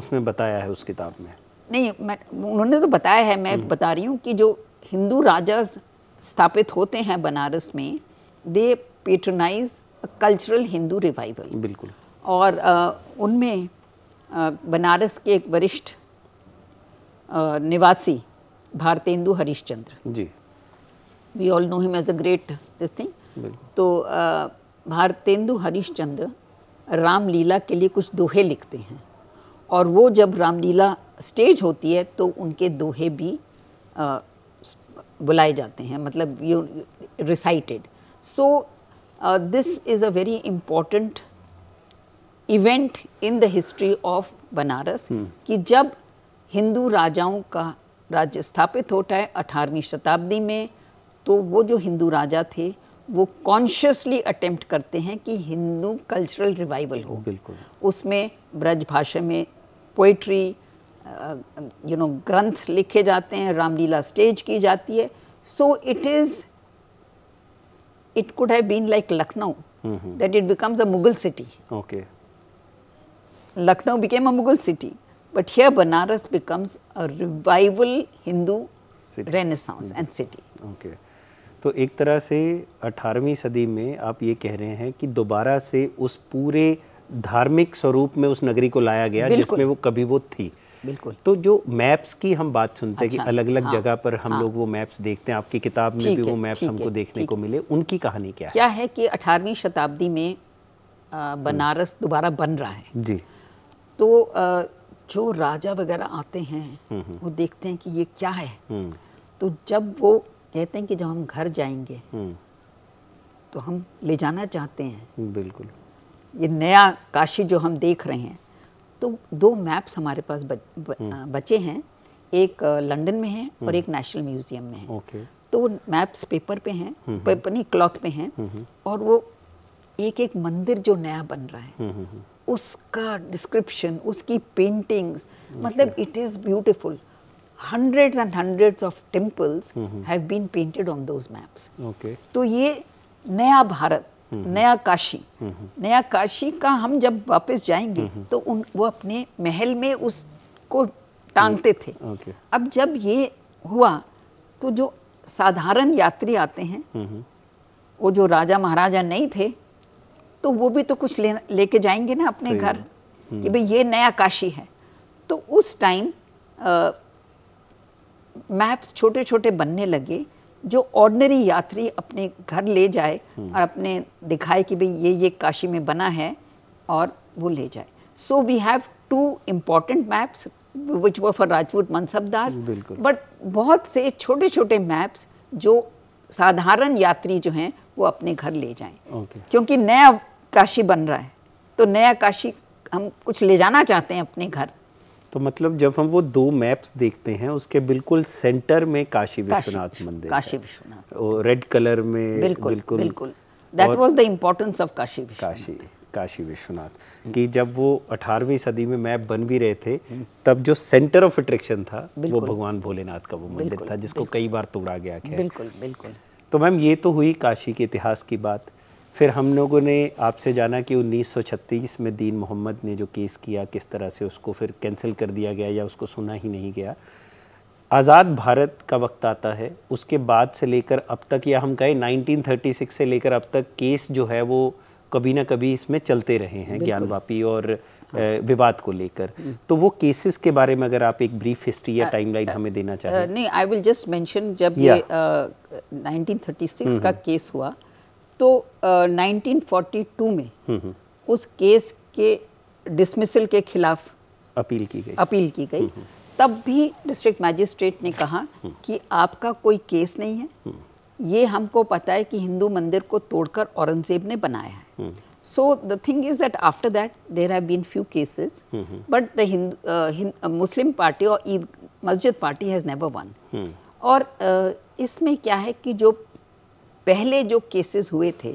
उसमें बताया है उस किताब में नहीं मैं उन्होंने तो बताया है मैं mm-hmm. बता रही हूँ कि जो हिंदू राजा स्थापित होते हैं बनारस में they patronise cultural Hindu revival बिल्कुल और uh, उनमें uh, बनारस के एक वरिष्ठ uh, निवासी Bharatendu Harishchandra ji we all know him as a great this thing तो भारतेंदु हरिश्चंद्र रामलीला के लिए कुछ दोहे लिखते हैं और वो जब रामलीला स्टेज होती है तो उनके दोहे भी आ, बुलाए जाते हैं मतलब you recited so this is a very important event in the history of Banaras कि जब हिंदू राजाओं का राज्य स्थापित होता है अठारहवीं शताब्दी में तो वो जो हिंदू राजा थे वो कॉन्शियसली अटेम्प्ट करते हैं कि हिंदू कल्चरल रिवाइवल हो बिल्कुल उसमें ब्रजभाषा में पोइट्री यू नो ग्रंथ लिखे जाते हैं रामलीला स्टेज की जाती है so it is it could have been like Lucknow that it becomes a Mughal city okay Lucknow became a Mughal city but here Banaras becomes a revival Hindu renaissance and city okay तो एक तरह से 18वीं सदी में आप ये कह रहे हैं कि दोबारा से उस पूरे धार्मिक स्वरूप में उस नगरी को लाया गया जिसमें वो कभी वो थी बिल्कुल तो जो मैप्स की हम बात सुनते हैं अच्छा, कि अलग अलग हाँ, जगह पर हम हाँ, लोग वो मैप्स देखते हैं आपकी किताब में भी वो मैप्स हमको देखने को मिले उनकी कहानी क्या है क्या है कि 18वीं शताब्दी में हम्म। बनारस दोबारा बन रहा है जी तो जो राजा वगैरह आते हैं हम्म, हम्म। वो देखते हैं कि ये क्या है तो जब वो कहते हैं कि जब हम घर जाएंगे हम्म। तो हम ले जाना चाहते हैं बिल्कुल ये नया काशी जो हम देख रहे हैं तो दो मैप्स हमारे पास बच, ब, हम्म। बचे हैं एक लंदन में है और हम्म। एक नेशनल म्यूजियम में है ओके। तो वो मैप्स पेपर पे हैं पेपर नहीं क्लॉथ पे हैं और वो एक एक मंदिर जो नया बन रहा है उसका डिस्क्रिप्शन उसकी पेंटिंग्स मतलब it is beautiful hundreds and hundreds of temples have been painted on those maps okay तो ये नया भारत mm-hmm. नया काशी mm-hmm. नया काशी का हम जब वापस जाएंगे mm-hmm. तो उन वो अपने महल में उसको टांगते थे अब जब ये हुआ तो जो साधारण यात्री आते हैं वो जो राजा महाराजा नहीं थे तो वो भी तो कुछ ले लेके जाएंगे ना अपने घर कि भाई ये नया काशी है तो उस टाइम मैप्स छोटे छोटे बनने लगे जो ऑर्डनरी यात्री अपने घर ले जाए हम्म। और अपने दिखाए कि भाई ये ये काशी में बना है और वो ले जाए so we have two important maps which वो फॉर राजपूत मनसबदास दास बट बहुत से छोटे छोटे मैप्स जो साधारण यात्री जो हैं वो अपने घर ले जाएं okay. क्योंकि नया काशी बन रहा है तो नया काशी हम कुछ ले जाना चाहते हैं अपने घर तो मतलब जब हम वो दो मैप्स देखते हैं उसके बिल्कुल सेंटर में काशी विश्वनाथ मंदिर काशी विश्वनाथ रेड कलर में बिल्कुल बिल्कुल that was the importance of Kashi Kashi Kashi Vishwanath कि जब वो 18वीं सदी में मैप बन भी रहे थे तब जो सेंटर ऑफ अट्रैक्शन था वो भगवान भोलेनाथ का वो मंदिर था जिसको कई बार तोड़ा गया बिल्कुल बिल्कुल तो मैम ये तो हुई काशी के इतिहास की बात फिर हम लोगों ने आपसे जाना कि 1936 में दीन मोहम्मद ने जो केस किया किस तरह से उसको फिर कैंसिल कर दिया गया या उसको सुना ही नहीं गया आज़ाद भारत का वक्त आता है उसके बाद से लेकर अब तक या हम कहें 1936 से लेकर अब तक केस जो है वो कभी ना कभी इसमें चलते रहे हैं ज्ञानवापी और हाँ। विवाद को लेकर हम्म। तो वो केसेस के बारे में अगर आप एक ब्रीफ हिस्ट्री या टाइमलाइन हमें देना चाहें नहीं आई विल जस्ट मेंशन जब ये uh, का केस हम्म। हुआ तो uh, 1942 में हम्म, हम्म। उस केस के डिसमिसल के खिलाफ अपील की गई अपील की गई हम्म, तब भी डिस्ट्रिक्ट मैजिस्ट्रेट ने कहा कि आपका कोई केस नहीं है ये हमको पता है कि हिंदू मंदिर को तोड़कर औरंगजेब ने बनाया है so the thing is that after that there have been few cases but the Muslim party और मस्जिद पार्टी हैज नेवर वन और uh, इसमें क्या है कि जो पहले जो केसेस हुए थे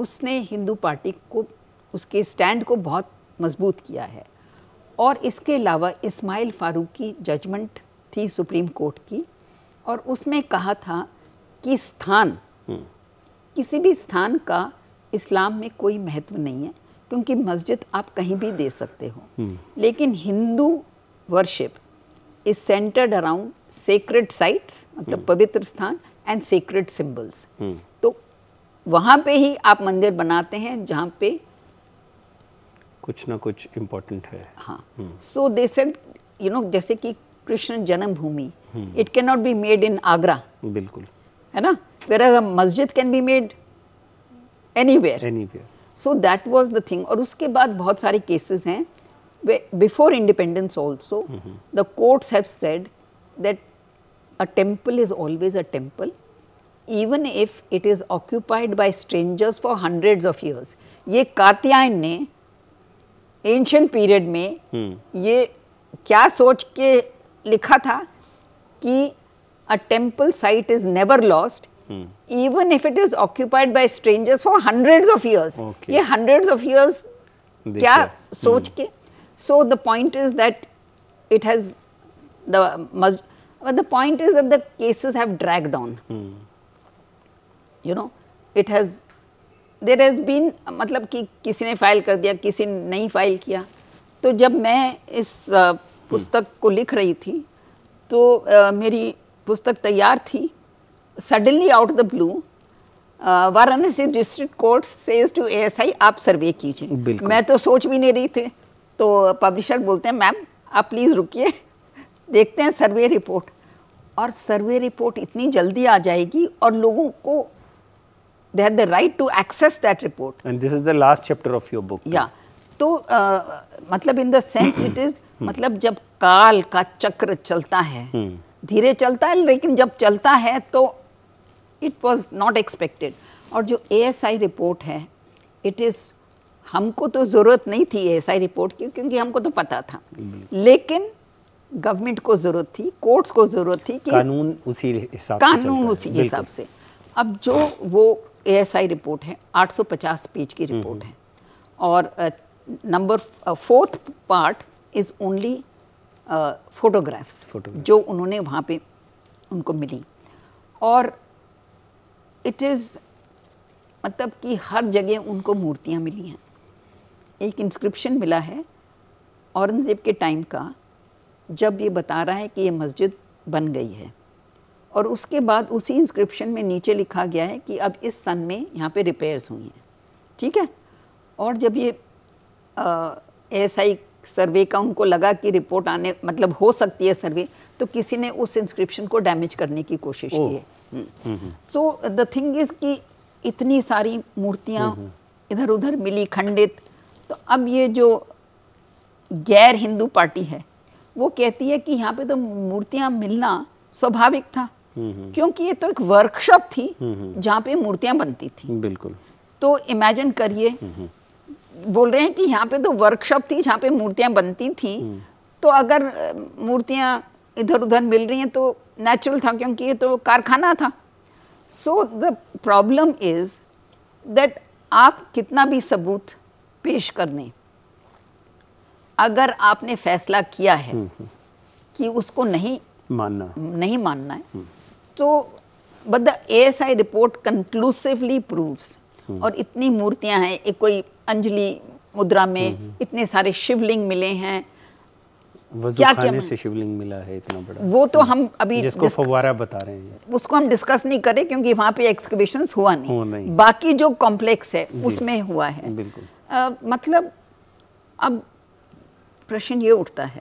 उसने हिंदू पार्टी को उसके स्टैंड को बहुत मजबूत किया है और इसके अलावा इस्माइल फारूक की जजमेंट थी सुप्रीम कोर्ट की और उसमें कहा था कि स्थान हम्म। किसी भी स्थान का इस्लाम में कोई महत्व नहीं है क्योंकि मस्जिद आप कहीं भी दे सकते हो हम्म। लेकिन Hindu worship is centred around sacred sites मतलब हम्म। पवित्र स्थान एंड सीक्रेट सिंबल्स तो वहाँ पे ही आप मंदिर बनाते हैं जहाँ पे कुछ ना कुछ इम्पोर्टेंट है हाँ so they said you know जैसे कि Krishna Janmabhoomi it can not be made in Agra बिल्कुल है ना फिर अगर मस्जिद can be made anywhere anywhere so that was the thing और उसके बाद बहुत सारे केसेस हैं before independence also the courts have said that a temple is always a temple even if it is occupied by strangers for hundreds of years. ये कात्यायन ने ancient period में hmm. ये क्या सोच के लिखा था कि a temple site is never lost even if it is occupied by strangers for hundreds of years ये हंड्रेड्स ऑफ इयर्स क्या हम्म। सोच hmm. के so the point is that it has the But the point is that the cases have dragged on. Hmm. You know, it has, there has been, मतलब कि किसी ने file कर दिया किसी ने नहीं फाइल किया तो जब मैं इस पुस्तक को लिख रही थी तो मेरी पुस्तक तैयार थी suddenly out the blue Varanasi district court says to ASI आप सर्वे कीजिए मैं तो सोच भी नहीं रही थी तो पब्लिशर बोलते हैं मैम आप प्लीज़ रुकिए देखते हैं सर्वे रिपोर्ट और सर्वे रिपोर्ट इतनी जल्दी आ जाएगी और लोगों को दे है right to access that report report and this is the last chapter of your book तो uh, मतलब in the sense it is मतलब जब काल का चक्र चलता है hmm. धीरे चलता है लेकिन जब चलता है तो इट वॉज नॉट एक्सपेक्टेड और जो आई रिपोर्ट है इट इज़ हमको तो ज़रूरत नहीं थी आई रिपोर्ट की क्योंकि हमको तो पता था hmm. लेकिन गवर्नमेंट को ज़रूरत थी कोर्ट्स को ज़रूरत थी कि कानून उसी हिसाब कानून उसी हिसाब से अब जो वो एएसआई रिपोर्ट है 850 पेज की रिपोर्ट हम्म, हम्म। है और number fourth part is only photographs जो उन्होंने वहाँ पे उनको मिली और इट इज़ मतलब कि हर जगह उनको मूर्तियाँ मिली हैं एक इंस्क्रिप्शन मिला है औरंगज़ेब के टाइम का जब ये बता रहा है कि ये मस्जिद बन गई है और उसके बाद उसी इंस्क्रिप्शन में नीचे लिखा गया है कि अब इस सन में यहाँ पे रिपेयर्स हुई हैं ठीक है और जब ये ऐसा ही सर्वे का उनको लगा कि रिपोर्ट आने मतलब हो सकती है सर्वे तो किसी ने उस इंस्क्रिप्शन को डैमेज करने की कोशिश की है सो द थिंग इज़ कि इतनी सारी मूर्तियाँ हम्म, हम्म। इधर उधर मिली खंडित तो अब ये जो गैर हिंदू पार्टी है वो कहती है कि यहाँ पे तो मूर्तियाँ मिलना स्वाभाविक था हम्म, हम्म। क्योंकि ये तो एक वर्कशॉप थी हम्म, जहाँ पे मूर्तियां बनती थी बिल्कुल तो इमेजिन करिए बोल रहे हैं कि यहाँ पे तो वर्कशॉप थी जहाँ पे मूर्तियाँ बनती थी तो अगर मूर्तियां इधर उधर मिल रही हैं तो नेचुरल था क्योंकि ये तो कारखाना था so the problem is that आप कितना भी सबूत पेश कर दें अगर आपने फैसला किया है हम्म, हम्म। कि उसको नहीं मानना नहीं मानना है हम्म। तो but the A S I report conclusively proves और इतनी मूर्तियां हैं एक कोई अंजलि मुद्रा में इतने सारे शिवलिंग मिले हैं क्या क्या से शिवलिंग मिला है इतना बड़ा वो तो हम अभी जिसको फवारा बता रहे हैं उसको हम डिस्कस नहीं करें क्योंकि वहाँ पे एक्सकवेशन हुआ नहीं।, नहीं बाकी जो कॉम्प्लेक्स है उसमें हुआ है बिल्कुल आ, मतलब अब प्रश्न ये उठता है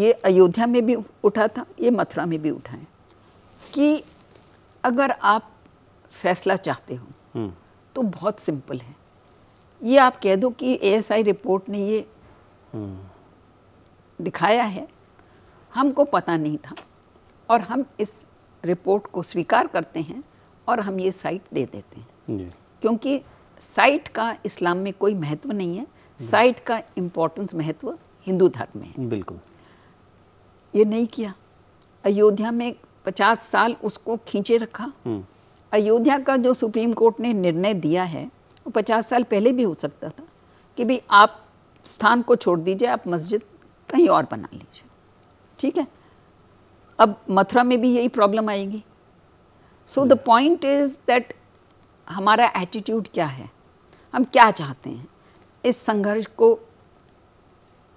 ये अयोध्या में भी उठा था ये मथुरा में भी उठा है कि अगर आप फैसला चाहते हो हम्म। तो बहुत सिंपल है ये आप कह दो कि एएसआई रिपोर्ट ने ये हम्म। दिखाया है हमको पता नहीं था और हम इस रिपोर्ट को स्वीकार करते हैं और हम ये साइट दे देते हैं क्योंकि साइट का इस्लाम में कोई महत्व नहीं है साइट का इम्पोर्टेंस महत्व हिंदू धर्म में है बिल्कुल ये नहीं किया अयोध्या में पचास साल उसको खींचे रखा हम्म। अयोध्या का जो सुप्रीम कोर्ट ने निर्णय दिया है वो पचास साल पहले भी हो सकता था कि भाई आप स्थान को छोड़ दीजिए आप मस्जिद कहीं और बना लीजिए ठीक है अब मथुरा में भी यही प्रॉब्लम आएगी so the point is that हमारा एटीट्यूड क्या है हम क्या चाहते हैं इस संघर्ष को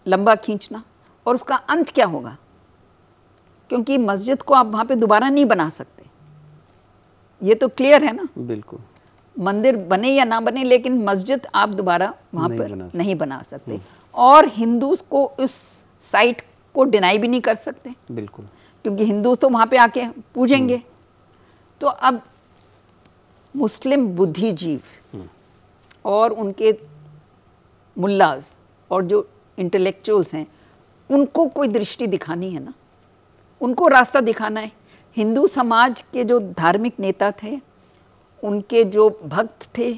लंबा खींचना और उसका अंत क्या होगा क्योंकि मस्जिद को आप वहाँ पे दोबारा नहीं बना सकते ये तो क्लियर है ना बिल्कुल मंदिर बने या ना बने लेकिन मस्जिद आप दोबारा वहाँ पर बना नहीं बना सकते हम्म। और हिंदू को उस साइट को डिनाई भी नहीं कर सकते बिल्कुल क्योंकि हिंदू तो वहाँ पे आके पूजेंगे हम्म। तो अब मुस्लिम बुद्धिजीव हम्म। और उनके मुल्लाज और जो इंटेलेक्चुअल्स हैं उनको कोई दृष्टि दिखानी है ना उनको रास्ता दिखाना है हिंदू समाज के जो धार्मिक नेता थे उनके जो भक्त थे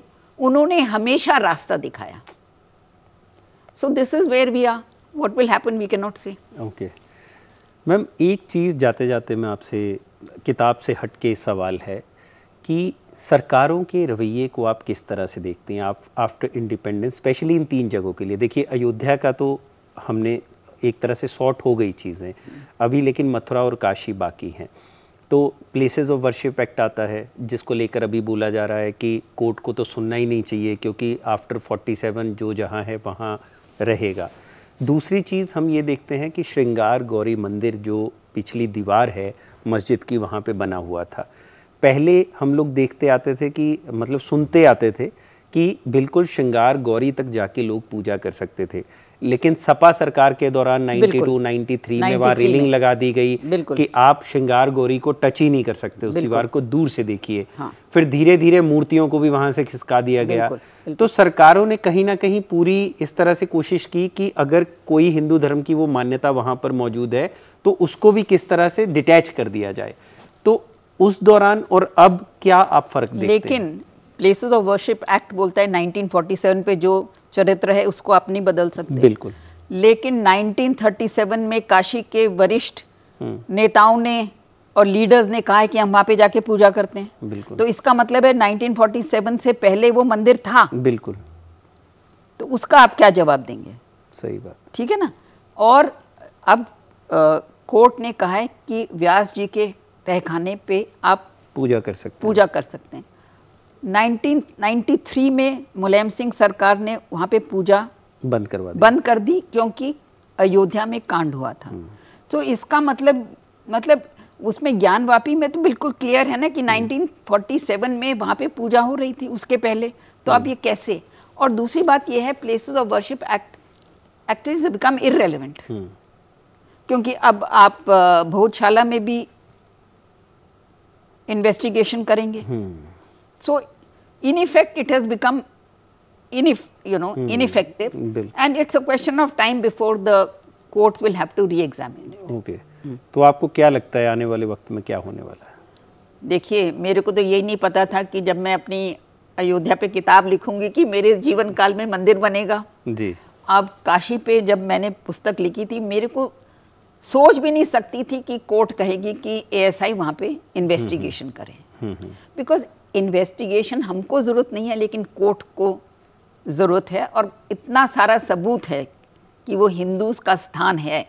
उन्होंने हमेशा रास्ता दिखाया so this is where we are what will happen we can not say okay ma'am एक चीज़ जाते जाते मैं आपसे किताब से हट के सवाल है कि सरकारों के रवैये को आप किस तरह से देखते हैं आप आफ्टर इंडिपेंडेंस स्पेशली इन तीन जगहों के लिए देखिए अयोध्या का तो हमने एक तरह से सॉर्ट हो गई चीज़ें अभी लेकिन मथुरा और काशी बाकी हैं तो प्लेसेस ऑफ वर्शिप एक्ट आता है जिसको लेकर अभी बोला जा रहा है कि कोर्ट को तो सुनना ही नहीं चाहिए क्योंकि आफ्टर 47 जो जहां है वहां रहेगा दूसरी चीज़ हम ये देखते हैं कि श्रृंगार गौरी मंदिर जो पिछली दीवार है मस्जिद की वहाँ पे बना हुआ था पहले हम लोग देखते आते थे कि मतलब सुनते आते थे कि बिल्कुल श्रृंगार गौरी तक जाके लोग पूजा कर सकते थे लेकिन सपा सरकार के दौरान 92, 93 में वहाँ रेलिंग में। लगा दी गई कि आप श्रृंगार गौरी को टच ही नहीं कर सकते उस दीवार को दूर से देखिए हाँ। फिर धीरे धीरे मूर्तियों को भी वहां से खिसका दिया गया बिल्कुल, तो सरकारों ने कहीं ना कहीं पूरी इस तरह से कोशिश की कि अगर कोई हिंदू धर्म की वो मान्यता वहां पर मौजूद है तो उसको भी किस तरह से डिटैच कर दिया जाए तो उस दौरान और अब क्या आप फर्क देखते लेकिन प्लेसेस ऑफ वर्शिप एक्ट बोलता है 1947 पे जो चरित्र है उसको आप नहीं बदल सकते बिल्कुल लेकिन 1937 में काशी के वरिष्ठ हम्म। नेताओं ने और लीडर्स ने कहा है कि हम वहाँ पे जाके पूजा करते हैं बिल्कुल तो इसका मतलब है 1947 से पहले वो मंदिर था बिल्कुल तो उसका आप क्या जवाब देंगे सही बात ठीक है ना और अब आ, कोर्ट ने कहा है कि व्यास जी के तहखाने पे आप पूजा कर सकते पूजा कर सकते हैं 1993 में मुलायम सिंह सरकार ने वहाँ पे पूजा बंद करवा बंद कर दी क्योंकि अयोध्या में कांड हुआ था हम्म। तो इसका मतलब मतलब उसमें ज्ञान वापी में तो बिल्कुल क्लियर है ना कि 1947 हम्म। में वहाँ पे पूजा हो रही थी उसके पहले तो आप हम्म। ये कैसे और दूसरी बात ये है places of worship act act is become irrelevant क्योंकि अब आप भोजशाला में भी इन्वेस्टिगेशन करेंगे so in effect it has become in you know ineffective and it's a question of time before the the will have to reexamine examine तो आपको क्या लगता है आने वाले वक्त में क्या होने वाला है देखिए मेरे को तो यही नहीं पता था कि जब मैं अपनी अयोध्या पे किताब लिखूंगी कि मेरे जीवन काल में मंदिर बनेगा जी अब काशी पे जब मैंने पुस्तक लिखी थी मेरे को सोच भी नहीं सकती थी कि कोर्ट कहेगी कि एएसआई वहाँ पे इन्वेस्टिगेशन करें बिकॉज हम्म, इन्वेस्टिगेशन हम्म, हम्म। हमको ज़रूरत नहीं है लेकिन कोर्ट को ज़रूरत है और इतना सारा सबूत है कि वो हिंदूज का स्थान है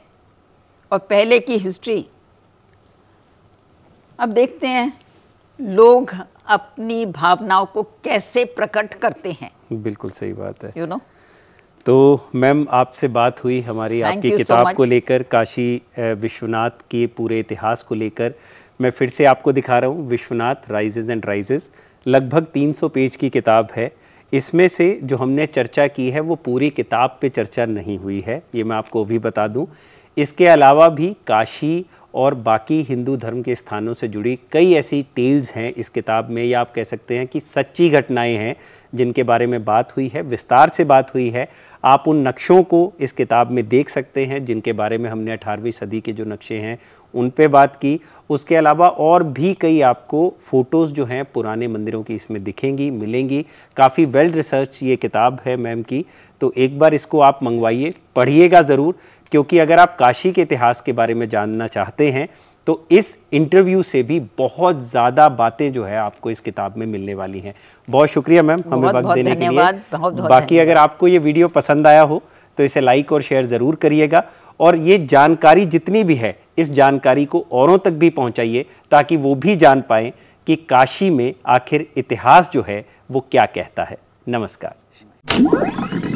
और पहले की हिस्ट्री अब देखते हैं लोग अपनी भावनाओं को कैसे प्रकट करते हैं बिल्कुल सही बात है यू you नो know? तो मैम आपसे बात हुई हमारी Thank आपकी किताब so को लेकर काशी विश्वनाथ के पूरे इतिहास को लेकर मैं फिर से आपको दिखा रहा हूँ विश्वनाथ राइजेज एंड राइजेज लगभग 300 पेज की किताब है इसमें से जो हमने चर्चा की है वो पूरी किताब पे चर्चा नहीं हुई है ये मैं आपको भी बता दूँ इसके अलावा भी काशी और बाकी हिंदू धर्म के स्थानों से जुड़ी कई ऐसी टेल्स हैं इस किताब में या आप कह सकते हैं कि सच्ची घटनाएं हैं जिनके बारे में बात हुई है विस्तार से बात हुई है आप उन नक्शों को इस किताब में देख सकते हैं जिनके बारे में हमने 18वीं सदी के जो नक्शे हैं उन पे बात की उसके अलावा और भी कई आपको फ़ोटोज़ जो हैं पुराने मंदिरों की इसमें दिखेंगी मिलेंगी काफ़ी वेल रिसर्च ये किताब है मैम की तो एक बार इसको आप मंगवाइए पढ़िएगा ज़रूर क्योंकि अगर आप काशी के इतिहास के बारे में जानना चाहते हैं तो इस इंटरव्यू से भी बहुत ज़्यादा बातें जो है आपको इस किताब में मिलने वाली हैं बहुत शुक्रिया मैम हमें वक्त देने के लिए बाकी अगर आपको ये वीडियो पसंद आया हो तो इसे लाइक और शेयर ज़रूर करिएगा और ये जानकारी जितनी भी है इस जानकारी को औरों तक भी पहुंचाइए ताकि वो भी जान पाए कि काशी में आखिर इतिहास जो है वो क्या कहता है नमस्कार